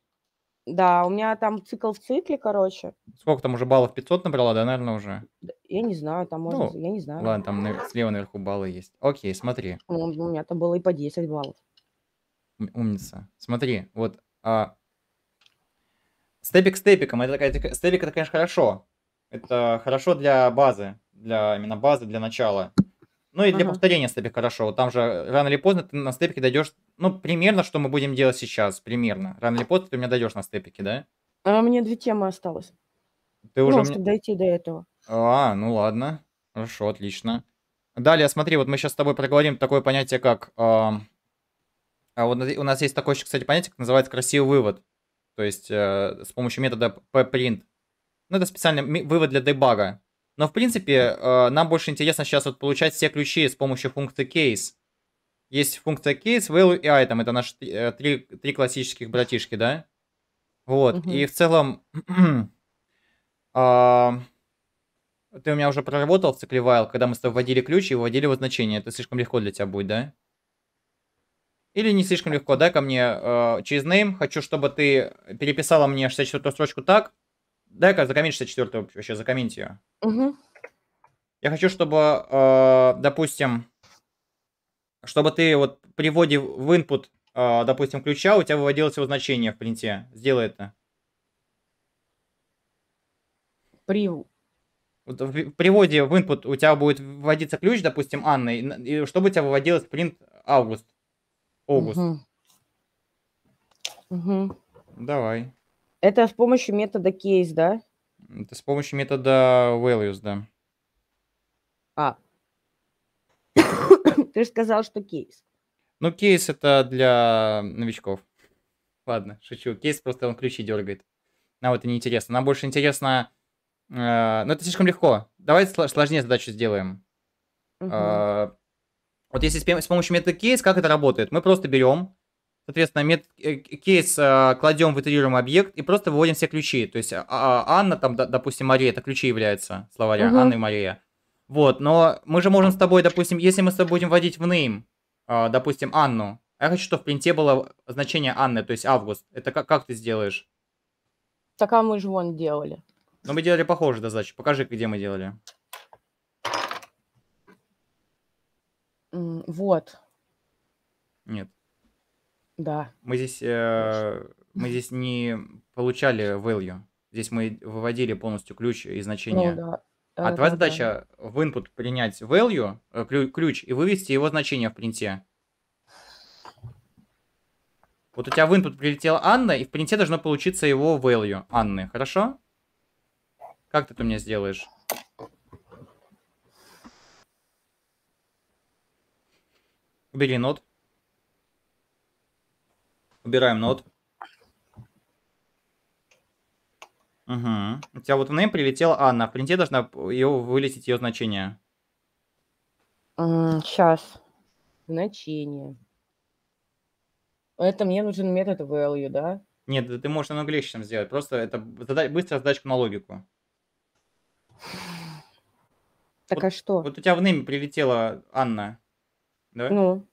Да, у меня там цикл в цикле, короче. Сколько там уже баллов? 500 набрала, да, наверное, уже? Я не знаю, там ну, можно... Ну, я не знаю. Ладно, там слева наверху баллы есть. Окей, смотри. Ну, у меня там было и по 10 баллов. Умница. Смотри, вот... А... Степик степиком. Это, такая степик это, конечно, хорошо. Это хорошо для базы. Для именно базы, для начала. Ну и для ага. повторения степик хорошо. там же рано или поздно ты на степике дойдешь... Ну, примерно, что мы будем делать сейчас. Примерно. Рано или поздно ты меня дойдешь на степике, да? А, мне две темы осталось. Ты ну, уже... чтобы мне... дойти до этого. А, ну ладно. Хорошо, отлично. Далее, смотри, вот мы сейчас с тобой проговорим такое понятие, как... Э а вот у нас есть такое, кстати, понятие, как называется красивый вывод. То есть э, с помощью метода pprint. Ну, это специальный вывод для дебага. Но, в принципе, э, нам больше интересно сейчас вот получать все ключи с помощью функции case. Есть функция case, value и item. Это наши э, три, три классических братишки, да? Вот. Угу. И в целом... э, ты у меня уже проработал в цикле while, когда мы с тобой вводили ключ и вводили его значение. Это слишком легко для тебя будет, да? Или не слишком легко, да, ко мне э, через name. Хочу, чтобы ты переписала мне 64-ю строчку так. Дай-ка закоммент 64-ю вообще, закоммент ее. Угу. Я хочу, чтобы, э, допустим, чтобы ты вот при в input, э, допустим, ключа, у тебя выводилось его значение в принте. Сделай это. При в приводе в input у тебя будет вводиться ключ, допустим, Анны, и чтобы у тебя выводилось print август. Огуст. Угу. Угу. Давай. Это с помощью метода кейс, да? Это с помощью метода values, да. А. Ты же сказал, что кейс. Ну, кейс это для новичков. Ладно, шучу. Кейс просто он ключи дергает. Нам это неинтересно. Нам больше интересно... Э, но ну, это слишком легко. Давай сложнее задачу сделаем. Угу. Вот если с, помощью метода кейс, как это работает? Мы просто берем, соответственно, метод э, кейс э, кладем в итерируемый объект и просто выводим все ключи. То есть а, а, Анна, там, допустим, Мария, это ключи являются словаря, угу. Анна и Мария. Вот, но мы же можем с тобой, допустим, если мы с тобой будем вводить в name, а, допустим, Анну, я хочу, чтобы в принте было значение Анны, то есть август. Это как, как ты сделаешь? Так а мы же вон делали. Но мы делали похоже, да, значит. Покажи, где мы делали. Вот, Нет. да, Мы здесь, э, мы здесь не получали value. Здесь мы выводили полностью ключ и Ну значение. да, А твоя задача в input принять value, э, ключ, и вывести его значение в принте. Вот у тебя в input прилетела Анна, и в принте должно получиться его value Анны, хорошо? Как ты это мне сделаешь? Убери нот. Убираем нот. Угу. У тебя вот в name прилетела Анна. В принте должна ее вылететь ее значение. Сейчас. Значение. Это мне нужен метод value, да? Нет, ты можешь намного легче чем сделать. Просто это задать быстро задачка на логику. Так вот, а что? Вот у тебя в name прилетела Анна. Да? Ну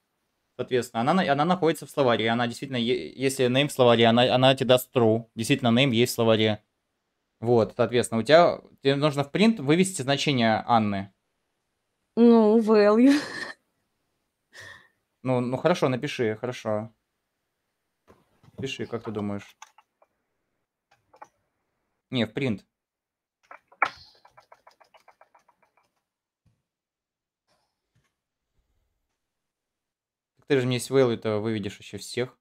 соответственно, она, она находится в словаре, она действительно, если name в словаре, она, она тебе даст true, действительно name есть в словаре. Вот, соответственно, у тебя, тебе нужно в print вывести значение Анны. Ну, value. Ну, ну хорошо, напиши, хорошо. Пиши, как ты думаешь? Не, в print. Ты же мне с value-то выведешь еще всех.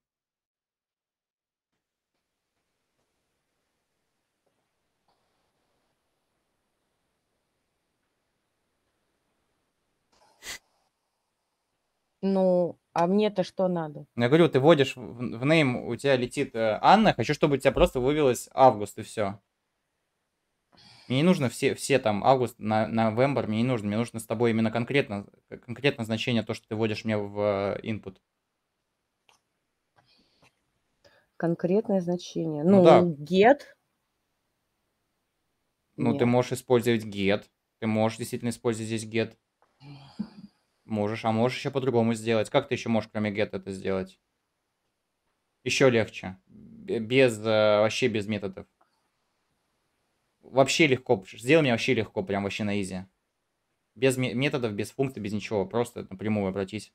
Ну, а мне-то что надо? Я говорю, ты вводишь в, в name, у тебя летит э, Анна, хочу, чтобы у тебя просто вывелось август и все. Мне не нужно все, все там август, на, новембр, мне не нужно. Мне нужно с тобой именно конкретно, э, конкретно значение то, что ты вводишь мне в э, input. Конкретное значение. Ну, ну да. get. Ну, Нет. ты можешь использовать get. Ты можешь действительно использовать здесь get. Можешь, а можешь еще по-другому сделать. Как ты еще можешь, кроме get, это сделать? Еще легче. Без, э, вообще без методов вообще легко. Сделай мне вообще легко, прям вообще на изи. Без методов, без функций, без ничего. Просто напрямую обратись.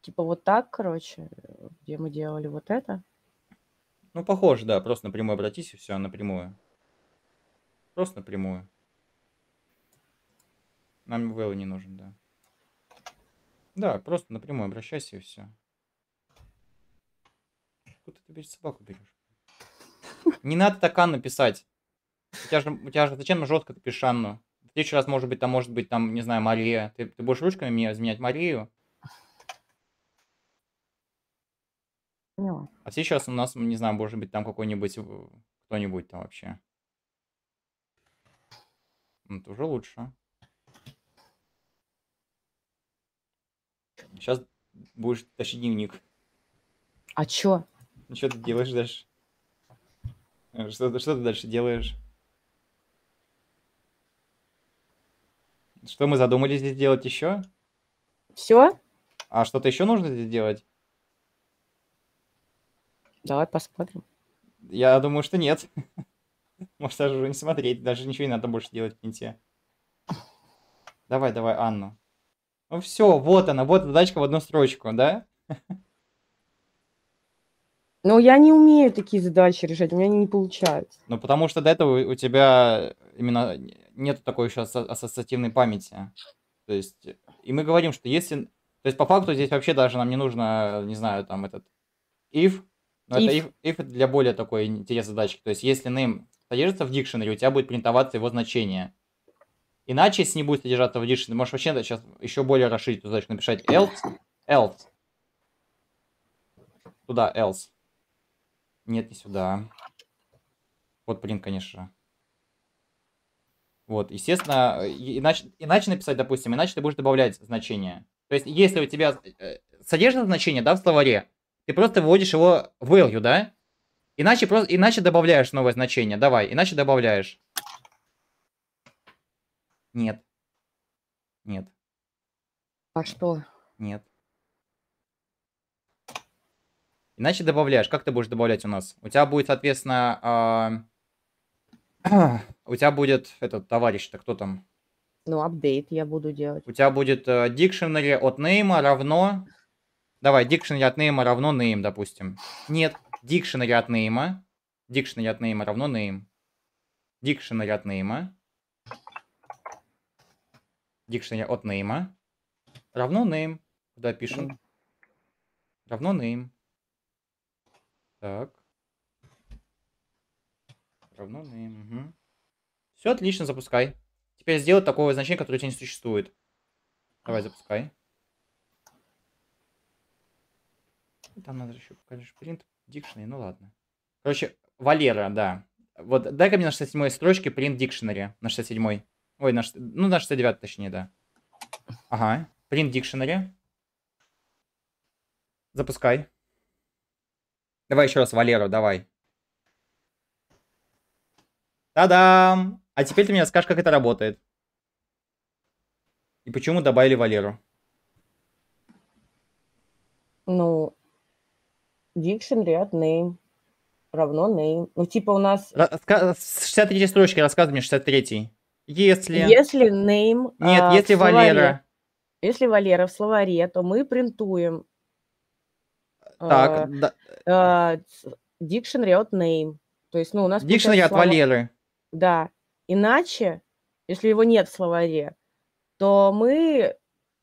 Типа вот так, короче, где мы делали вот это? Ну, похоже, да. Просто напрямую обратись и все, напрямую. Просто напрямую. Нам Вэлл не нужен, да. Да, просто напрямую обращайся и все. Откуда ты берешь собаку берешь? Не надо так Анну писать. У тебя же, у тебя же зачем жестко ты пишешь Анну? В следующий раз, может быть, там может быть, там, не знаю, Мария. Ты, ты будешь ручками меня изменять Марию? Поняла. А сейчас у нас, не знаю, может быть, там какой-нибудь э, кто-нибудь там вообще. Ну, это уже лучше. Сейчас будешь тащить дневник. А чё? Ну что ты делаешь дальше? Э, что, что ты дальше делаешь? Что мы задумали здесь делать еще? Все? А что-то еще нужно здесь делать? Давай посмотрим. Я думаю, что нет. Может, даже уже не смотреть, даже ничего не надо больше делать в пенте. Давай, давай, Анну. Ну все, вот она, вот задачка в одну строчку, да? Но я не умею такие задачи решать, у меня они не получаются. Ну, потому что до этого у тебя именно нет такой еще ассоциативной памяти. То есть, э, и мы говорим, что если... То есть, по факту здесь вообще даже нам не нужно, не знаю, там этот if, но if. это if, if для более такой интересной задачки. То есть, если name содержится в дикшенере, у тебя будет принтоваться его значение. Иначе, если не будет содержаться в дикшенере, можешь вообще сейчас еще более расширить эту задачу, написать else, else. Туда else. Нет, не сюда. Вот блин, конечно. Вот, естественно, иначе, иначе написать, допустим, иначе ты будешь добавлять значение. То есть, если у тебя э, содержится значение, да, в словаре, ты просто вводишь его в value, да? Иначе, просто, иначе добавляешь новое значение. Давай, иначе добавляешь. Нет. Нет. А что? Нет. Иначе добавляешь. Как ты будешь добавлять у нас? У тебя будет, соответственно, э... у тебя будет этот товарищ-то кто там? Ну, апдейт я буду делать. У тебя будет э, dictionary от name равно... Давай, dictionary от name равно name, допустим. Нет, dictionary от name. Dictionary от name равно name. Dictionary от name. Dictionary от name. Равно name. Куда пишем? Равно name. Так. Равно name. Угу. Все отлично, запускай. Теперь сделать такое значение, которое у тебя не существует. Давай, запускай. Там надо еще пока лишь print ну ладно. Короче, Валера, да. Вот дай-ка мне на 67 строчке принт дикшнери на 67 Ой, на, ну на 69 точнее, да. Ага, Принт дикшнери. Запускай. Давай еще раз Валеру, давай. Та-дам! А теперь ты мне расскажешь, как это работает. И почему добавили Валеру? Ну, dictionary от name равно name. Ну, типа у нас... Раска... 63 строчки, рассказывай мне 63 Если... Если name... Нет, а, если Валера. Если Валера в словаре, то мы принтуем так, э, да. А, dictionary от name. То есть, ну, у нас... Dictionary от Валеры. Да. Иначе, если его нет в словаре, то мы,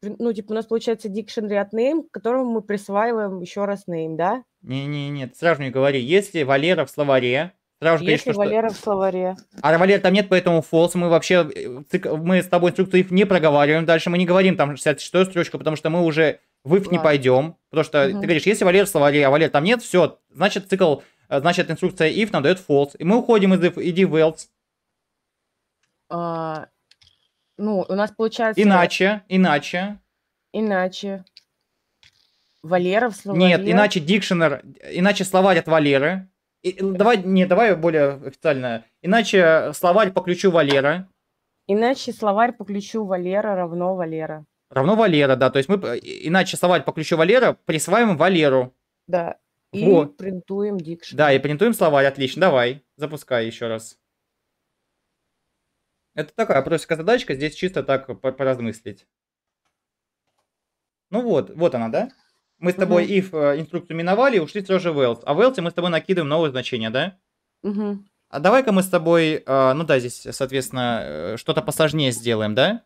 ну, типа, у нас получается dictionary от name, к которому мы присваиваем еще раз name, да? не не нет. сразу не говори. Если Валера в словаре, сразу же Если Валера в словаре. А Валера там нет, поэтому false. Мы вообще, э, мы с тобой инструкцию не проговариваем дальше, мы не говорим там 66 строчка, потому что мы уже Иф не пойдем, потому что угу. ты говоришь, если Валер словари, а Валер там нет, все, значит цикл, э, значит инструкция if нам дает false, и мы уходим из if, иди в else. А, ну, у нас получается... Иначе, иначе. Иначе. Валера в словаре. Нет, иначе дикшенер, иначе словарь от Валеры. И, давай, не, давай более официально. Иначе словарь по ключу Валера. Иначе словарь по ключу Валера равно Валера. Равно Валера, да. То есть мы э, иначе совать по ключу Валера, присваиваем Валеру. Да. И Во. принтуем дикшн. Да, и принтуем словарь. Отлично, давай. Запускай еще раз. Это такая простая задачка, здесь чисто так поразмыслить. Ну вот, вот она, да? Мы с тобой угу. if э, инструкцию миновали и ушли сразу же в else. А в else мы с тобой накидываем новое значение, да? Угу. А давай-ка мы с тобой, э, ну да, здесь, соответственно, что-то посложнее сделаем, да?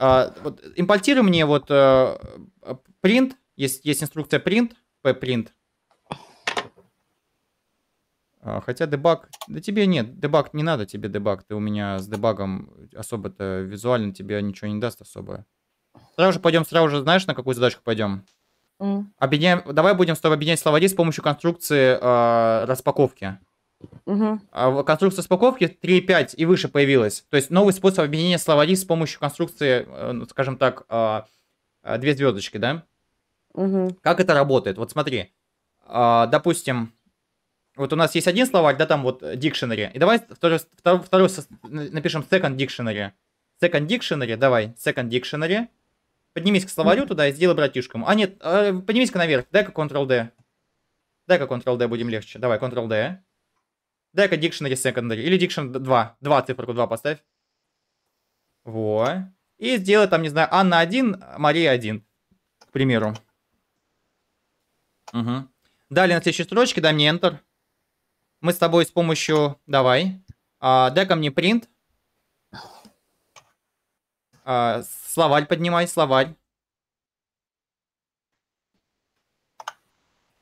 А, вот, импортируй мне вот а, print, есть, есть инструкция print, pprint. А, хотя дебаг, да тебе нет, дебаг не надо, тебе дебаг, ты у меня с дебагом особо-то визуально тебе ничего не даст особо. Сразу же пойдем, сразу же знаешь, на какую задачку пойдем? Mm. Объединяем, давай будем с тобой объединять слова с помощью конструкции э, распаковки. Угу. А конструкция распаковки 3.5 и выше появилась. То есть новый способ объединения словарей с помощью конструкции, э, ну, скажем так, а, а, две звездочки, да? Угу. Как это работает? Вот смотри, а, допустим, вот у нас есть один словарь, да, там вот dictionary. И давай второй, второй, второй напишем second dictionary. Second dictionary, давай, second dictionary. Поднимись к словарю туда и сделай братишкам. А нет, поднимись-ка наверх, дай-ка Ctrl-D. Дай-ка Ctrl-D, будем легче. Давай, Ctrl-D. Дай-ка Dictionary Secondary. Или Diction 2. 2 циферку 2 поставь. Во. И сделай там, не знаю, Анна 1, Мария 1. К примеру. Угу. Далее на следующей строчке дай мне Enter. Мы с тобой с помощью... Давай. А, дай ко мне print. А, словарь поднимай, словарь.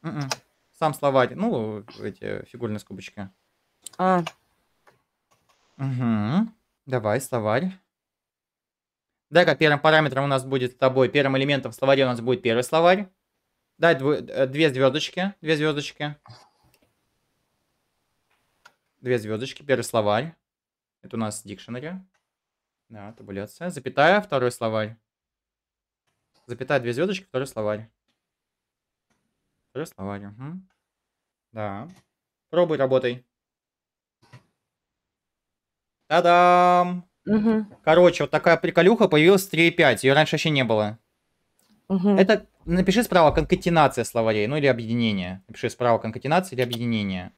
М-м. Сам словарь. Ну, эти фигурные скобочки. А. Угу. Давай, словарь. Да, как первым параметром у нас будет с тобой, первым элементом в словаре у нас будет первый словарь. Дай э, две звездочки, две звездочки. Две звездочки, первый словарь. Это у нас дикшенери. Да, табуляция. Запятая, второй словарь. Запятая, две звездочки, второй словарь. Второй словарь, угу. Да. Пробуй, работай. Та-дам! Угу. Короче, вот такая приколюха появилась 3.5. Ее раньше вообще не было. Угу. Это напиши справа конкатенация словарей, ну или объединение. Напиши справа конкатенация или объединение.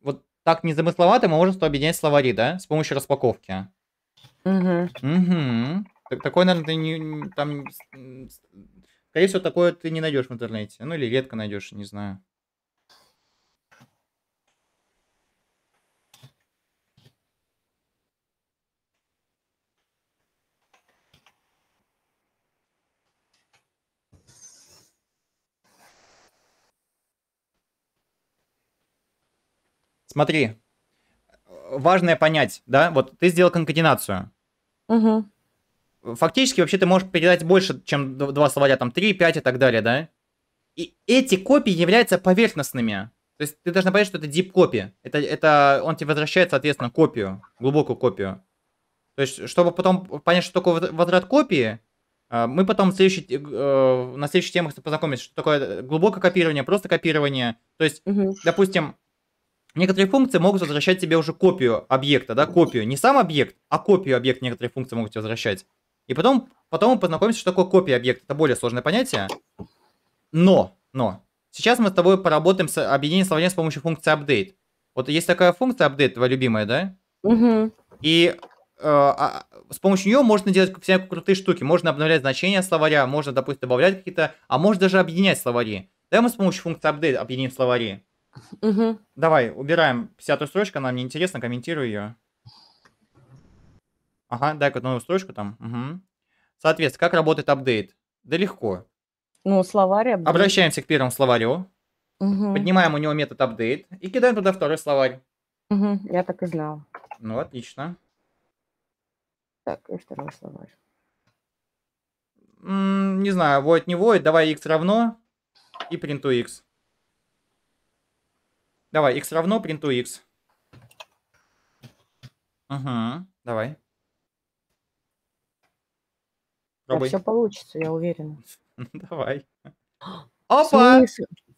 Вот так незамысловато мы можем объединять словари, да? С помощью распаковки. Угу. Угу. Так, такое, наверное, ты не, там, скорее всего, такое ты не найдешь в интернете. Ну или редко найдешь, не знаю. Смотри, важное понять, да, вот ты сделал конкатенацию. Угу. Фактически вообще ты можешь передать больше, чем два словаря, там 3, 5 и так далее, да? И эти копии являются поверхностными. То есть ты должна понять, что это deep copy. Это, это он тебе возвращает, соответственно, копию, глубокую копию. То есть, чтобы потом понять, что такое возврат копии, э, мы потом следующий, э, на следующей теме познакомимся, что такое глубокое копирование, просто копирование. То есть, угу. допустим, Некоторые функции могут возвращать тебе уже копию объекта, да, копию. Не сам объект, а копию объекта некоторые функции могут возвращать. И потом, потом мы познакомимся, что такое копия объекта. Это более сложное понятие. Но, но, сейчас мы с тобой поработаем с объединением словарей с помощью функции update. Вот есть такая функция update, твоя любимая, да? Угу. И э, а, с помощью нее можно делать всякие крутые штуки. Можно обновлять значения словаря, можно, допустим, добавлять какие-то, а можно даже объединять словари. Давай мы с помощью функции update объединим словари. Угу. Давай, убираем 50-ю строчку, она мне интересна, комментирую ее. Ага, дай-ка новую строчку там. Угу. Соответственно, как работает апдейт? Да легко. Ну, словарь апдейт. Обращаемся к первому словарю. Угу. Поднимаем у него метод апдейт и кидаем туда второй словарь. Угу, я так и знал. Ну, отлично. Так, и второй словарь. М -м, не знаю, void не void, давай x равно и print to x. Давай, x равно принту x. Угу, давай. Пробуй. Да, все получится, я уверена. Ну, давай. Опа!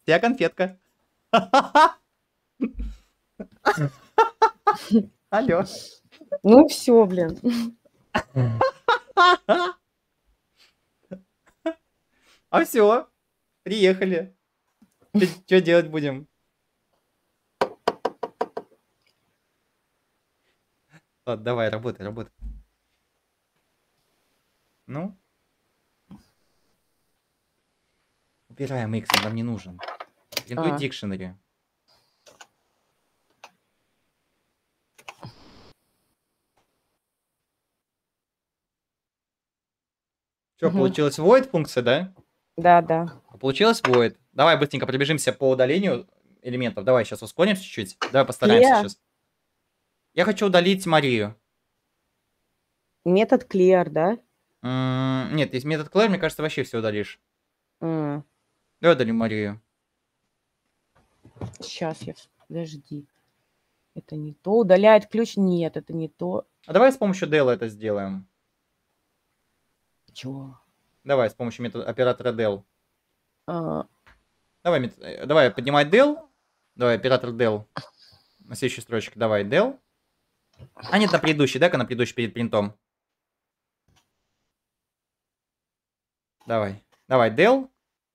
У конфетка. Алло. Ну все, блин. А все, приехали. Что делать будем? Ладно, давай, работай, работай. Ну? Убираем X, он нам не нужен. Рендуй а. дикшенери. Что, угу. получилось void функция, да? Да, да. А получилось void. Давай быстренько пробежимся по удалению элементов. Давай сейчас ускоримся чуть-чуть. Давай постараемся yeah. сейчас. Я хочу удалить Марию. Метод clear, да? М, Нет, есть метод clear, мне кажется, вообще все удалишь. Давай удалим Марию. Сейчас я... Подожди. Это не то. Удаляет ключ? Нет, это не то. А давай с помощью Дела это сделаем. Чего? Давай с помощью метода оператора Del. А. Давай, э, давай поднимать Del. Давай оператор Del. На следующей строчке давай Del. А нет, на предыдущий, да, ка на предыдущий перед принтом. Давай. Давай, Дел.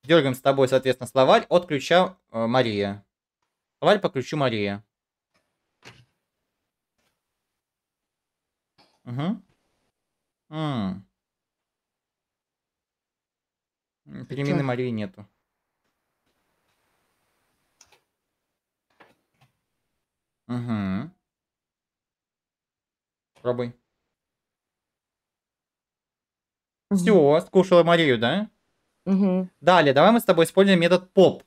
Дергаем с тобой, соответственно, словарь от ключа э, Мария. Словарь по ключу Мария. Угу. М -м. Перемены Марии нету. Угу. Пробуй. Все, скушала Марию, да? Угу. Далее, давай мы с тобой используем метод поп.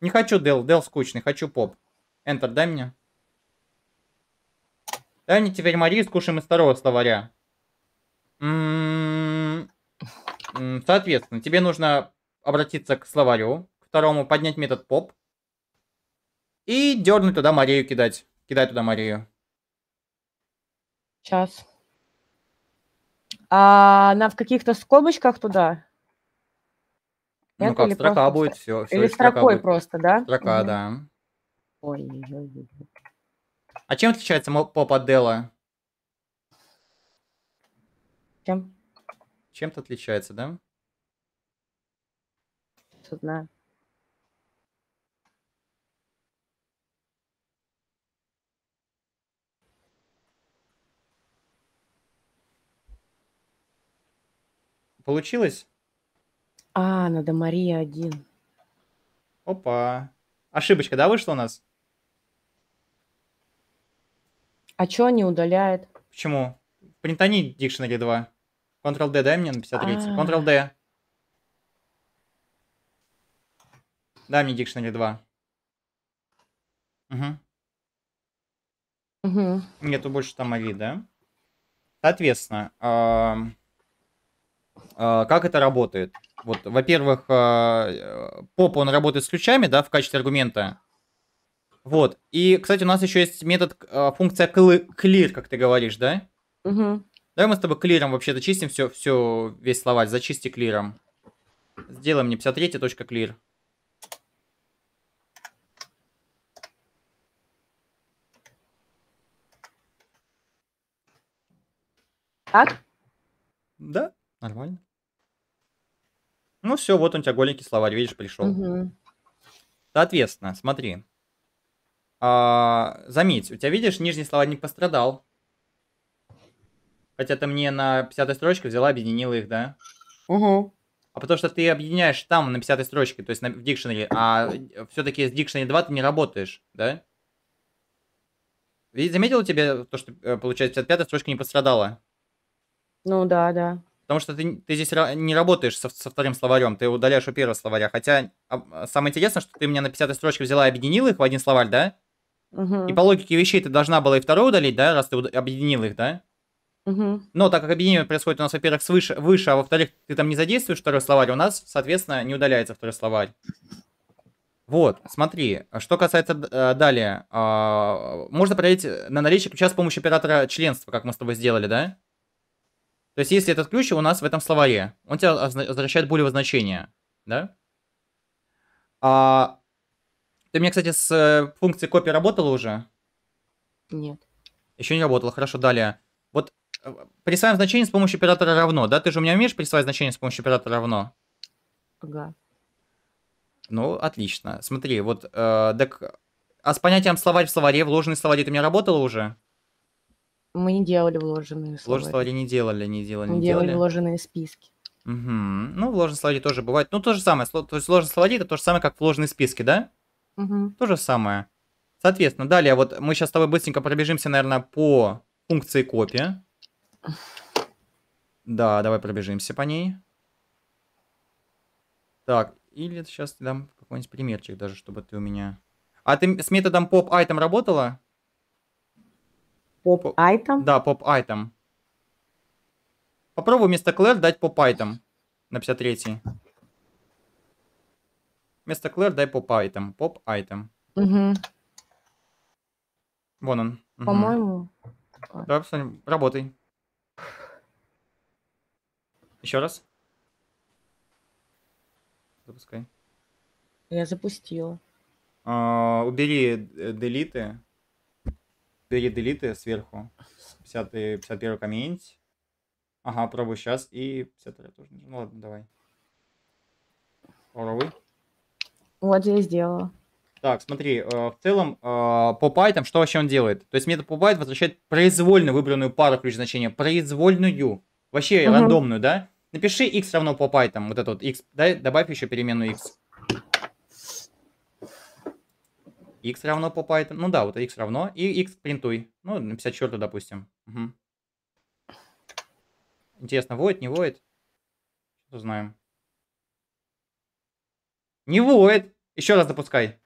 Не хочу дел, дел скучный, хочу поп. Enter, дай мне. Дай мне теперь Марию скушаем из второго словаря. М -м -м Соответственно, тебе нужно обратиться к словарю, к второму, поднять метод поп и дернуть туда Марию кидать. Кидай туда Марию. Сейчас. А она в каких-то скобочках туда? Ну Нет, ну как, строка просто... будет, все. все или строкой будет. просто, да? Строка, угу. да. Ой, ой, ой, А чем отличается поп от дела? Чем? Чем-то отличается, да? Что знаю. Получилось? А, надо Мария один. Опа. Ошибочка, да, вышла у нас? А что не удаляет? Почему? Принтони Dictionary 2. Ctrl-D дай мне на 53. А. Ctrl-D. Дай мне Dictionary 2. Угу. Угу. Нету больше там Ави, да? Соответственно, а, как это работает? Вот, во-первых, а, поп, он работает с ключами, да, в качестве аргумента. Вот. И, кстати, у нас еще есть метод, а, функция clear, как ты говоришь, да? Угу. Давай мы с тобой клиром вообще зачистим все, все, весь словарь, зачисти клиром. Сделаем мне 53 точка клир. Так? Да. Нормально. Ну все, вот он у тебя голенький словарь, видишь, пришел. Угу. Соответственно, смотри. А, заметь, у тебя, видишь, нижний словарь не пострадал. Хотя ты мне на 50 строчке взяла, объединила их, да? Угу. А потому что ты объединяешь там на 50 строчке, то есть на, в дикшенере, а все-таки с дикшенере 2 ты не работаешь, да? Ведь заметил у тебя то, что, э, получается, 55 строчка не пострадала? Ну да, да. Потому что ты, ты здесь не работаешь со, со вторым словарем, ты удаляешь у первого словаря. Хотя а, а, самое интересное, что ты меня на 50 строчке взяла и объединила их в один словарь, да? Угу. И по логике вещей ты должна была и второй удалить, да, раз ты объединил их, да? Угу. Но так как объединение происходит у нас, во-первых, свыше, выше, а во-вторых, ты там не задействуешь второй словарь, у нас, соответственно, не удаляется второй словарь. Вот, смотри, что касается э, далее, э, можно проверить на наличие ключа с помощью оператора членства, как мы с тобой сделали, да? То есть, если этот ключ у нас в этом словаре, он тебя возвращает булевое значение, да? А... Ты мне, кстати, с э, функцией копии работала уже? Нет. Еще не работала, хорошо, далее. Вот э, присваиваем значение с помощью оператора равно, да? Ты же у меня умеешь присваивать значение с помощью оператора равно? Ага. Ну, отлично. Смотри, вот, э, так, а с понятием словарь в словаре, вложенный словарь, ты у меня работала уже? Мы не делали вложенные Вложенные словари. не делали, не делали, не делали делали. вложенные списки. Угу. Ну, вложенные ложном тоже бывают. Ну, то же самое. То есть вложенные словари это то же самое, как вложенные списки, да? Угу. То же самое. Соответственно, далее вот мы сейчас с тобой быстренько пробежимся, наверное, по функции копия. Да, давай пробежимся по ней. Так, или сейчас дам какой-нибудь примерчик даже, чтобы ты у меня... А ты с методом pop item работала? Поп-айтем? Да, поп-айтем. Попробуй вместо Клэр дать поп-айтем на 53-й. Вместо Клэр дай поп-айтем. Поп-айтем. Угу. Вон он. По-моему. Давай, посмотрим. Работай. Еще раз. Запускай. Я запустила. А, убери э, делиты переделиты сверху. 50 51 камень. Ага, пробую сейчас. И 52 тоже. Ну ладно, давай. Попробуй. Вот я сделала. Так, смотри, э, в целом э, по Python что вообще он делает? То есть метод PopPython возвращает произвольно выбранную пару ключ значения. Произвольную. Вообще угу. рандомную, да? Напиши x равно по Python, вот этот вот x, да, добавь еще переменную x. x равно по Python. Ну да, вот x равно. И x принтуй. Ну, на 54, допустим. Угу. Интересно, воет, не воет? Что знаем. Не воет! Еще раз запускай.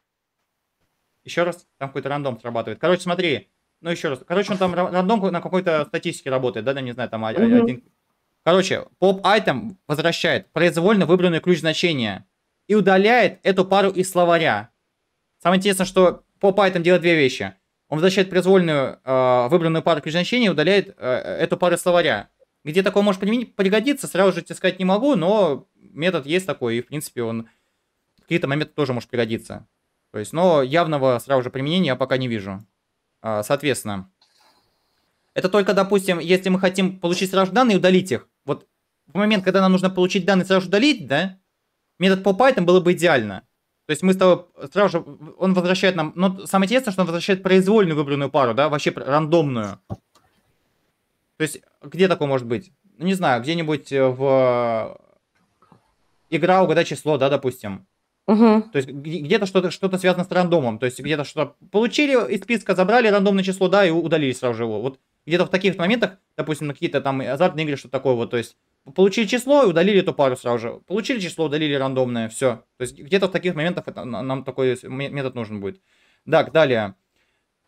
Еще раз. Там какой-то рандом срабатывает. Короче, смотри. Ну, еще раз. Короче, он там рандом на какой-то статистике работает, да, там, не знаю, там mm один... Короче, pop item возвращает произвольно выбранный ключ значения и удаляет эту пару из словаря. Самое интересное, что по Python делает две вещи. Он возвращает произвольную э, выбранную пару значений, и удаляет э, эту пару словаря. Где такое может пригодиться, сразу же тебе сказать не могу, но метод есть такой, и в принципе он в какие-то моменты тоже может пригодиться. То есть, но явного сразу же применения я пока не вижу. Э, соответственно, это только, допустим, если мы хотим получить сразу же данные и удалить их. Вот в момент, когда нам нужно получить данные, сразу же удалить, да, метод по Python было бы идеально. То есть мы с тобой сразу же, он возвращает нам, но ну, самое интересное, что он возвращает произвольную выбранную пару, да, вообще рандомную. То есть где такое может быть? Ну, не знаю, где-нибудь э, в э, игра угадай число, да, допустим. Угу. То есть где-то что-то что, -то, связано с рандомом. То есть где-то что-то получили из списка, забрали рандомное число, да, и удалили сразу же его. Вот где-то в таких моментах, допустим, какие-то там азартные игры, что такое вот, то есть Получили число и удалили эту пару сразу же. Получили число, удалили рандомное, все. То есть где-то в таких моментах это, нам такой метод нужен будет. Так, далее.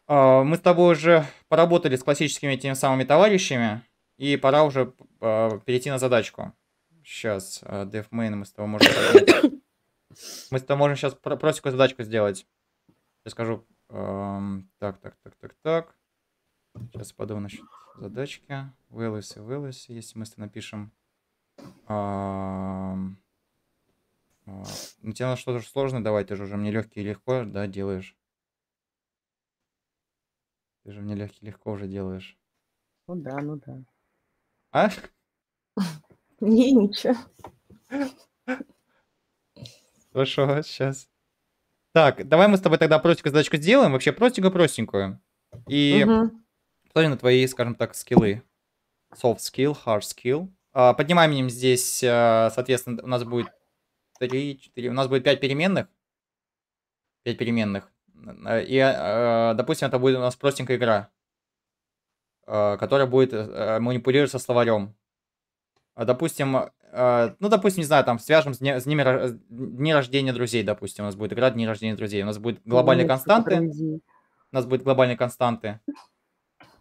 А, мы с тобой уже поработали с классическими теми самыми товарищами, и пора уже а, перейти на задачку. Сейчас, а, DevMain мы с тобой можем... Мы с тобой можем сейчас простенькую задачку сделать. Я скажу... Так, так, так, так, так. Сейчас подумаю насчет задачки. Вылез и вылез, если мы с тобой напишем. А, ну, тебе на что-то сложно давать, ты же уже мне легкий и легко, да, делаешь. Ты же мне легкий и легко уже делаешь. Ну да, ну да. А? Не, ничего. Хорошо, сейчас. Так, давай мы с тобой тогда простенькую задачку сделаем, вообще простенькую-простенькую. И угу. на твои, скажем так, скиллы. Soft skill, hard skill. А, поднимаем здесь, а, соответственно, у нас будет 3, 4, у нас будет 5 переменных. 5 переменных. Э, и, а, допустим, это будет у нас простенькая игра, которая будет э, манипулироваться словарем. Допустим, ну, допустим, не знаю, там, свяжем с, ними дни рождения друзей, допустим, у нас будет игра дни рождения друзей. У нас будет ну, глобальные константы. У нас будет глобальные константы.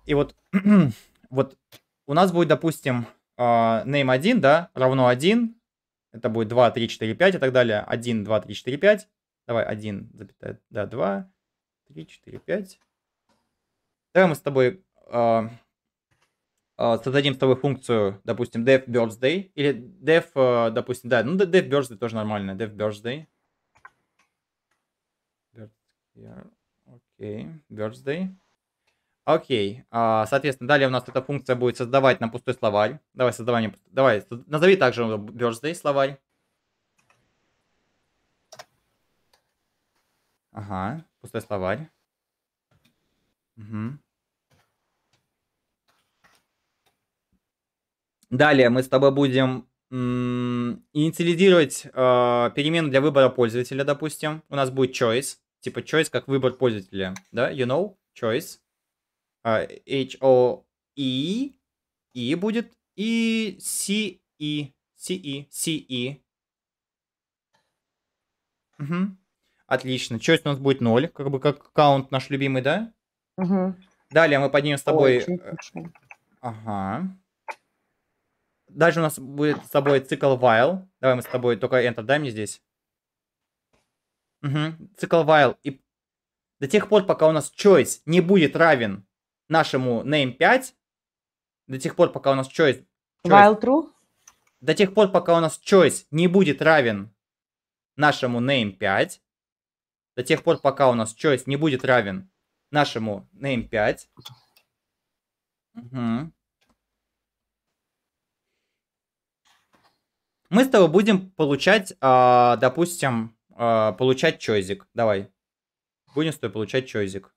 И вот, вот у нас будет, допустим, а, name1, да, равно 1, это будет 2, 3, 4, 5 и так далее, 1, 2, 3, 4, 5, давай 1, да, 2, 3, 4, 5. Давай мы с тобой а, а, создадим с тобой функцию, допустим, def birthday, или def, допустим, да, ну def birthday тоже нормально, def birthday. Окей, okay. birthday. Окей, а, соответственно, далее у нас эта функция будет создавать на пустой словарь. Давай, создавание, давай, назови также birthday словарь. Ага, пустой словарь. Угу. Далее мы с тобой будем инициализировать э, перемену для выбора пользователя, допустим. У нас будет choice, типа choice как выбор пользователя, да, you know, choice. А, H-O-E, и будет и C-E, C-E, C-E. Угу. Отлично. Часть у нас будет 0, как бы как аккаунт наш любимый, да? Угу. Далее мы поднимем с тобой... Очень э, Ага. Дальше у нас будет с тобой цикл while. Давай мы с тобой только Enter дай мне здесь. Угу. Цикл while. И до тех пор, пока у нас choice не будет равен нашему name 5 до тех пор, пока у нас choice... choice while true? До тех пор, пока у нас choice не будет равен нашему name 5, до тех пор, пока у нас choice не будет равен нашему name 5. Угу. Мы с тобой будем получать, а, допустим, а, получать чойзик. Давай. Будем с тобой получать чойзик.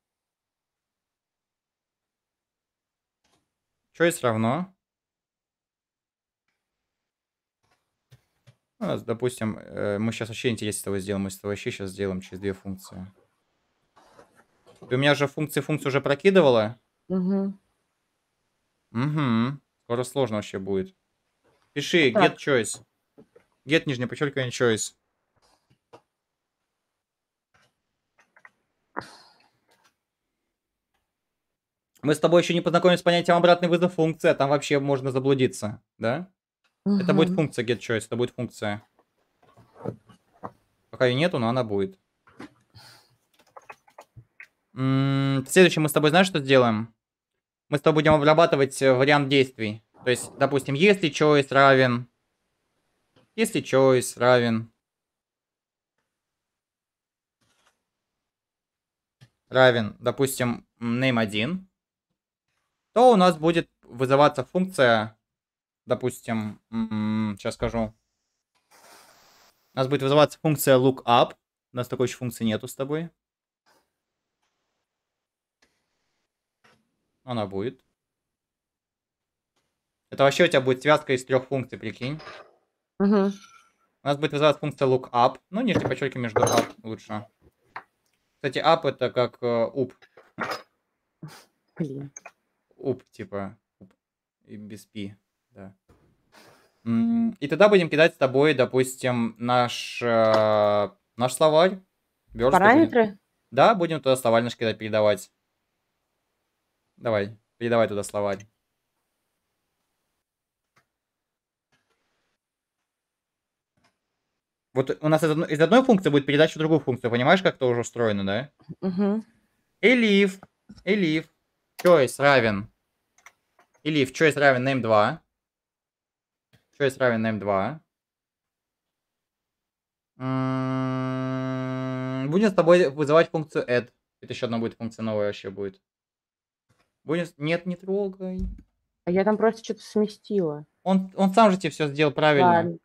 Щось равно. Ну, допустим, э, мы сейчас вообще интересно этого сделаем. Мы с этого вообще сейчас сделаем через две функции. И у меня же функции функцию уже прокидывала. Угу. Угу. Скоро сложно вообще будет. Пиши ну get choice. Get нижнее подчеркивание choice. Мы с тобой еще не познакомились с понятием обратный вызов функция, а там вообще можно заблудиться, да? Угу. Это будет функция get choice, это будет функция. Пока ее нету, но она будет. М Следующее мы с тобой знаешь, что сделаем? Мы с тобой будем обрабатывать э, вариант действий. То есть, допустим, если choice равен... Если choice равен... Равен, допустим, name 1 то у нас будет вызываться функция, допустим, сейчас скажу. У нас будет вызываться функция lookup. У нас такой еще функции нету с тобой. Она будет. Это вообще у тебя будет связка из трех функций, прикинь. Угу. У нас будет вызываться функция lookup. Ну, нижние подчерки между up лучше. Кстати, up это как э, up. Блин. Уп, типа. Уп. И без пи, да. И тогда будем кидать с тобой, допустим, наш, э, наш словарь. Верстка Параметры? Будем... Да, будем туда словарь наш кидать, передавать. Давай, передавай туда словарь. Вот у нас из одной, из одной функции будет передача в другую функцию. Понимаешь, как это уже устроено, да? Угу. Элиф. Элиф choice равен или if choice равен name 2. Choice равен name 2. М-м-м, будем с тобой вызывать функцию add. Это еще одна будет функция новая вообще будет. Будем... Нет, не трогай. А я там просто что-то сместила. Он, он сам же тебе все сделал правильно. Ладно.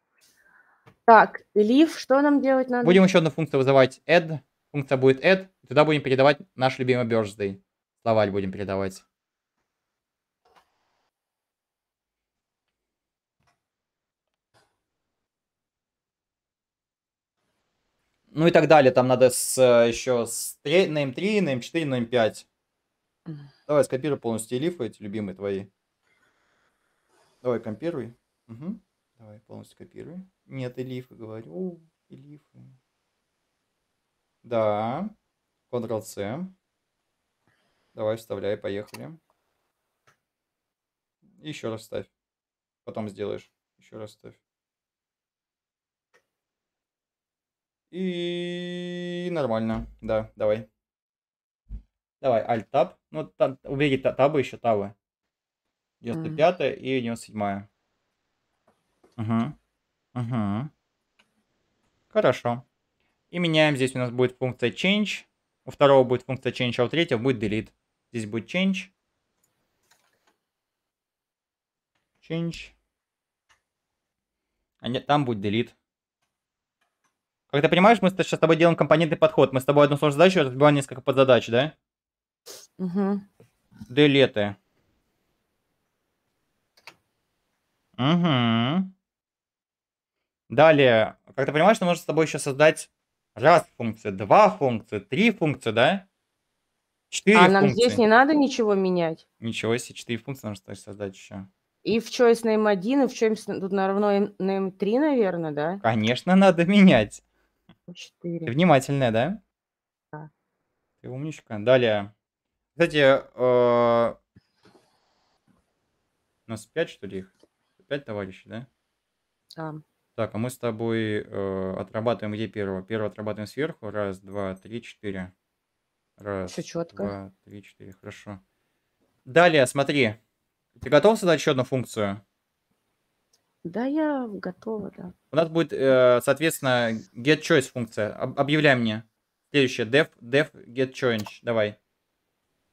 Так, лиф что нам делать надо? Будем еще одну функцию вызывать add. Функция будет add. Туда будем передавать наш любимый birthday. Лаваль будем передавать. Ну и так далее. Там надо с, э, еще с 3, на М3, эм на М4, эм на М5. Эм Давай, скопируй полностью элифы, эти любимые твои. Давай, компируй. Угу. Давай, полностью копируй. Нет, элифы, говорю. Элифы. Да. Ctrl-C. Давай, вставляй, поехали. Еще раз ставь. Потом сделаешь. Еще раз ставь. И нормально. Да, давай. Давай, alt tab, Ну, там убери та, табы еще, табы. 95 mm. и 97. Угу. Угу. Хорошо. И меняем. Здесь у нас будет функция change. У второго будет функция change, а у третьего будет delete. Здесь будет change. Change. А нет, там будет delete. Как ты понимаешь, мы сейчас с тобой делаем компонентный подход. Мы с тобой одну сложную задачу разбиваем несколько подзадач, да? Угу. Делеты. Угу. Далее, как ты понимаешь, что нужно с тобой еще создать раз функцию, два функции, три функции, да? Четыре А нам здесь не надо ничего менять? Ничего себе, четыре функции нужно создать еще. И в choice name 1, и в choice тут на равно name 3, наверное, да? Конечно, надо менять. 4. Ты внимательная, да? Да. Ты умничка. Далее. Кстати, э... у нас 5, что ли, их? 5 товарищей, да? Да. Так, а мы с тобой э, отрабатываем где первого? Первого отрабатываем сверху. Раз, два, три, четыре. Раз, Все четко. два, три, четыре. Хорошо. Далее, смотри. Ты готов задать еще одну функцию? Да, я готова, да. У нас будет, э, соответственно, get choice функция. Объявляй мне. Следующее. Dev, dev get change. Давай.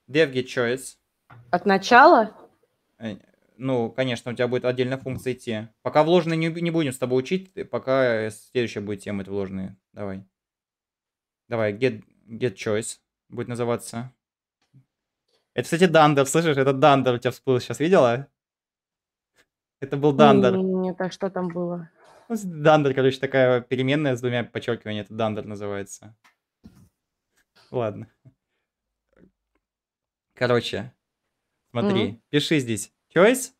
Dev get choice. От начала? Э, ну, конечно, у тебя будет отдельная функция идти. Пока вложенные не, не будем с тобой учить, пока следующая будет тема это вложенные. Давай. Давай, get, get choice будет называться. Это, кстати, Дандер, слышишь? Это Дандер у тебя всплыл сейчас, видела? Это был Дандер. Нет, а что там было? Ну, Дандер, короче, такая переменная с двумя подчеркиваниями. Это Дандер называется. Ладно. Короче, смотри, mm-hmm. пиши здесь choice,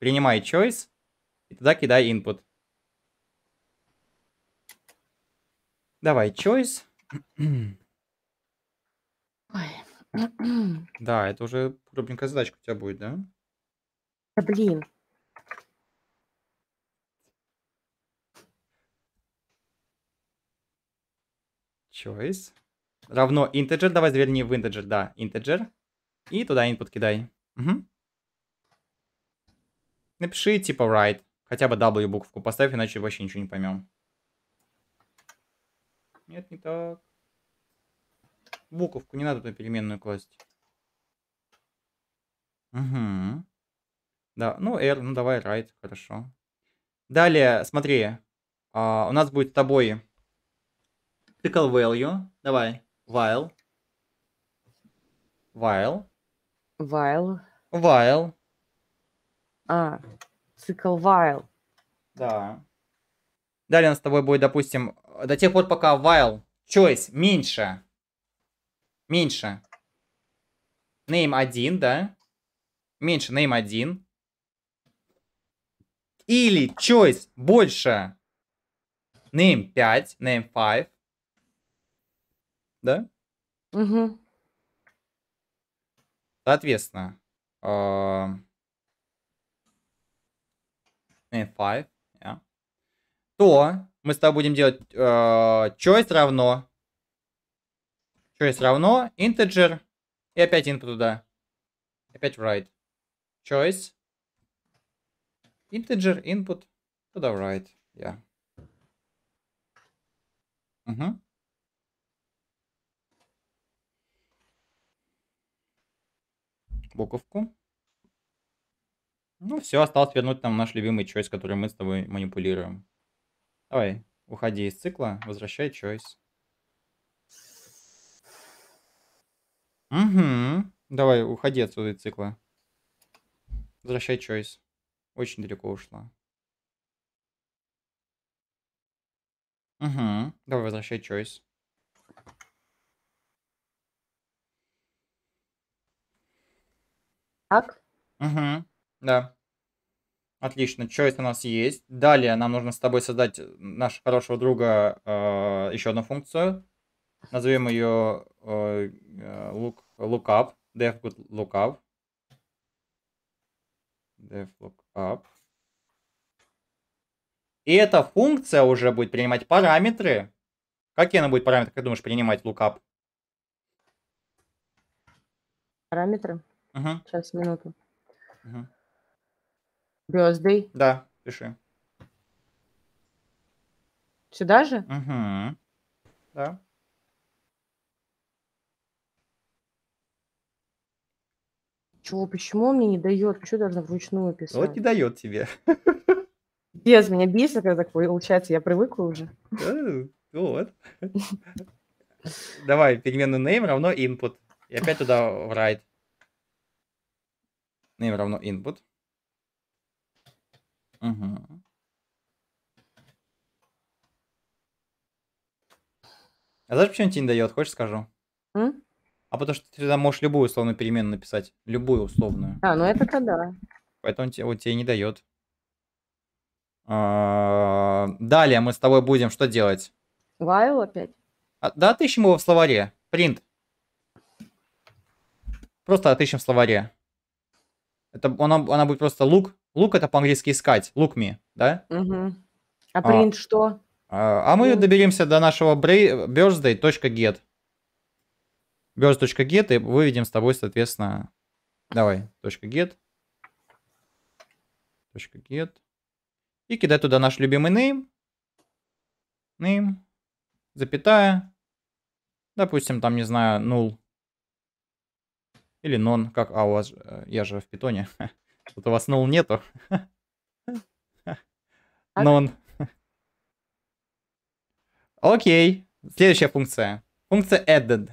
принимай choice, и тогда кидай input. Давай choice. Ой. Да, это уже крупненькая задачка у тебя будет, да? Да блин. Choice. Равно integer, давай заверни в integer, да, integer. И туда input кидай. Угу. Напиши типа right, хотя бы W букву поставь, иначе вообще ничего не поймем. Нет, не так буковку не надо на переменную класть. Угу. Да, ну R, ну давай right, хорошо. Далее, смотри, а, у нас будет с тобой pickle value, давай, while, while, while, while, а, цикл while, да. Далее у нас с тобой будет, допустим, до тех пор, пока while choice меньше меньше name 1, да, меньше name 1, или choice больше name 5, name 5, да? Угу. Соответственно, uh, name 5, yeah. то мы с тобой будем делать uh, choice равно что есть равно integer и опять input туда. Опять write. Choice. Integer, input, туда write. Yeah. Угу. Буковку. Ну, все, осталось вернуть нам наш любимый choice, который мы с тобой манипулируем. Давай, уходи из цикла, возвращай choice. Угу. Давай, уходи отсюда из цикла. Возвращай Чойс. Очень далеко ушла. Угу. Давай, возвращай Чойс. Так? Угу. Да. Отлично, Choice у нас есть. Далее нам нужно с тобой создать э, нашего хорошего друга э, еще одну функцию назовем ее э, э, look, lookup, dev lookup. Dev lookup. И эта функция уже будет принимать параметры. Какие она будет параметры, как думаешь, принимать lookup? Параметры? Угу. Сейчас, минуту. Угу. Birthday? Да, пиши. Сюда же? Угу. Да. Чего, почему он мне не дает? Что я должна вручную ну, писать? Вот не дает тебе. Без меня бесит, когда так получается, я привыкла уже. Вот. Давай, переменную name равно input. И опять туда в write. Name равно input. Угу. А знаешь, почему тебе не дает? Хочешь, скажу? А потому что ты там можешь любую условную перемену написать. Любую условную. А, ну это-то Поэтому тебе, он тебе не дает. А, далее мы с тобой будем что делать? While опять. А, да, отыщем его в словаре. Print. Просто отыщем в словаре. Это, она, она будет просто лук. Лук это по-английски искать. Look me, да? Угу. А print а, что? А, а мы ну. доберемся до нашего birthday.get girls.get и выведем с тобой, соответственно, давай, .get, .get, и кидай туда наш любимый name, name, запятая, допустим, там, не знаю, null, или non, как, а у вас, э, я же в питоне, тут у вас null нету, non. Окей, следующая функция, функция added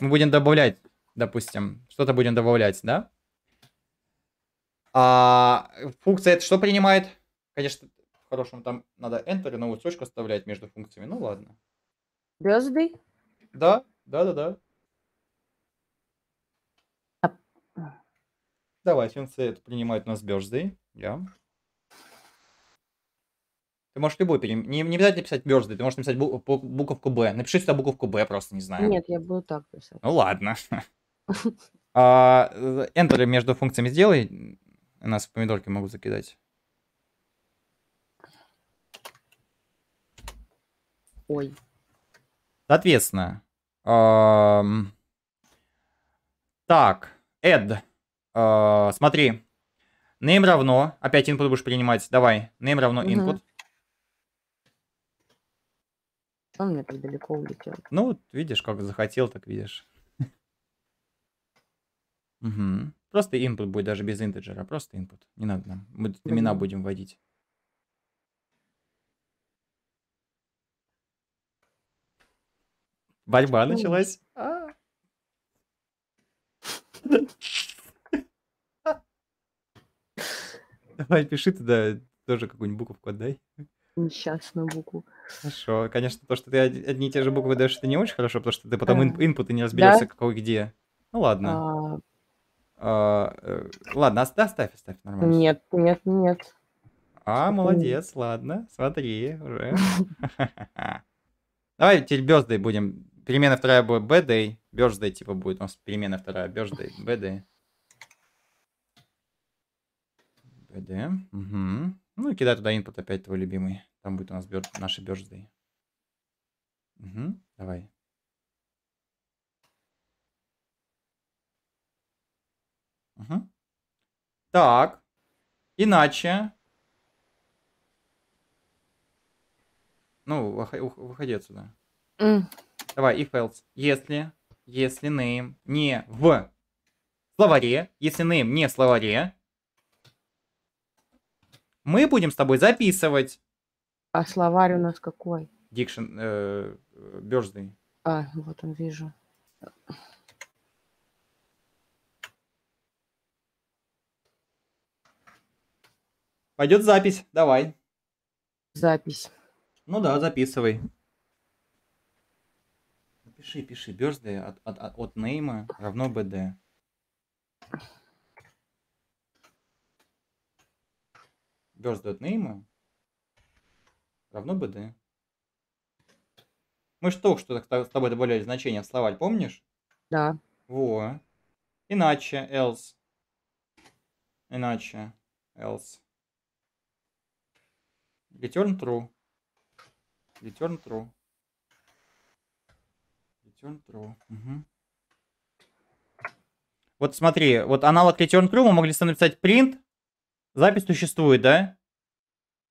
мы будем добавлять, допустим, что-то будем добавлять, да? А функция это что принимает? Конечно, в хорошем там надо enter, но вот точку вставлять между функциями. Ну ладно. Birthday? Да, да, да, да. А. Давай, функция это принимает у нас birthday. Yeah. Ты можешь любой переименовать. Не, не обязательно писать Birthday, ты можешь написать бу- буковку Б. Напиши сюда буковку Б, просто не знаю. Нет, я буду так писать. Ну ладно. А, Enter между функциями сделай. у Нас помидорки могут закидать. Ой. Соответственно. Так, add. А, смотри. Name равно. Опять input будешь принимать. Давай. Name равно input. Он мне так далеко улетел. Ну, вот видишь, как захотел, так видишь. Угу. Просто input будет, даже без интеджера, просто input. Не надо нам. Мы имена будем вводить. Борьба началась. А. Давай, пиши туда тоже какую-нибудь буковку отдай несчастную букву. Хорошо. Конечно, то, что ты одни и те же буквы даешь, это не очень хорошо, потому что ты потом инпуты не разберешься, да? какой где. Ну ладно. А... А, э, ладно, оставь, оставь, нормально. Нет, нет, нет. А, молодец, ладно, смотри, уже. Давай теперь бёздой будем. Перемена вторая будет birthday, birthday типа будет у нас перемена вторая, birthday, birthday. BD, угу. Ну и кидай туда input опять твой любимый. Там будет у нас бер... наши бёржды. Угу, давай. Угу. Так. Иначе. Ну, выходи отсюда. Mm. Давай, if else. Если, если name не в словаре, если name не в словаре, мы будем с тобой записывать. А словарь у нас какой? Дикшн, э, бёрзный. А, вот он, вижу. Пойдет запись, давай. Запись. Ну да, записывай. Пиши, пиши, бёрзды от, от, от, от нейма равно БД. burst name равно bd. Мы же только что с тобой добавляли значение в словарь, помнишь? Да. Во. Иначе, else. Иначе, else. Return true. Return true. Return true. Угу. Вот смотри, вот аналог return true мы могли написать print, запись существует, да?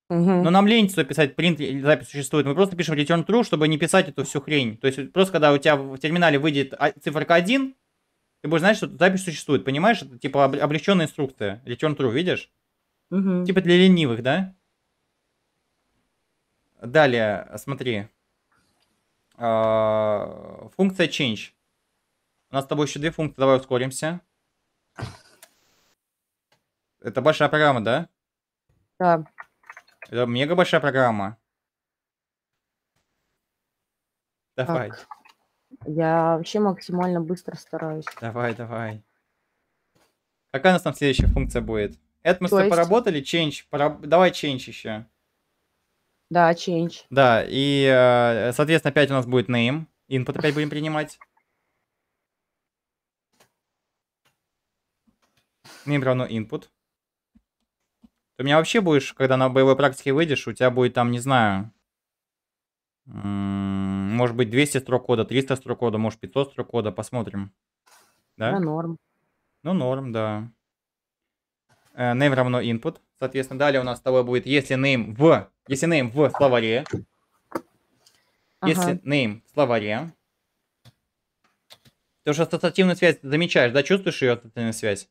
Угу. Но нам лень что писать print, запись существует. Мы просто пишем return true, чтобы не писать эту всю хрень. То есть просто когда у тебя в терминале выйдет а, циферка 1, ты будешь знать, что запись существует. Понимаешь, это типа облегченная инструкция. Return true, видишь? Угу. Типа для ленивых, да? Далее, смотри. А, функция change. У нас с тобой еще две функции, давай ускоримся. Это большая программа, да? Да. Это мега большая программа. Давай. Так. Я вообще максимально быстро стараюсь. Давай, давай. Какая у нас там следующая функция будет? Это мы с тобой поработали, change. Пораб... Давай change еще. Да, change. Да, и, э, соответственно, опять у нас будет name. Input опять будем принимать. Name равно input. Ты меня вообще будешь, когда на боевой практике выйдешь, у тебя будет там, не знаю, может быть 200 строк кода, 300 строк кода, может 500 строк кода, посмотрим. Да? Ну, норм. Ну, норм, да. Э, name равно input. Соответственно, далее у нас с тобой будет, если name в, если name в словаре, ага. если name в словаре, ты уже ассоциативную связь замечаешь, да, чувствуешь ее ассоциативную связь?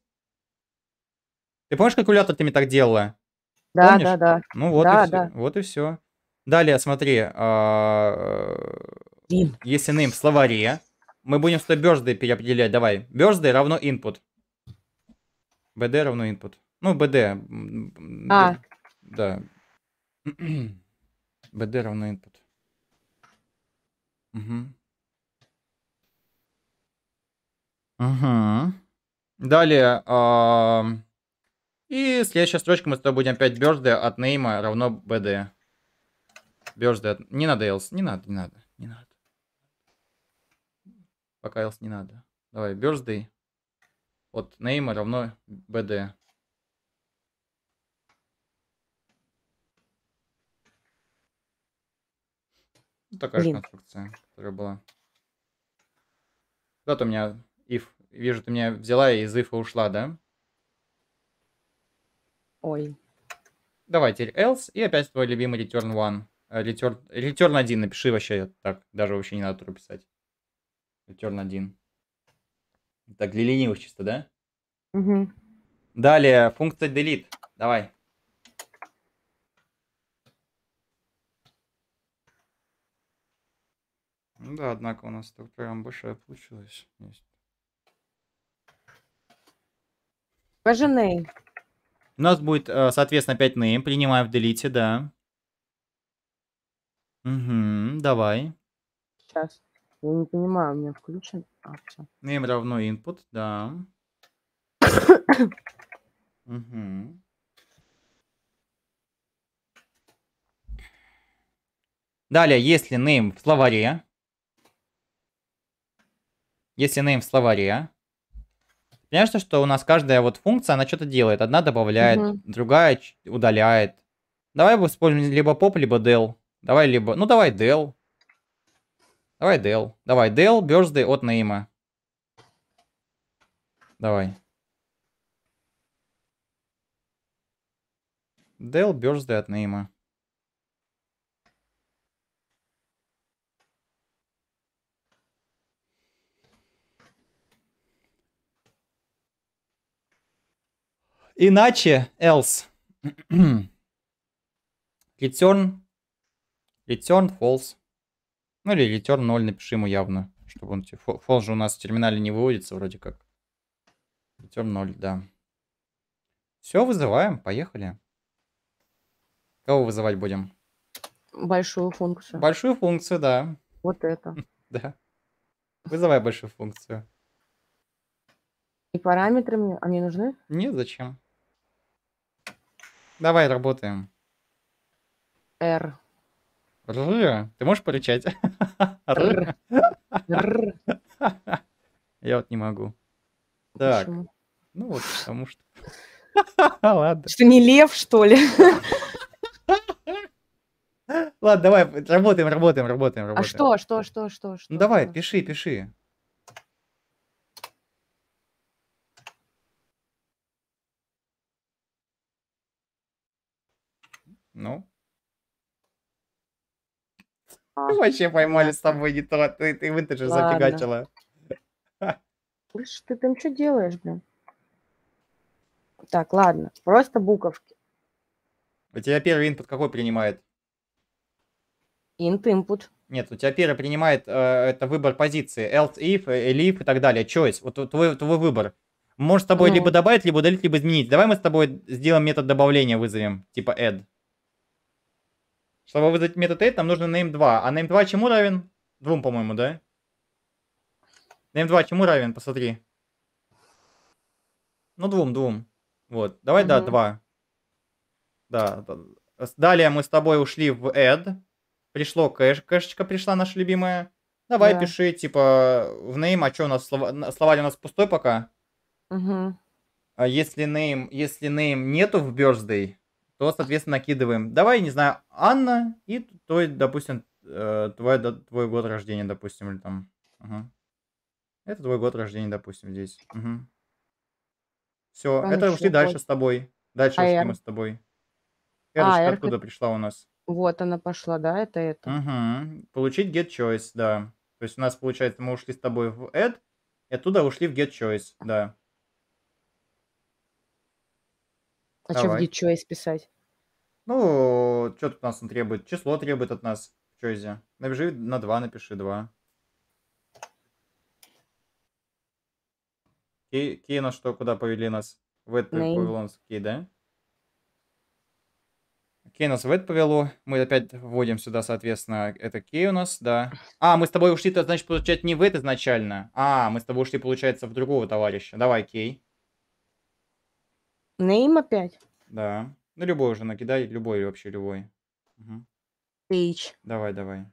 Ты помнишь, калькулятор ты мне так делала? Да, помнишь? да, да. Ну вот, да, и да. Все. вот и все. Далее, смотри, а, если name в словаре, мы будем что бёрзды переопределять. Давай, бёрзды равно input. BD равно input. Ну, BD. А. Да. BD равно input. Угу. Угу. Далее, а, и следующая строчка мы с тобой будем опять бёржды от нейма равно БД Бёржды от... Не надо else, не надо, не надо, не надо. Пока else не надо. Давай, бёржды от нейма равно БД такая же конструкция, которая была. Куда-то у меня if. Вижу, ты меня взяла и из if ушла, да? Ой. Давайте else и опять твой любимый return one. Э, return, return 1 напиши вообще так. Даже вообще не надо true писать. Return 1. Так, для ленивых чисто, да? Угу. Далее, функция delete. Давай. Ну да, однако у нас так прям большая получилась. Есть. У нас будет, э, соответственно, 5 name. Принимаю в делите, да. Угу, давай. Сейчас. Я не понимаю, у меня включен опция. А, ну, name равно input, да. угу. Далее, если name в словаре, если name в словаре, Конечно, что у нас каждая вот функция, она что-то делает. Одна добавляет, угу. другая удаляет. Давай бы используем либо pop, либо del. Давай либо... Ну, давай del. Давай del. Давай del, birthday от name. Давай. Del, birthday от name. Иначе else. return. Return false. Ну или return 0 напиши ему явно. Чтобы он... False же у нас в терминале не выводится вроде как. Return 0, да. Все, вызываем. Поехали. Кого вызывать будем? Большую функцию. Большую функцию, да. Вот это. Да. Вызывай большую функцию. И параметры мне, они нужны? Нет, зачем? Давай, работаем. Р. Р. Ты можешь порычать? Р. Р. Я вот не могу. Так. Почему? Ну вот, потому что... Ладно. Что, не лев, что ли? Ладно, давай, работаем, работаем, работаем, а работаем. А что, что, что, что? что? Ну давай, пиши, пиши. Ну? А, ну, Вообще поймали с тобой не то. А ты, ты вытащишь, Ладно. зафигачила. Слышь, ты там что делаешь, блин? Так, ладно, просто буковки. У тебя первый инпут какой принимает? Int input. Нет, у тебя первый принимает э, это выбор позиции. Else if, elif э, и так далее. Choice. Вот твой, твой выбор. Можешь с тобой mm. либо добавить, либо удалить, либо изменить. Давай мы с тобой сделаем метод добавления, вызовем. Типа add. Чтобы вызвать метод add, нам нужно name 2. А name 2 чему равен? Двум, по-моему, да? Name 2 чему равен? Посмотри. Ну, двум, двум. Вот. Давай, угу. да, два. Да. Далее мы с тобой ушли в add. Пришло кэш. Кэшечка пришла наша любимая. Давай да. пиши, типа, в name, а что у нас, слова, словарь у нас пустой пока? Угу. А если name, если name нету в birthday, то, соответственно, накидываем. Давай, не знаю, Анна и твой, допустим, э, твой, твой год рождения, допустим, или там. Угу. Это твой год рождения, допустим, здесь. Угу. Все, Конечно, это ушли дальше с тобой. Дальше а ушли я... мы с тобой. А, Эрочка а, откуда эрка... пришла у нас? Вот она пошла, да, это это. Угу. Получить get choice, да. То есть у нас, получается, мы ушли с тобой в add, и оттуда ушли в get choice, да. А что в Давай. DeepChoice писать? Ну, что тут у нас он требует? Число требует от нас. в Чойзе. Напиши на 2, напиши 2. Ки, на что, куда повели нас? В это Name. повело нас ки, да? Кей нас в это повело. Мы опять вводим сюда, соответственно, это кей у нас, да. А, мы с тобой ушли, то значит, получать не в это изначально. А, мы с тобой ушли, получается, в другого товарища. Давай, кей. Name опять? Да. Ну, любой уже накидай, любой вообще, любой. Мгм. Page. Давай, давай.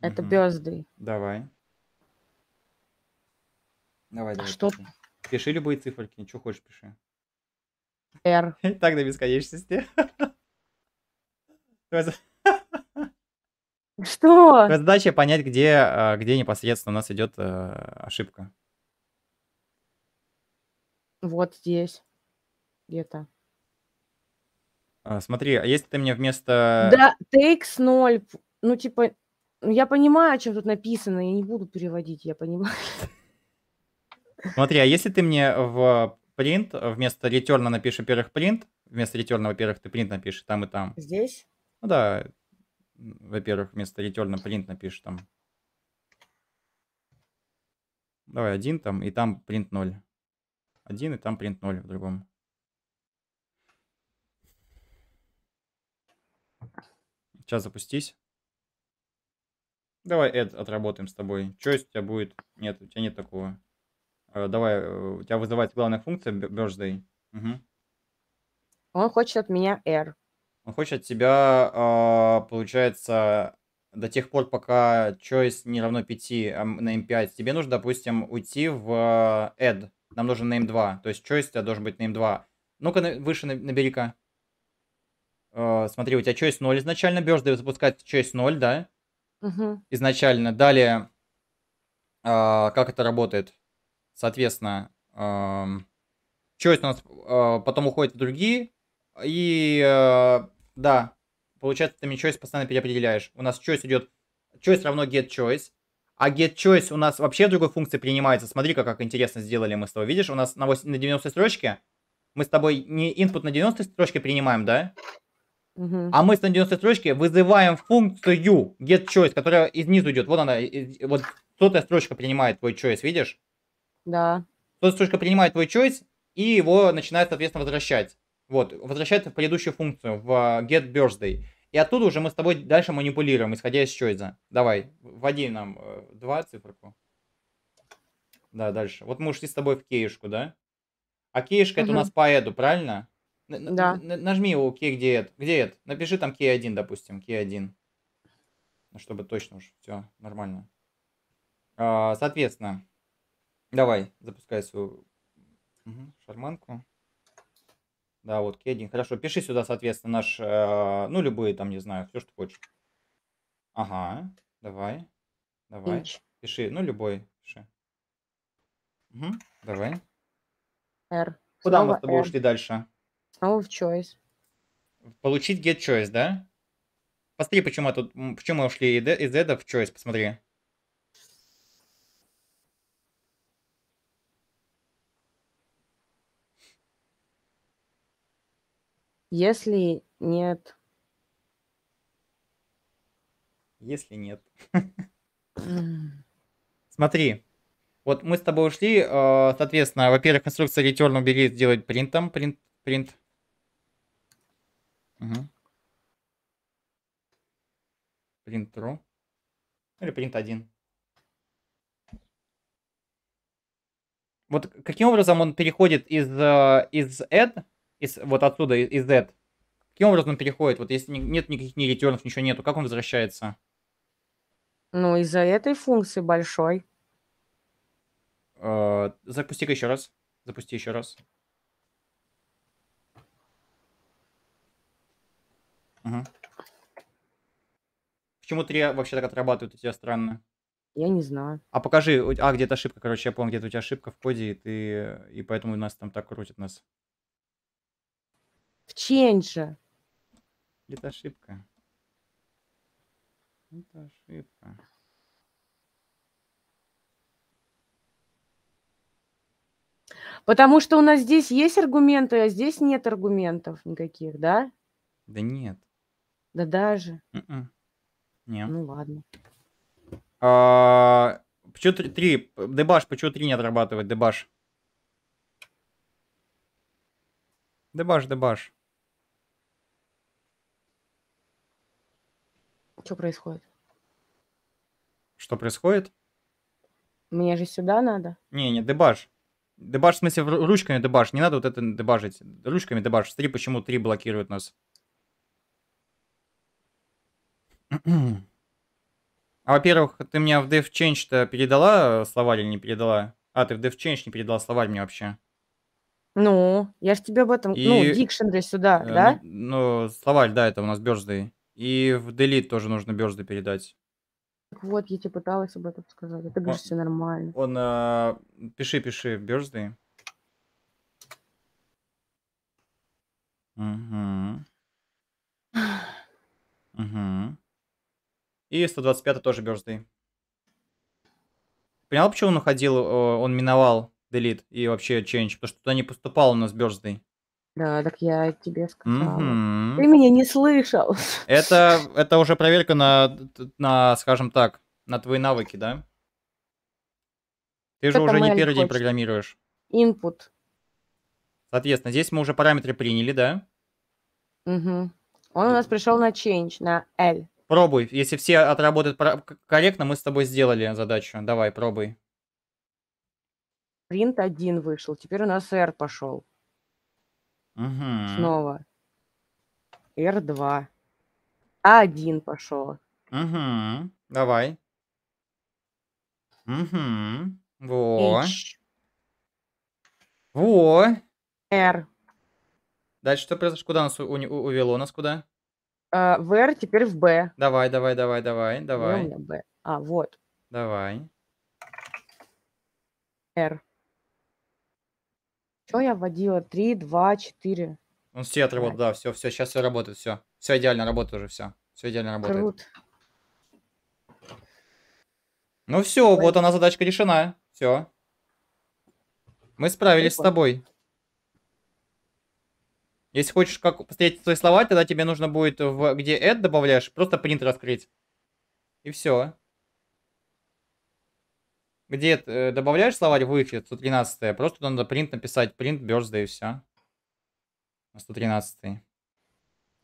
Это Мгм. birthday. Давай. Давай, А давай, что? пиши. Пиши любые циферки, ничего хочешь, пиши. R. так до бесконечности. Что? задача понять, где, а, где непосредственно у нас идет э, ошибка. Вот здесь где-то. А, смотри, а если ты мне вместо... Да, takes 0, ну типа, ну, я понимаю, о чем тут написано, я не буду переводить, я понимаю. Смотри, а если ты мне в print вместо return напишешь, первых print, вместо return, во-первых, ты print напишешь там и там. Здесь? Ну да, во-первых, вместо return print напишешь там. Давай один там, и там print 0 один, и там print 0 в другом. Сейчас запустись. Давай, Эд, отработаем с тобой. Что у тебя будет? Нет, у тебя нет такого. Э, давай, э, у тебя вызывает главная функция birthday. Угу. Он хочет от меня R. Он хочет от тебя, а, получается, до тех пор, пока choice не равно 5 а, на M5, эм тебе нужно, допустим, уйти в add э, нам нужен name 2. То есть choice у тебя должен быть name 2. Ну-ка выше набери-ка. Э, смотри, у тебя choice 0 изначально. Берс дает запускать choice 0, да? Угу. Изначально. Далее, э, как это работает? Соответственно, э, choice у нас э, потом уходит в другие. И э, да, получается, ты мне choice постоянно переопределяешь. У нас choice идет choice равно get choice. А get choice у нас вообще в другой функции принимается. Смотри-ка, как интересно сделали мы с тобой. Видишь, у нас на, 8, 90 строчке мы с тобой не input на 90 строчке принимаем, да? Угу. А мы с 90 строчки вызываем функцию get choice, которая изнизу идет. Вот она, вот сотая строчка принимает твой choice, видишь? Да. Сотая строчка принимает твой choice и его начинает, соответственно, возвращать. Вот, возвращается в предыдущую функцию, в а, get birthday. И оттуда уже мы с тобой дальше манипулируем, исходя из чойза. Давай, вводи нам э, два циферку. Да, дальше. Вот мы ушли с тобой в кеюшку, да? А кеюшка угу. это у нас по эду, правильно? Н да. Нажми его кей, где это? Где это? Напиши там кей 1, допустим, кей 1. Ну, чтобы точно уж все нормально. А, соответственно, давай, запускай свою угу, шарманку. Да, вот Кедин. Хорошо, пиши сюда, соответственно, наш, э, ну, любые там, не знаю, все, что хочешь. Ага, давай, давай. Инч. Пиши, ну, любой, пиши. Угу, давай. R. Куда Снова мы с тобой R. ушли дальше? Снова в choice. Получить get choice, да? Посмотри, почему, я тут, почему мы ушли из этого в choice, посмотри. Если нет... Если нет. Смотри, вот мы с тобой ушли, э, соответственно, во-первых, конструкция return убери, сделать принтом, принт, принт. принт Print Или принт один. Вот каким образом он переходит из, э, из add из, вот отсюда, из Z, каким образом он переходит? Вот если нет никаких ни ретернов, ничего нету, как он возвращается? Ну, из-за этой функции большой. Э, Запусти-ка еще раз. Запусти еще раз. Угу. Почему три вообще так отрабатывают у тебя странно? Я не знаю. А покажи, а где-то ошибка, короче, я помню, где-то у тебя ошибка в коде, и ты, и поэтому нас там так крутит нас. В change. Это ошибка. Это ошибка. Потому что у нас здесь есть аргументы, а здесь нет аргументов никаких, да? Да нет. Да даже. М-м. Нет. Ну ладно. А, почему три? Дебаш, почему три не отрабатывает? Дебаш. Дебаш, дебаш. Что происходит? Что происходит? Мне же сюда надо. Не, не, дебаш. Дебаш, в смысле, ручками дебаш. Не надо вот это дебажить. Ручками дебаш. Смотри, почему 3 блокирует нас. А во-первых, ты меня в DevChange-то передала словарь или не передала? А, ты в DevChange не передала словарь мне вообще. Ну, я же тебе об этом... Ну, И, дикшенри сюда, э, да? ну, ну, словарь, да, это у нас бёрзды. И в делит тоже нужно бёрзды передать. Так вот, я тебе пыталась об этом сказать. Это говоришь, все нормально. Он, э, пиши, пиши, бёрзды. Угу. Угу. И 125 тоже бёрзды. Понял, почему он уходил, э, он миновал Delete и вообще Change, потому что туда не поступало у нас Birthday. Да, так я тебе сказала. Мгм. Ты меня не слышал. Это, это уже проверка на, на, скажем так, на твои навыки, да? Ты же Это уже не первый день программируешь. Input. Соответственно, здесь мы уже параметры приняли, да? угу Он у нас пришел на change, на L. Пробуй. Если все отработают корректно, мы с тобой сделали задачу. Давай, пробуй. Print 1 вышел, теперь у нас R пошел. Угу. Снова. R2. А1 пошел. Угу. Давай. Угу. Во. H. Во. R. Дальше что произошло? Куда нас у, у, увело нас куда? А, в R, теперь в B. Давай, давай, давай, давай, давай. B. А, вот. Давай. R. Что я вводила? три, два, четыре. Он все отработал, да, все, все, сейчас все работает, все. Все идеально работает уже, все. Все идеально работает. Круто. Ну все, Ой. вот она задачка решена. Все. Мы справились Прикольно. с тобой. Если хочешь как посмотреть свои слова, тогда тебе нужно будет, в, где add добавляешь, просто принт раскрыть. И все где э, добавляешь словарь вычет, 113 просто надо print написать, print birthday и все. На 113 -й.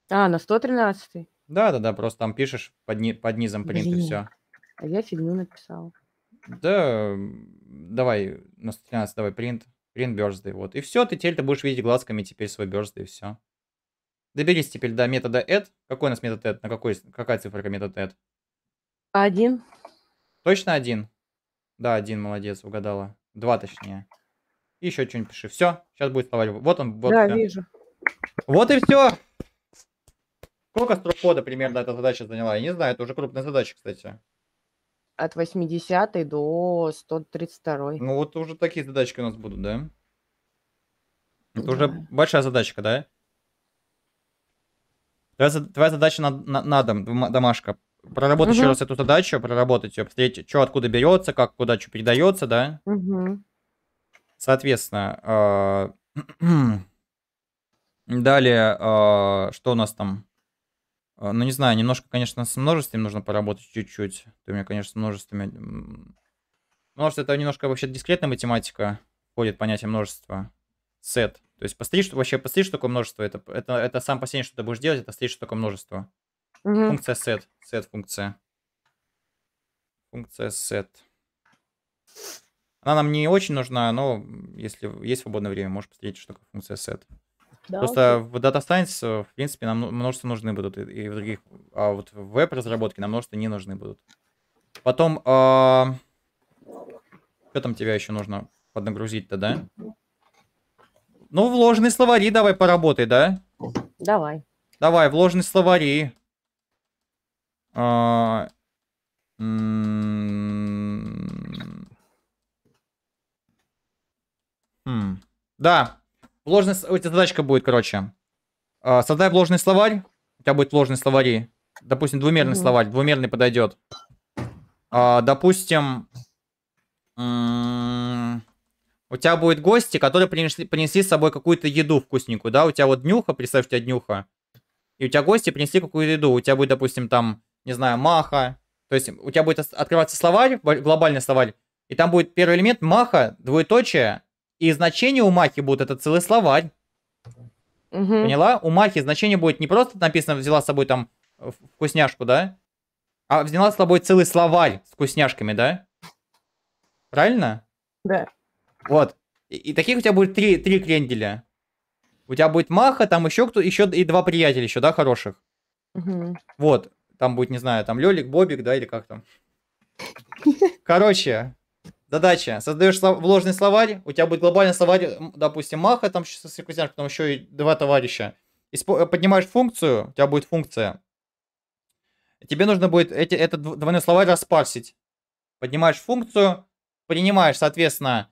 А, на 113 -й. Да, да, да, просто там пишешь под, ни, под низом print Блин. и все. А я фигню написал. Да, давай, на 113 давай print, print birthday, вот. И все, ты теперь ты будешь видеть глазками теперь свой birthday и все. Доберись теперь до метода add. Какой у нас метод add? На какой, какая цифра метод add? Один. Точно один? Да, один, молодец, угадала. Два, точнее. И еще что-нибудь пиши. Все, сейчас будет словарь. Вот он. Вот да, все. вижу. Вот и все. Сколько строк кода примерно эта задача заняла? Я не знаю, это уже крупная задача, кстати. От 80 до 132. -й. Ну вот уже такие задачки у нас будут, да? Это да. уже большая задачка, да? Твоя, твоя задача на, на, на дом, домашка проработать угу. еще раз эту задачу, проработать ее, посмотреть, что откуда берется, как куда что передается, да? Угу. Соответственно, а, далее, а, что у нас там? А, ну, не знаю, немножко, конечно, с множествами нужно поработать чуть-чуть. Ты у меня, конечно, с множествами... Множество — это немножко вообще дискретная математика, входит понятие множества. Сет. То есть посмотри, что вообще посмотри, что такое множество. Это, это, это сам последнее, что ты будешь делать, это посмотри, что такое множество. Угу. Функція set. Set функция. Функция set. Она нам не очень нужна, но если есть свободное время, можешь посмотреть, что такое функция set. Да, Просто окей. в Data Science, э, в принципе, нам множество нужны будут и в других, а вот в веб-разработке нам множество не нужны будут. Потом, а... что там тебя еще нужно поднагрузить-то, да? Ну, вложенные словари давай поработай, да? Давай. Давай, вложенные словари. А, Хм. Да. Ложная... У тебя задачка будет, короче. А, создай ложный словарь. У тебя будет ложный словари. Допустим, двумерный угу. словарь. Двумерный подойдет. А, допустим... У тебя будет гости, которые принесли, принесли с собой какую-то еду вкусненькую, да? У тебя вот днюха, представь, у тебя днюха. И у тебя гости принесли какую-то еду. У тебя будет, допустим, там не знаю, маха. То есть у тебя будет открываться словарь, глобальный словарь, и там будет первый элемент маха, двоеточие, и значение у махи будет это целый словарь. Угу. Поняла? У махи значение будет не просто написано взяла с собой там э, вкусняшку, да? А взяла с собой целый словарь с вкусняшками, да? Правильно? Да. Вот. И, и таких у тебя будет три, три кренделя. У тебя будет Маха, там еще кто, еще и два приятеля еще, да, хороших. Угу. Вот. Там будет, не знаю, там Лёлик, Бобик, да, или как там. Короче, задача. Создаешь вложенный словарь, у тебя будет глобальный словарь, допустим, Маха, там со Сиркузян, потом еще и два товарища. Испо- э, поднимаешь функцию, у тебя будет функция. Тебе нужно будет эти, этот двойной словарь распарсить. Поднимаешь функцию, принимаешь, соответственно,